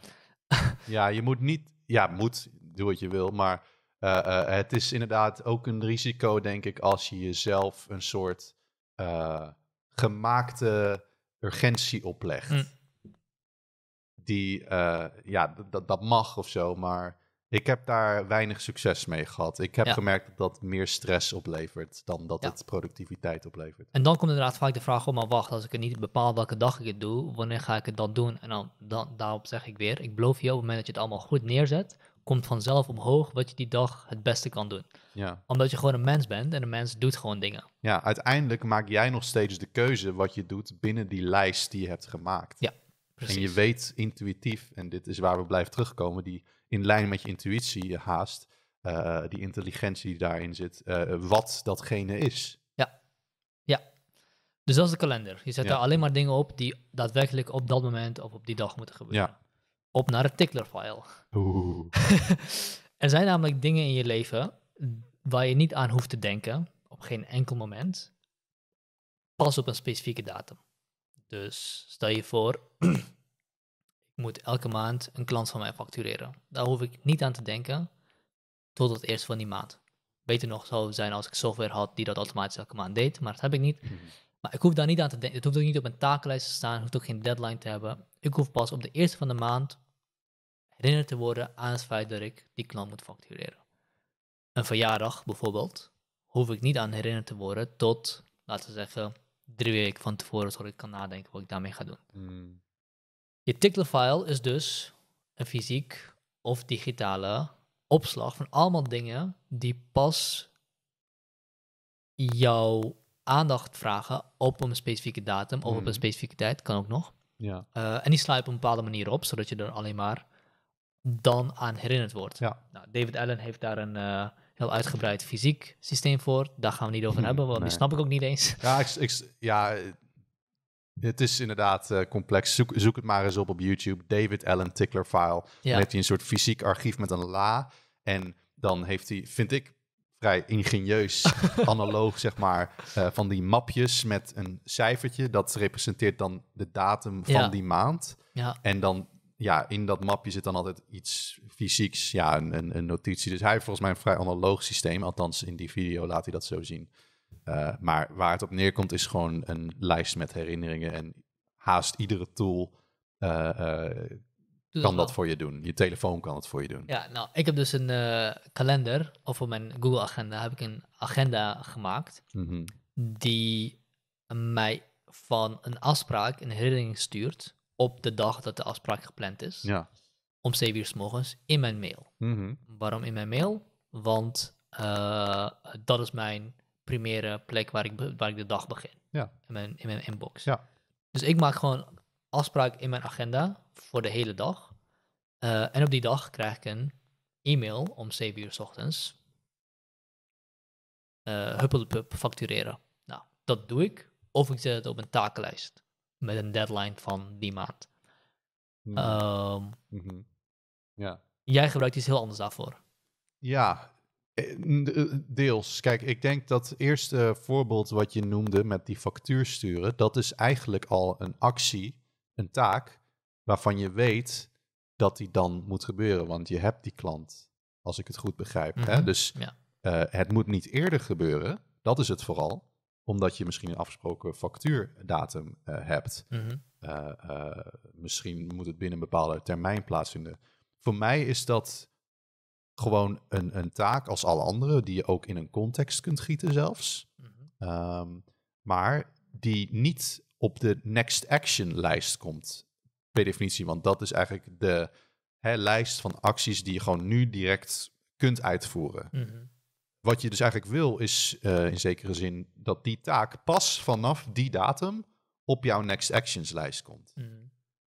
Ja. ja, je moet niet, ja, moet, doe wat je wil, maar eh, eh, het is inderdaad ook een risico, denk ik, als je jezelf een soort eh, gemaakte urgentie oplegt. Mm. Die, ja, dat, dat mag of zo, maar ik heb daar weinig succes mee gehad. Ik heb gemerkt dat dat meer stress oplevert dan dat het productiviteit oplevert. En dan komt inderdaad vaak de vraag: oh, maar wacht, als ik het niet bepaal welke dag ik het doe, wanneer ga ik het dan doen? En dan, dan daarop zeg ik weer: ik beloof je op het moment dat je het allemaal goed neerzet, komt vanzelf omhoog wat je die dag het beste kan doen. Ja. Omdat je gewoon een mens bent en een mens doet gewoon dingen. Ja, uiteindelijk maak jij nog steeds de keuze wat je doet binnen die lijst die je hebt gemaakt. Ja, precies. En je weet intuïtief, en dit is waar we blijven terugkomen, die in lijn met je intuïtie eh, haast, eh, die intelligentie die daarin zit, eh, wat datgene is. Ja, ja. Dus dat is de kalender. Je zet daar alleen maar dingen op die daadwerkelijk op dat moment of op die dag moeten gebeuren. Ja op naar het ticklerfile. file er zijn namelijk dingen in je leven waar je niet aan hoeft te denken, op geen enkel moment, pas op een specifieke datum. Dus stel je voor, ik moet elke maand een klant van mij factureren. Daar hoef ik niet aan te denken tot het eerst van die maand. Beter nog zou het zijn als ik software had die dat automatisch elke maand deed, maar dat heb ik niet. Mhm. Maar ik hoef daar niet aan te denken. Het hoeft ook niet op mijn takenlijst te staan. Het hoeft ook geen deadline te hebben. Ik hoef pas op de eerste van de maand herinnerd te worden aan het feit dat ik die klant moet factureren. Een verjaardag bijvoorbeeld hoef ik niet aan herinnerd te worden tot, laten we zeggen, drie weken van tevoren, zodat ik kan nadenken wat ik daarmee ga doen. Hmm. Je ticklerfile file is dus een fysiek of digitale opslag van allemaal dingen die pas jouw aandacht vragen op een specifieke datum of op een mhm. specifieke tijd, kan ook nog. Ja. Eh, en die sla je op een bepaalde manier op, zodat je er alleen maar dan aan herinnerd wordt. Ja. Nou, David Allen heeft daar een eh, heel uitgebreid fysiek systeem voor. Daar gaan we niet over mhm. hebben, want die snap ik ook niet eens. Ja, ik, ik, ja het is inderdaad eh, complex. Zoek, zoek, het maar eens op op YouTube. David Allen Tickler File. Ja. Dan heeft hij een soort fysiek archief met een la. En dan heeft hij, vind ik vrij ingenieus analoog, zeg maar, eh, van die mapjes met een cijfertje. Dat representeert dan de datum van die maand. Ja. En dan, ja, in dat mapje zit dan altijd iets fysieks, ja, een, een, een, notitie. Dus hij heeft volgens mij een vrij analoog systeem. Althans, in die video laat hij dat zo zien. Eh, maar waar het op neerkomt is gewoon een lijst met herinneringen. En haast iedere tool eh, kan dat, voor je doen. Je telefoon kan het voor je doen. Ja, nou, ik heb dus een eh, kalender, of op mijn Google Agenda heb ik een agenda gemaakt mhm. die mij van een afspraak een herinnering stuurt op de dag dat de afspraak gepland is. Ja. Om 7 uur s morgens in mijn mail. Mhm. Waarom in mijn mail? Want eh, dat is mijn primaire plek waar ik, waar ik de dag begin. Ja. In, mijn, in mijn inbox. Ja. Dus ik maak gewoon afspraak in mijn agenda voor de hele dag. Eh, en op die dag krijg ik een e-mail om 7 uur s ochtends. Uh, eh, huppelpup factureren. Nou, dat doe ik. Of ik zet het op een takenlijst met een deadline van die maand. Mhm. Ehm, mhm. ja. Jij gebruikt iets heel anders daarvoor. Ja, eh, deels. Kijk, ik denk dat het eerste voorbeeld wat je noemde met die factuur sturen, dat is eigenlijk al een actie een taak waarvan je weet dat die dan moet gebeuren. Want je hebt die klant, als ik het goed begrijp. hè? Mhm, dus eh, het moet niet eerder gebeuren, dat is het vooral omdat je misschien een afgesproken factuurdatum eh, hebt. Mhm. Eh, misschien moet het binnen een bepaalde termijn plaatsvinden. Voor mij is dat gewoon een, een taak als alle andere, die je ook in een context kunt gieten zelfs. Mhm. Ehm, maar die niet op de next action lijst komt. Per definitie, want dat is eigenlijk de hè, lijst van acties die je gewoon nu direct kunt uitvoeren. Mhm. Wat je dus eigenlijk wil is eh, in zekere zin dat die taak pas vanaf die datum op jouw next actions lijst komt. Mhm.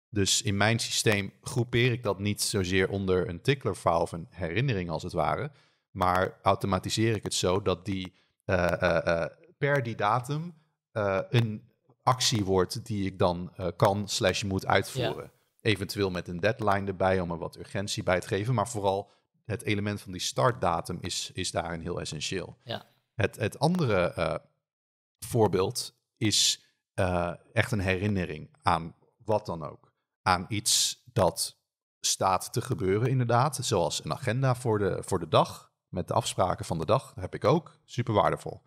Dus in mijn systeem groepeer ik dat niet zozeer onder een tickler file of een herinnering als het ware, maar automatiseer ik het zo dat die eh, eh, per die datum een actie wordt die ik dan eh, kan slash moet uitvoeren. Eventueel met een deadline erbij om er wat urgentie bij te geven. Maar vooral het element van die startdatum is, is daarin heel essentieel. Ja. Het, het andere eh, voorbeeld is eh, echt een herinnering aan wat dan ook. Aan iets dat staat te gebeuren inderdaad. Zoals een agenda voor de, voor de dag. Met de afspraken van de dag. Dat heb ik ook. Super waardevol.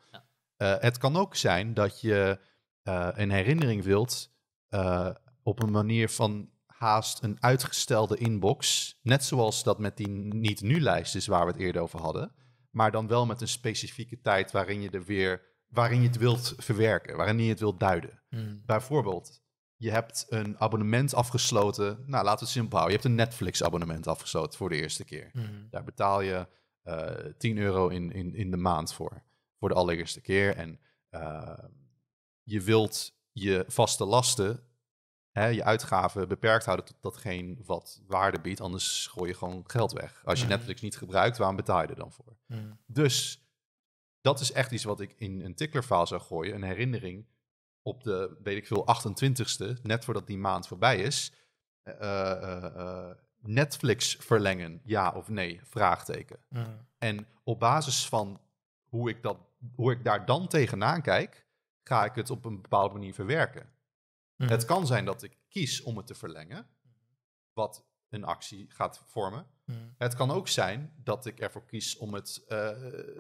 Ja. het kan ook zijn dat je uh, eh, in herinnering wilt, eh, op een manier van haast een uitgestelde inbox. Net zoals dat met die niet-nu-lijst is waar we het eerder over hadden. Maar dan wel met een specifieke tijd waarin je er weer waarin je het wilt verwerken, waarin je het wilt duiden. Hmm. Bijvoorbeeld, je hebt een abonnement afgesloten. Nou, laten we het simpel houden. Je hebt een Netflix-abonnement afgesloten voor de eerste keer. Hmm. Daar betaal je uh, eh, 10 euro in, in, in de maand voor. Voor de allereerste keer. En je wilt je vaste lasten, hè, je uitgaven beperkt houden tot datgene wat waarde biedt. Anders gooi je gewoon geld weg. Als je mhm. Netflix niet gebruikt, waarom betaal je er dan voor? Mhm. Dus dat is echt iets wat ik in een ticklerfaal zou gooien. Een herinnering op de, weet ik veel, 28ste, net voordat die maand voorbij is. Eh, eh, eh, Netflix verlengen, ja of nee? Vraagteken. Mhm. En op basis van hoe ik, dat, hoe ik daar dan tegenaan kijk, ga ik het op een bepaalde manier verwerken. Mhm. Het kan zijn dat ik kies om het te verlengen, wat een actie gaat vormen. Mhm. Het kan ook zijn dat ik ervoor kies om het eh,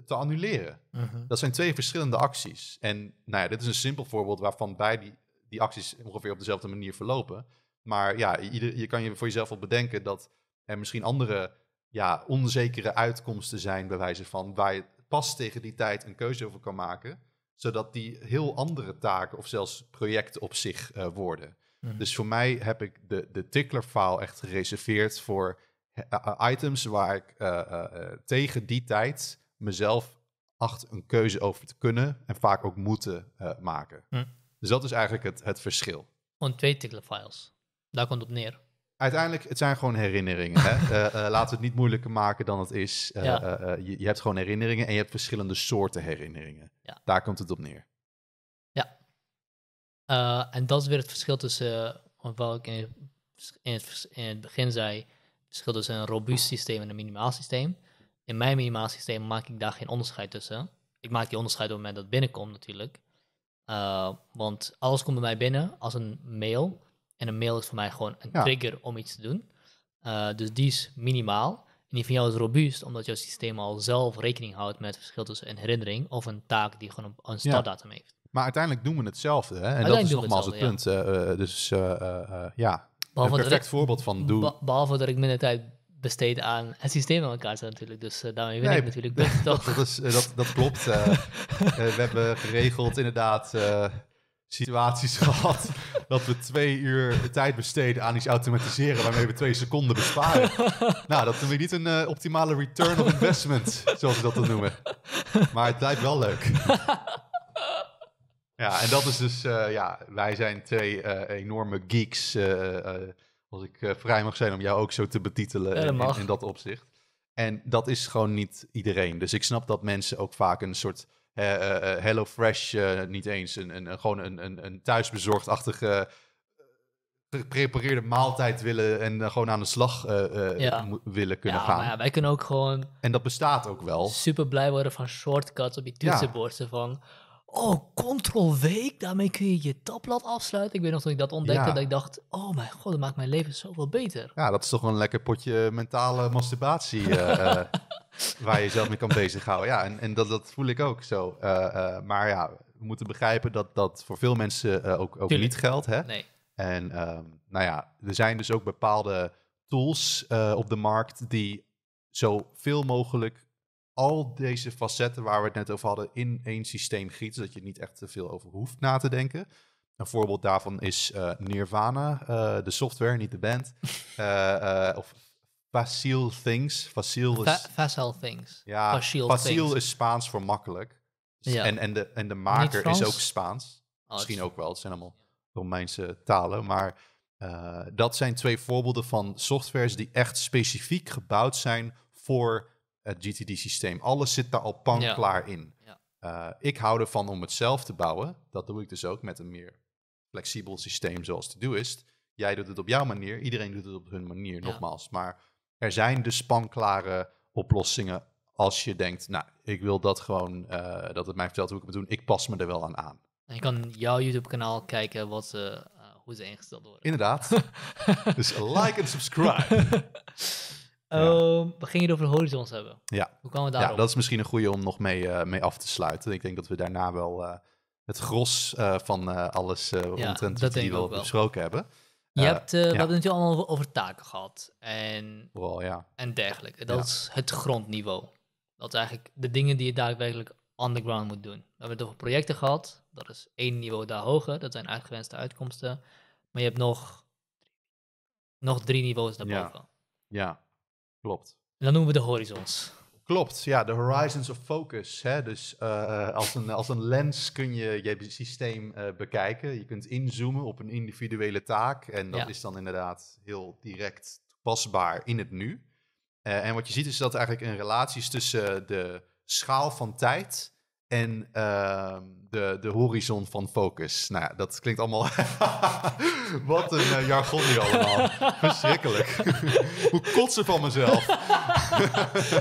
te annuleren. Mhm. Dat zijn twee verschillende acties. En nou ja, dit is een simpel voorbeeld waarvan beide die, acties ongeveer op dezelfde manier verlopen. Maar ja, je kan je voor jezelf wel bedenken dat er misschien andere ja, onzekere uitkomsten zijn, bij wijze van waar je pas tegen die tijd een keuze over kan maken zodat die heel andere taken of zelfs projecten op zich eh, worden. Mhm. Dus voor mij heb ik de, de tickler-file echt gereserveerd voor eh, eh, items waar ik tegen die tijd mezelf acht een keuze over te kunnen en vaak ook moeten maken. Mhm. Dus dat is eigenlijk het, het verschil. Want twee tickler-files. Daar komt het op neer uiteindelijk, het zijn gewoon herinneringen. Hè? Eh, eh, laten we het niet moeilijker maken dan het is. Eh, je, je, hebt gewoon herinneringen en je hebt verschillende soorten herinneringen. Daar komt het op neer. Ja. en dat is weer het verschil tussen, wat ik in, in, het, in het, begin zei, het verschil tussen een robuust systeem en een minimaal systeem. In mijn minimaal systeem maak ik daar geen onderscheid tussen. Ik maak die onderscheid op het moment dat het binnenkomt natuurlijk. want alles komt bij mij binnen als een mail en een mail is voor mij gewoon een trigger om iets te doen. Eh, dus die is minimaal. En die van jou is robuust, omdat jouw systeem al zelf rekening houdt met het verschil tussen een herinnering of een taak die gewoon een, startdatum ja. heeft. Maar uiteindelijk doen we hetzelfde. Hè? En dat is nogmaals het, punt. Eh, eh, dus ja, behalve een perfect ik, voorbeeld van doe. behalve dat ik minder tijd besteed aan het systeem aan elkaar staat natuurlijk. Dus daarmee win ik natuurlijk best, toch? dat, is, dat, dat klopt. we hebben geregeld inderdaad situaties gehad dat we twee uur de tijd besteden aan iets automatiseren waarmee we twee seconden besparen. nou, dat noem ik niet een eh, optimale return on investment, zoals we dat dan noemen. Maar het lijkt wel leuk. ja, en dat is dus, eh, ja, wij zijn twee eh, enorme geeks, als ik vrij mag zijn om jou ook zo te betitelen in dat opzicht. En dat is gewoon niet iedereen. Dus ik snap dat mensen ook vaak een soort eh, eh, Hello Fresh eh, niet eens. Een, een, gewoon een, een, een thuisbezorgdachtige geprepareerde maaltijd willen en gewoon aan de slag willen kunnen gaan. ja, wij kunnen ook gewoon. En dat bestaat ook wel. Super blij worden van shortcuts op die toetsenborden. Van Oh, ctrl daarmee kun je je tabblad afsluiten. Ik weet nog toen ik dat ontdekte, dat ik dacht, oh mijn god, dat maakt mijn leven zoveel beter. Ja, dat is toch een lekker potje mentale masturbatie eh, eh, waar je jezelf mee kan bezighouden. Ja, en, en dat, dat, voel ik ook zo. Eh, maar ja, we moeten begrijpen dat dat voor veel mensen ook, ook niet geldt. Hè? Nee. En ehm, nou ja, er zijn dus ook bepaalde tools op de markt die zoveel mogelijk al deze facetten waar we het net over hadden in één systeem gieten, zodat je niet echt te veel over hoeft na te denken. Een voorbeeld daarvan is uh, Nirvana, eh, de software, niet de band. Eh, of Facile Things. Facile is... facile Things. Ja, facile, facile is Spaans voor makkelijk. Ja. En, en, de, en de maker is ook Spaans. Oh, Misschien ook wel, het zijn allemaal Romeinse talen. Maar dat zijn twee voorbeelden van softwares die echt specifiek gebouwd zijn voor het GTD-systeem. Alles zit daar al panklaar in. Eh, ik hou ervan om het zelf te bouwen. Dat doe ik dus ook met een meer flexibel systeem zoals Todoist. is. Jij doet het op jouw manier, iedereen doet het op hun manier, nogmaals. Maar er zijn dus spanklare oplossingen als je denkt, nou, ik wil dat gewoon, eh, dat het mij vertelt hoe ik het moet doen. Ik pas me er wel aan aan. En je kan jouw YouTube-kanaal kijken wat, uh, hoe ze ingesteld worden. Inderdaad. dus like en subscribe. Ehm, we gingen over de horizons hebben. Ja. Hoe kwamen we daarop? Ja, dat is misschien een goede om nog mee, eh, mee af te sluiten. Ik denk dat we daarna wel eh, het gros eh, van alles omtrent dat die wel besproken hebben. Je hebt, We hebben het natuurlijk allemaal over taken gehad en, ja. en dergelijke. Dat is het grondniveau. Dat is eigenlijk de dingen die je daadwerkelijk underground moet doen. We hebben het over projecten gehad. Dat is één niveau daar hoger. Dat zijn uitgewenste uitkomsten. Maar je hebt nog, nog drie niveaus daarboven. ja. Klopt. En dan noemen we de horizons. Klopt, ja, de horizons of focus. Hè? Dus eh, eh, als, een, als een lens kun je je systeem eh, bekijken. Je kunt inzoomen op een individuele taak. En dat is dan inderdaad heel direct toepasbaar in het nu. en wat je ziet is dat eigenlijk een relatie is tussen de schaal van tijd en ehm, de, de horizon van focus. Nou dat klinkt allemaal... Wat een eh, jargon hier allemaal. Verschrikkelijk. Hoe kotsen van mezelf.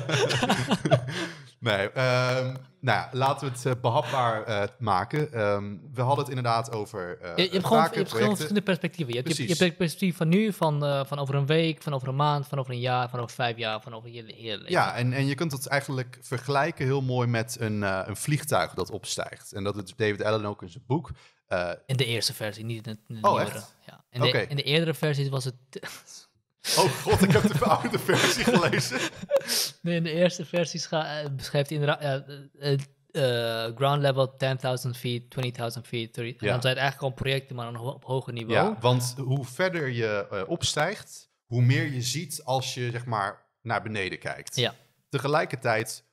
nee, ehm, nou ja, laten we het eh, behapbaar eh, maken. Ehm, we hadden het inderdaad over je, hebt gewoon, verschillende perspectieven. Je hebt, je, het perspectief van nu, van, van over een week, van over een maand, van over een jaar, van over vijf jaar, van over je hele leven. Ja, en, en je kunt dat eigenlijk vergelijken heel mooi met een, een vliegtuig dat opstijgt. En dat David Allen ook in zijn boek. Eh, in de eerste versie, niet in de, oh, nieuwere. Echt? Ja. In, de, in de eerdere versies was het... oh god, ik heb de oude versie gelezen. nee, in de eerste versies eh, beschrijft hij inderdaad... Uh, ground level 10.000 feet, 20.000 feet, 30. Ja. Dan zijn het eigenlijk gewoon projecten, maar op op hoger niveau. Ja, want hoe verder je opstijgt, hoe meer je ziet als je zeg maar naar beneden kijkt. Ja. Tegelijkertijd,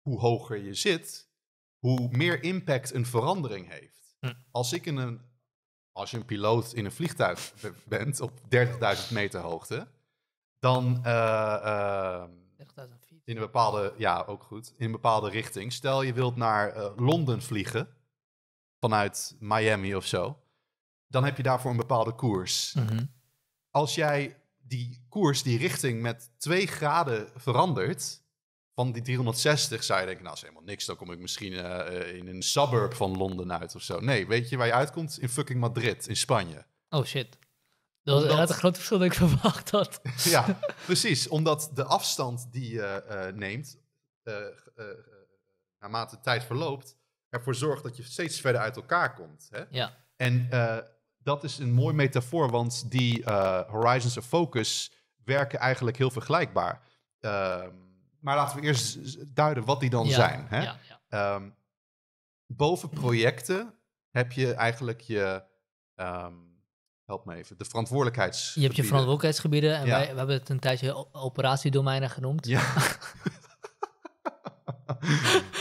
hoe hoger je zit, hoe meer impact een verandering heeft. Hm. Als ik in een, als je een piloot in een vliegtuig bent op 30.000 meter hoogte, dan uh, uh, in een bepaalde, ja, ook goed, in een bepaalde richting. Stel je wilt naar eh, Londen vliegen vanuit Miami of zo, dan heb je daarvoor een bepaalde koers. Mhm. Als jij die koers, die richting met twee graden verandert, van die 360 zei denk ik, nou is helemaal niks. Dan kom ik misschien eh, eh, in een suburb van Londen uit of zo. Nee, weet je waar je uitkomt? In fucking Madrid, in Spanje. Oh shit. Dat is een grote verschil dat ik verwacht had. ja, precies. Omdat de afstand die je eh, neemt, naarmate de tijd verloopt, ervoor zorgt dat je steeds verder uit elkaar komt. Hè? Ja. En dat is een mooi metafoor, want die Horizons of Focus werken eigenlijk heel vergelijkbaar. Um, maar laten we eerst duiden wat die dan zijn. Hè? Ehm, boven projecten heb je eigenlijk je. Ehm, help me even. De verantwoordelijkheidsgebieden. Je hebt je verantwoordelijkheidsgebieden. En wij, we hebben het een tijdje operatiedomeinen genoemd. Ja.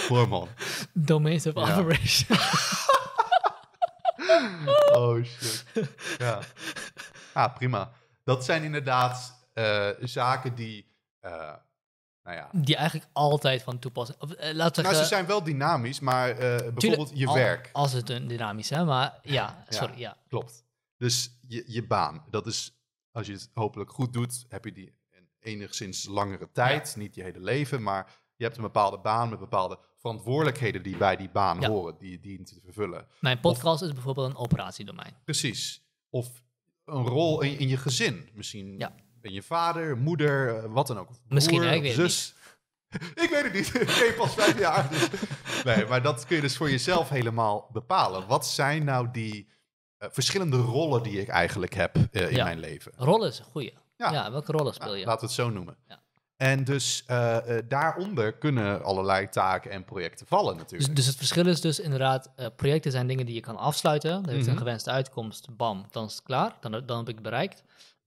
man. Domains of operation. oh shit. Ja. Ah, prima. Dat zijn inderdaad eh, zaken die. Eh, nou ja. Die eigenlijk altijd van toepassing. Of, uh, nou, ze zijn wel dynamisch, maar eh, bijvoorbeeld je werk. Als het een dynamisch is, maar ja, sorry. Ja, Klopt. Dus je, je baan, dat is, als je het hopelijk goed doet, heb je die enigszins langere tijd. Niet je hele leven, maar je hebt een bepaalde baan met bepaalde verantwoordelijkheden die bij die baan horen, die je dient te vervullen. Mijn podcast is bijvoorbeeld een operatiedomein. Precies. Of een rol in, in je gezin. Misschien ja ben je vader, moeder, eh, wat dan ook. Misschien, ik zus. Het niet. ik weet het niet. ik ben pas vijf jaar. Dus- nee, maar dat kun je dus voor jezelf helemaal bepalen. Wat zijn nou die eh, verschillende rollen die ik eigenlijk heb eh, in mijn leven? Rollen is een goede. Ja. welke rollen speel je? Laat ah, laten we het zo noemen. Ja. En dus daaronder kunnen allerlei taken en projecten vallen dus- natuurlijk. Dus, het verschil is dus inderdaad, projecten zijn dingen die je kan afsluiten. Dan heeft een mhm. gewenste uitkomst, bam, dan is het klaar, dan, dan heb ik het bereikt.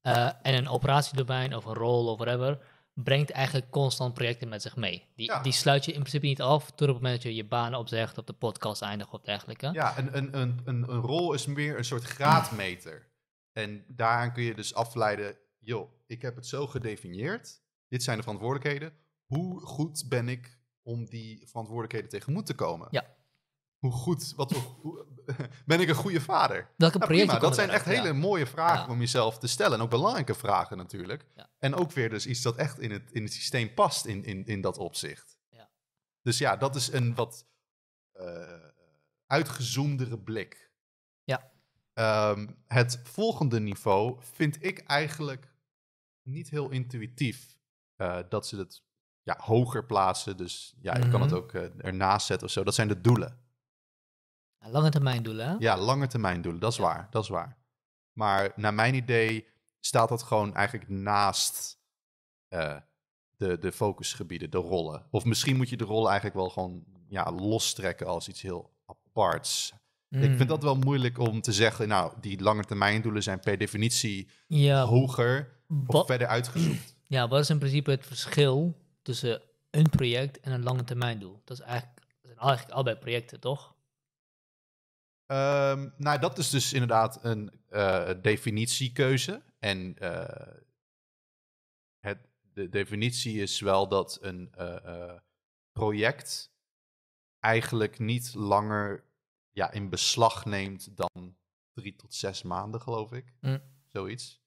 Eh, en een operatiedomein of een rol of whatever brengt eigenlijk constant projecten met zich mee. Die, die sluit je in principe niet af tot op het moment dat je je baan opzegt, op de podcast eindigt of dergelijke. Ja, een, een, een, een, rol is meer een soort graadmeter. En daaraan kun je dus afleiden, joh, ik heb het zo gedefinieerd, dit zijn de verantwoordelijkheden, hoe goed ben ik om die verantwoordelijkheden tegemoet te komen? Ja hoe goed, wat, hoe, ben ik een goede vader? Welke nou, projecten? dat zijn echt hele mooie vragen om jezelf te stellen. En ook belangrijke vragen natuurlijk. En ook weer dus iets dat echt in het, in het systeem past in, in, in dat opzicht. Dus ja, dat is een wat uh, uitgezoomdere blik. Ja. Ehm, het volgende niveau vind ik eigenlijk niet heel intuïtief. Eh, dat ze het ja, hoger plaatsen. Dus ja, je kan het mhm. ook eh, ernaast zetten of zo. Dat zijn de doelen. Nou, lange termijn doelen, Ja, lange termijn doelen, dat is waar, dat is waar. Maar naar mijn idee staat dat gewoon eigenlijk naast eh, de, de focusgebieden, de rollen. Of misschien moet je de rollen eigenlijk wel gewoon ja, lostrekken als iets heel aparts. Ik vind mm. dat wel moeilijk om te zeggen, nou, die lange termijn doelen zijn per definitie ja, hoger of verder uitgezocht. Ja, wat is in principe het verschil tussen een project en een lange termijn doel? Dat is eigenlijk, zijn eigenlijk allebei projecten, toch? Ehm, nou, dat is dus inderdaad een uh, definitiekeuze. En eh, het, de definitie is wel dat een eh, project eigenlijk niet langer ja, in beslag neemt dan drie tot zes maanden, geloof ik. Hm. Zoiets.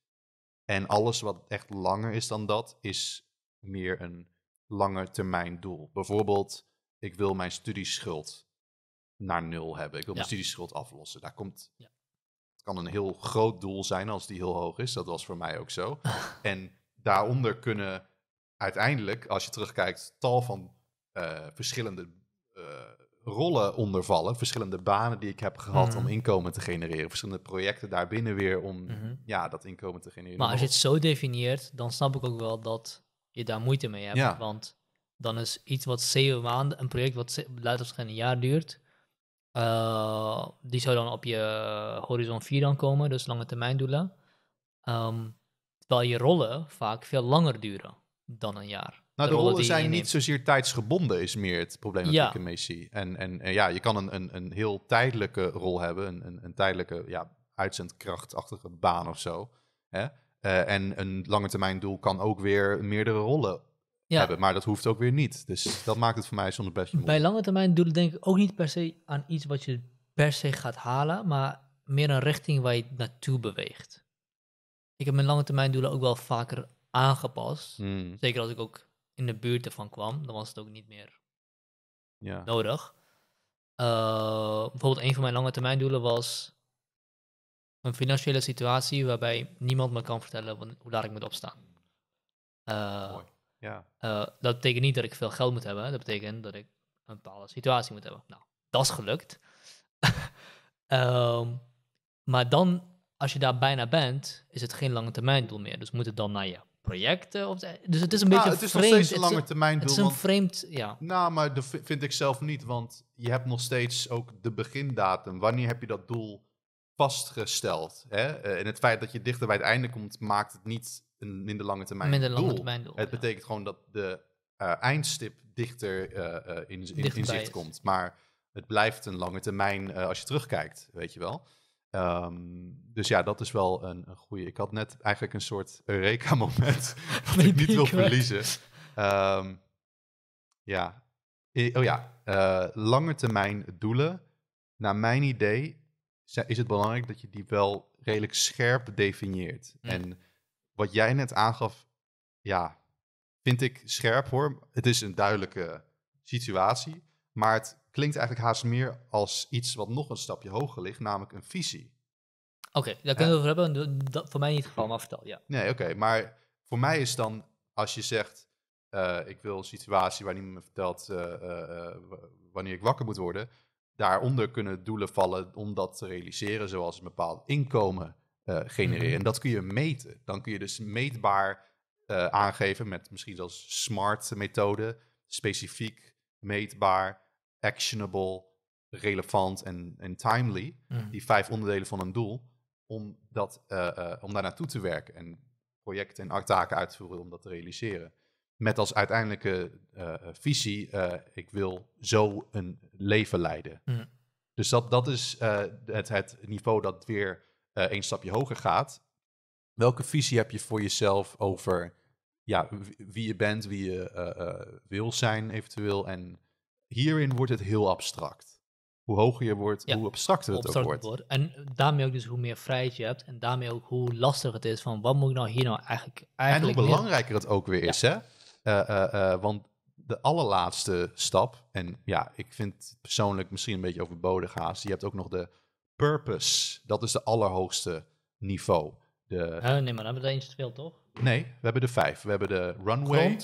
En alles wat echt langer is dan dat, is meer een lange termijn doel. Bijvoorbeeld, ik wil mijn studieschuld naar nul hebben. Ik wil mijn studieschuld aflossen. Daar komt, ja. Het kan een heel groot doel zijn als die heel hoog is. Dat was voor mij ook zo. en daaronder kunnen uiteindelijk, als je terugkijkt, tal van eh, verschillende uh, rollen ondervallen. Verschillende banen die ik heb gehad om mhm. inkomen te genereren. Verschillende projecten daarbinnen weer om mhm. ja, dat inkomen te genereren. Maar als je het zo definieert, dan snap ik ook wel dat je daar moeite mee hebt. Want dan is iets wat zeven maanden, een project wat laat een jaar duurt, eh, die zou dan op je horizon 4 dan komen, dus lange termijn doelen. Ehm, terwijl je rollen vaak veel langer duren dan een jaar. Nou, de, rollen, zijn niet zozeer tijdsgebonden, is meer het probleem dat ik ermee zie. En, en, ja, je kan een, een, een heel tijdelijke rol hebben, een, een, een tijdelijke ja, uitzendkrachtachtige baan of zo. Hè? Eh, en een termijn doel kan ook weer meerdere rollen ja. hebben. Maar dat hoeft ook weer niet. Dus dat maakt het voor mij zonder best Bij lange termijn doelen denk ik ook niet per se aan iets wat je per se gaat halen, maar meer een richting waar je naartoe beweegt. Ik heb mijn lange termijn doelen ook wel vaker aangepast. Hmm. Zeker als ik ook in de buurt ervan kwam, dan was het ook niet meer ja. nodig. Eh, bijvoorbeeld een van mijn lange termijn doelen was een financiële situatie waarbij niemand me kan vertellen hoe laat ik moet opstaan. Uh, ja. Eh, dat betekent niet dat ik veel geld moet hebben. Dat betekent dat ik een bepaalde situatie moet hebben. Nou, dat is gelukt. Ehm, maar dan, als je daar bijna bent, is het geen lange termijn doel meer. Dus moet het dan naar je projecten? Of, eh, dus het is een nou, beetje het is vreemd. nog steeds een lange termijn doel. Het is een vreemd, ja. Nou, maar dat vind ik zelf niet. Want je hebt nog steeds ook de begindatum. Wanneer heb je dat doel vastgesteld. Hè? Eh, en het feit dat je dichter bij het einde komt, maakt het niet een minder lange termijn minder lange doel. Termijn doel het betekent gewoon dat de eh, eindstip dichter eh, in, zicht komt. Maar het blijft een lange termijn als je terugkijkt, weet je wel. Ehm, dus ja, dat is wel een, een goede. Ik had net eigenlijk een soort Eureka-moment dat ik niet wil verliezen. Ehm, ja. Oh ja, lange termijn doelen. Naar mijn idee is het belangrijk dat je die wel redelijk scherp definieert. Hm. En wat jij net aangaf, ja, vind ik scherp hoor. Het is een duidelijke situatie, maar het klinkt eigenlijk haast meer als iets wat nog een stapje hoger ligt, namelijk een visie. Oké, okay, daar kunnen we over hebben. Dat voor mij niet het geval, maar vertel, ja. Nee, oké, maar voor mij is dan, als je zegt, eh, ik wil een situatie waar niemand me vertelt eh, eh, wanneer ik wakker moet worden, daaronder kunnen doelen vallen om dat te realiseren, zoals een bepaald inkomen eh, genereren. Mhm. En dat kun je meten. Dan kun je dus meetbaar eh, aangeven met misschien zelfs smart methode, specifiek, meetbaar, actionable, relevant en, en timely. Mhm. Die vijf onderdelen van een doel, om, dat, eh, om daar naartoe te werken en projecten en taken uit te voeren om dat te realiseren. Met als uiteindelijke eh, visie, eh, ik wil zo een leven leiden. Mm. Dus dat, dat is eh, het, het niveau dat weer een stapje hoger gaat. Welke visie heb je voor jezelf over ja, wie je bent, wie je wil zijn eventueel? En hierin wordt het heel abstract. Hoe hoger je wordt, hoe abstracter het ook wordt. En daarmee ook dus hoe meer vrijheid je hebt. En daarmee ook hoe lastig het is van wat moet ik nou hier nou eigenlijk... eigenlijk en hoe belangrijker het ook weer is, hè? Eh, eh, eh, want de allerlaatste stap, en ja, ik vind het persoonlijk misschien een beetje overbodig haast. Je hebt ook nog de purpose. Dat is de allerhoogste niveau. De... Oh, nee, maar dan hebben we er eentje te veel, toch? Nee, we hebben de vijf. We hebben de runway,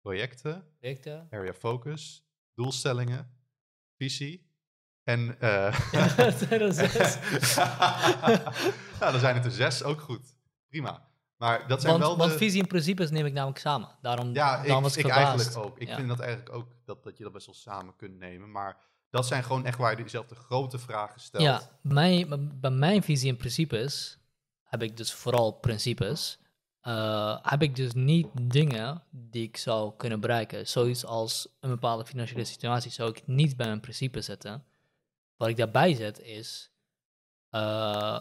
projecten, projecten, area focus, doelstellingen, visie en... Ja, zijn er zes. nou, dan zijn het er zes, ook goed. Prima. Maar dat zijn want, wel visie en principes neem ik namelijk samen. Daarom, ja, ik, was ik, eigenlijk ook. Ik vind dat eigenlijk ook dat, dat je dat best wel samen kunt nemen. Maar dat zijn gewoon echt waar je jezelf de grote vragen stelt. Ja, mijn, bij mijn visie en principes heb ik dus vooral principes. Eh, heb ik dus niet dingen die ik zou kunnen bereiken. Zoiets als een bepaalde financiële situatie zou ik niet bij mijn principes zetten. Wat ik daarbij zet is eh,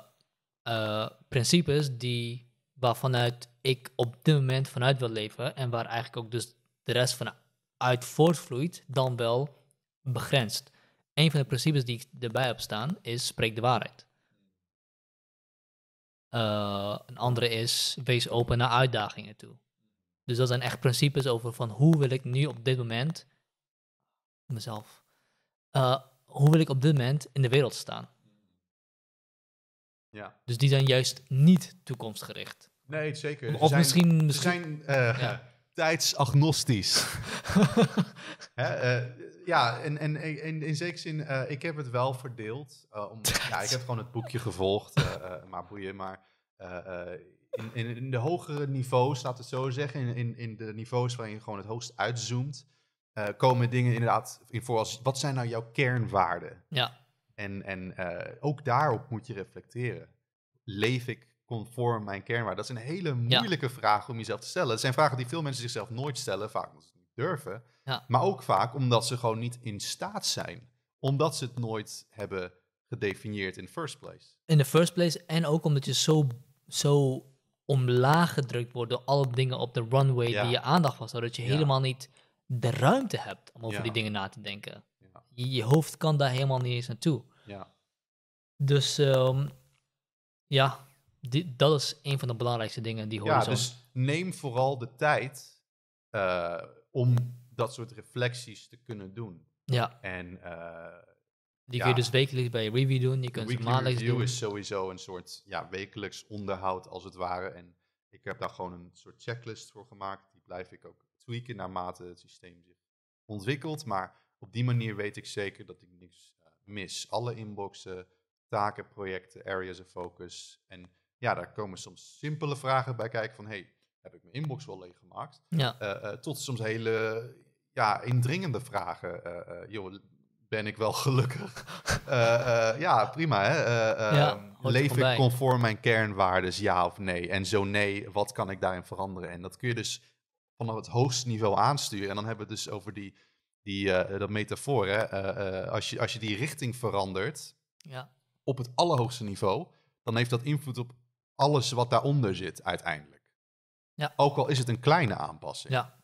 eh, principes die waarvanuit ik op dit moment vanuit wil leven en waar eigenlijk ook dus de rest vanuit voortvloeit, dan wel begrensd. Een van de principes die ik erbij heb staan is spreek de waarheid. Eh, een andere is wees open naar uitdagingen toe. Dus dat zijn echt principes over van hoe wil ik nu op dit moment mezelf, eh, hoe wil ik op dit moment in de wereld staan. Ja. Dus die zijn juist niet toekomstgericht. Nee, zeker. Of zijn, misschien... misschien... zijn eh, tijdsagnostisch. Hè, eh, ja, en, en, en, in zekere zin, eh, ik heb het wel verdeeld. om, ja, ik heb gewoon het boekje gevolgd, maar boeien. Maar in, in, in, de hogere niveaus, laat het zo zeggen, in, in, in de niveaus waarin je gewoon het hoogst uitzoomt, komen dingen inderdaad in voor als wat zijn nou jouw kernwaarden? Ja. En, en ook daarop moet je reflecteren. Leef ik conform mijn kernwaarde? Dat is een hele moeilijke vraag om jezelf te stellen. Het zijn vragen die veel mensen zichzelf nooit stellen, vaak omdat ze niet durven. Maar ook vaak omdat ze gewoon niet in staat zijn. Omdat ze het nooit hebben gedefinieerd in the first place. In the first place en ook omdat je zo, zo omlaag gedrukt wordt door alle dingen op de runway die je aandacht was, zodat je helemaal niet de ruimte hebt om over die dingen na te denken. Je, hoofd kan daar helemaal niet eens naartoe. Dus ehm, ja, dat is een van de belangrijkste dingen die horen Ja, dus neem vooral de tijd eh, om dat soort reflecties te kunnen doen. Ja. En eh, dus die kun je dus wekelijks bij review doen. Je kunt het maandelijks review is sowieso een soort ja, wekelijks onderhoud als het ware. En ik heb daar gewoon een soort checklist voor gemaakt. Die blijf ik ook tweaken naarmate het systeem zich ontwikkelt. Maar op die manier weet ik zeker dat ik niks eh, mis. Alle inboxen, taken, projecten, areas of focus en ja, daar komen soms simpele vragen bij kijken van, hey, heb ik mijn inbox wel leeggemaakt? Ja. Eh, eh, tot soms hele ja, indringende vragen. Eh, joh, ben ik wel gelukkig? ja, prima. Hè? Ehm, leef ik conform mijn kernwaarden, ja of nee? En zo nee, wat kan ik daarin veranderen? En dat kun je dus vanaf het hoogste niveau aansturen. En dan hebben we het dus over die, die, dat metafoor. Hè? als, je, als je die richting verandert ja. op het allerhoogste niveau, dan heeft dat invloed op alles wat daaronder zit uiteindelijk. Ja. Ook al is het een kleine aanpassing. Ja.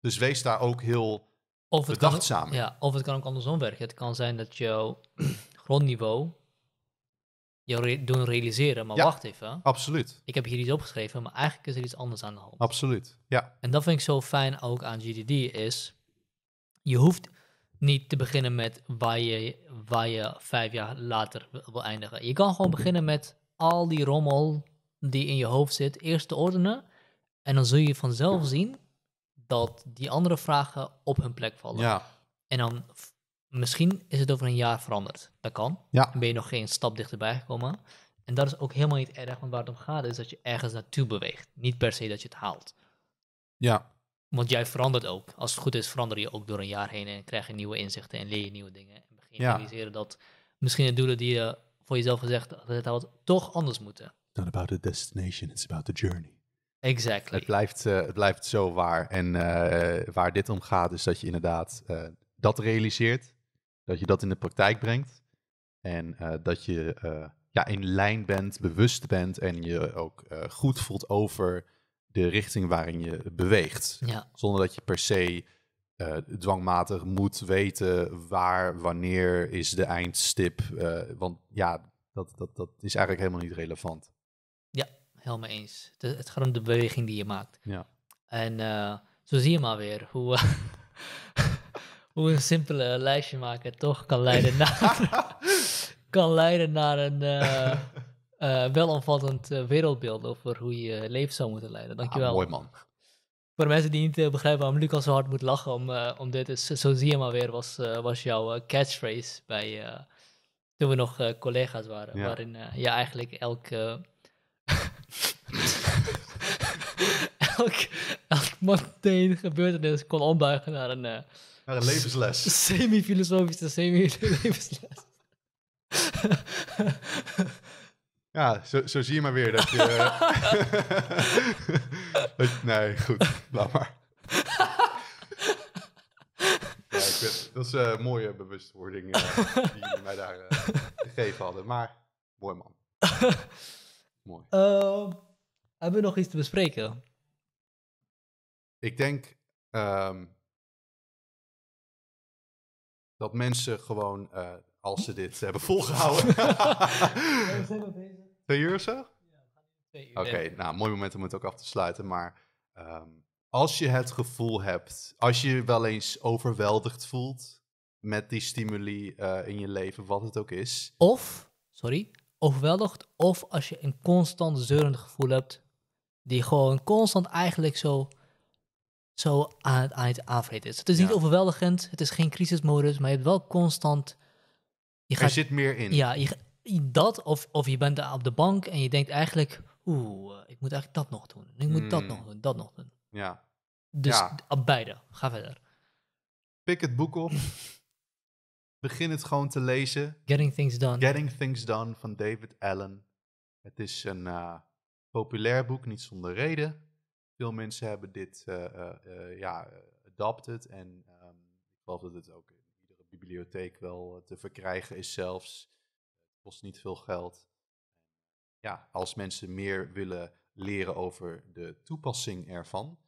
Dus wees daar ook heel of het bedachtzaam Ja, of het kan ook andersom werken. Het kan zijn dat jouw grondniveau je doen realiseren, maar wacht even. Absoluut. Ik heb hier iets opgeschreven, maar eigenlijk is er iets anders aan de hand. Absoluut, ja. En dat vind ik zo fijn ook aan GDD is, je hoeft niet te beginnen met waar je, waar je vijf jaar later wil eindigen. Je kan gewoon beginnen met al die rommel die in je hoofd zit eerst te ordenen. En dan zul je vanzelf zien dat die andere vragen op hun plek vallen. Ja. En dan misschien is het over een jaar veranderd. Dat kan. Dan ben je nog geen stap dichterbij gekomen. En dat is ook helemaal niet erg, want waar het om gaat is dat je ergens naartoe beweegt. Niet per se dat je het haalt. Ja. Want jij verandert ook. Als het goed is, verander je ook door een jaar heen en krijg je nieuwe inzichten en leer je nieuwe dingen. En begin je te realiseren dat misschien de doelen die je voor jezelf gezegd had, toch anders moeten not about the destination, it's about the journey. Exactly. Het blijft, eh, het blijft zo waar. En eh, waar dit om gaat, is dat je inderdaad eh, dat realiseert. Dat je dat in de praktijk brengt. En dat je ja, in lijn bent, bewust bent en je ook goed voelt over de richting waarin je beweegt. Ja. Zonder dat je per se dwangmatig moet weten waar, wanneer is de eindstip. want ja, dat, dat, dat is eigenlijk helemaal niet relevant helemaal eens. De, het gaat om de beweging die je maakt. Ja. En eh, zo zie je maar weer hoe, eh, hoe een simpele lijstje maken toch kan leiden naar, kan leiden naar een uh, welomvattend wereldbeeld over hoe je leven zou moeten leiden. Ah, Dankjewel. mooi man. Voor mensen die niet begrijpen waarom Lucas zo hard moet lachen om, om dit, is, zo zie je maar weer, was, was jouw catchphrase bij, toen we nog collega's waren. Waarin je eigenlijk elke elk, elk gebeurtenis kon ombuigen naar een... Eh, naar een levensles. Semi-filosofische, semi-levensles. ja, zo, zo, zie je maar weer dat je... nee, goed. Laat maar. Ja, dat is een eh, mooie bewustwording eh, die jullie mij daar gegeven hadden. Maar mooi man. mooi. Ehm, hebben we nog iets te bespreken? ik denk ehm, dat mensen gewoon, eh, als ze dit hebben volgehouden. twee uur zo? Ja, twee uur. Oké, nou, mooi moment om het ook af te sluiten. Maar ehm, als je het gevoel hebt, als je je wel eens overweldigd voelt met die stimuli eh, in je leven, wat het ook is. Of, sorry, overweldigd, of als je een constant zeurend gevoel hebt, die gewoon constant eigenlijk zo zo aan het, aan het aanvreten is. Het is niet overweldigend, het is geen crisismodus, maar je hebt wel constant... Je er zit meer in. Ja, je, dat of, of je bent op de bank en je denkt eigenlijk... Oeh, ik moet eigenlijk dat nog doen. Ik moet dat hmm. nog doen, dat nog doen. Ja. Dus beide. Ga verder. Pik het boek op. Begin het gewoon te lezen. Getting Things Done. Getting Things Done van David Allen. Het is een eh, populair boek, niet zonder reden. Veel mensen hebben dit eh, eh, eh, ja, adapted. En um, ik geloof dat het ook in iedere bibliotheek wel te verkrijgen is zelfs. Het kost niet veel geld. Ja, als mensen meer willen leren over de toepassing ervan,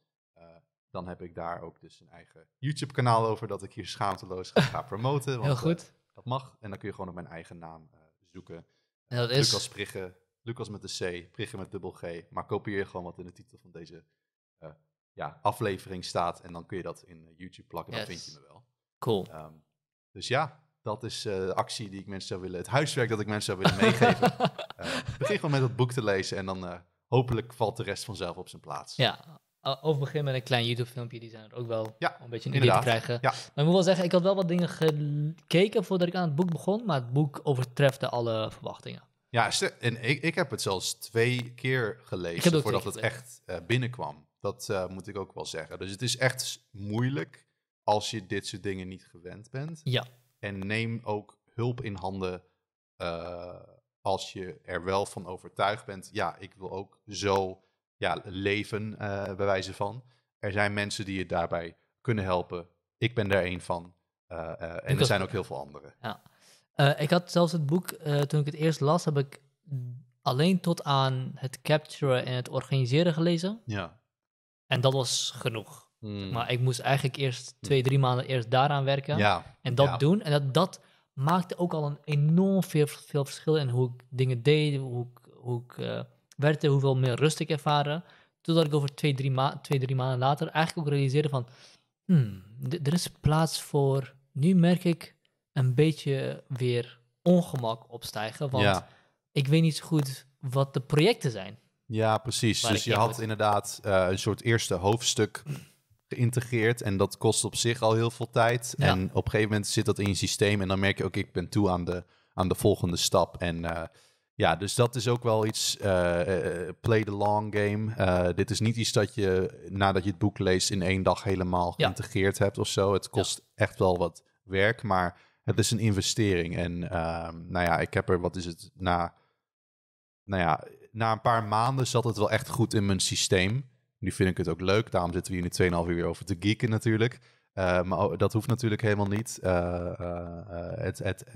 dan heb ik daar ook dus een eigen YouTube-kanaal over dat ik hier schaamteloos ga, promoten. Heel goed. dat mag. En dan kun je gewoon op mijn eigen naam zoeken. Lucas Prigge, Lucas met de C, Prigge met dubbel G. Maar kopieer gewoon wat in de titel van deze eh, ja, aflevering staat. En dan kun je dat in eh, YouTube plakken. Dan vind je me wel. Cool. Ehm, dus ja, dat is de eh, actie die ik mensen zou willen. Het huiswerk dat ik mensen zou willen meegeven. begin gewoon met dat boek te lezen. En dan hopelijk valt de rest vanzelf op zijn plaats. Ja. Of begin met een klein YouTube-filmpje, die zijn er ook wel ja, een beetje in idee te krijgen. Ja. Maar ik moet wel zeggen, ik had wel wat dingen gekeken voordat ik aan het boek begon, maar het boek overtrefte alle verwachtingen. Ja, en ik, ik heb het zelfs twee keer gelezen voordat het echt binnenkwam. Dat eh, moet ik ook wel zeggen. Dus het is echt moeilijk als je dit soort dingen niet gewend bent. Ja. En neem ook hulp in handen eh, als je er wel van overtuigd bent. Ja, ik wil ook zo ja, leven, eh, bij wijze van. Er zijn mensen die je daarbij kunnen helpen. Ik ben daar één van. en er zijn ook heel veel anderen. Ja. ik had zelfs het boek, toen ik het eerst las, heb ik alleen tot aan het capturen en het organiseren gelezen. Ja. En dat was genoeg. Hmm. Maar ik moest eigenlijk eerst twee, drie maanden eerst daaraan werken. En dat doen. En dat, dat maakte ook al een enorm veel, veel verschil in hoe ik dingen deed, hoe ik, hoe ik uh, werkte, hoeveel meer rust ik ervaren. Totdat ik over twee, drie, ma twee, drie maanden later eigenlijk ook realiseerde van... Hmm, er is plaats voor... Nu merk ik een beetje weer ongemak opstijgen. Want ik weet niet zo goed wat de projecten zijn. Ja, precies. dus je had inderdaad eh, een soort eerste hoofdstuk geïntegreerd. En dat kost op zich al heel veel tijd. En op een gegeven moment zit dat in je systeem. En dan merk je ook, ik ben toe aan de, aan de volgende stap. En eh, ja, dus dat is ook wel iets. Eh, play the long game. dit is niet iets dat je nadat je het boek leest in één dag helemaal geïntegreerd hebt of zo. Het kost echt wel wat werk. Maar het is een investering. En ehm, nou ja, ik heb er, wat is het, na nou ja, na een paar maanden zat het wel echt goed in mijn systeem. Nu vind ik het ook leuk. Daarom zitten we hier nu 2,5 uur over te geeken natuurlijk. Eh, maar dat hoeft natuurlijk helemaal niet. Eh, eh, het, het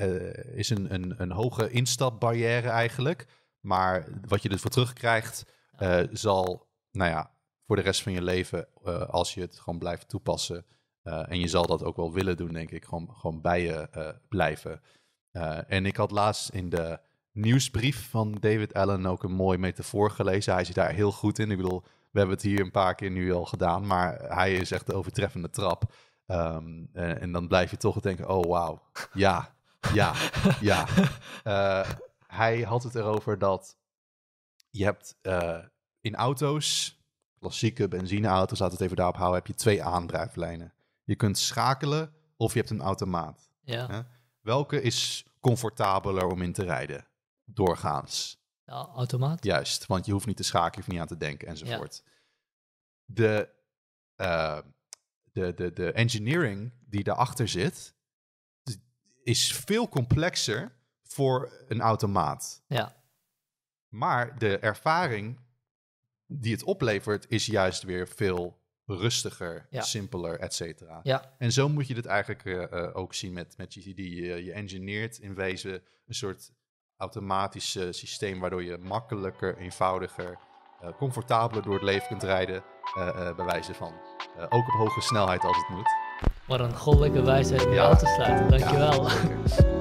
is een, een, een, hoge instapbarrière eigenlijk. Maar wat je ervoor dus terugkrijgt, zal nou ja, voor de rest van je leven, als je het gewoon blijft toepassen. en je zal dat ook wel willen doen, denk ik, gewoon, gewoon bij je blijven. en ik had laatst in de nieuwsbrief van David Allen ook een mooie metafoor gelezen. Hij zit daar heel goed in. Ik bedoel, we hebben het hier een paar keer nu al gedaan, maar hij is echt de overtreffende trap. en, ehm, eh, en, dan blijf je toch denken, oh wauw, ja, ja, ja. Eh, hij had het erover dat je hebt eh, in auto's, klassieke benzineauto's, laat het even daarop houden, heb je twee aandrijflijnen. Je kunt schakelen of je hebt een automaat. Ja. Welke is comfortabeler om in te rijden? doorgaans. automaat? Juist, want je hoeft niet te schaken, je hoeft niet aan te denken enzovoort. De, ehm, de, de, de engineering die daarachter zit, is veel complexer voor een automaat. Ja. Maar de ervaring die het oplevert, is juist weer veel rustiger, simpeler, et cetera. Ja. En zo moet je het eigenlijk eh, eh, ook zien met, met GTD. Je, je engineert in wezen een soort automatische systeem waardoor je makkelijker, eenvoudiger, eh, comfortabeler door het leven kunt rijden, eh, eh, bij wijze van. ook op hoge snelheid als het moet. Wat een goddelijke wijsheid om ja. af te sluiten, dankjewel.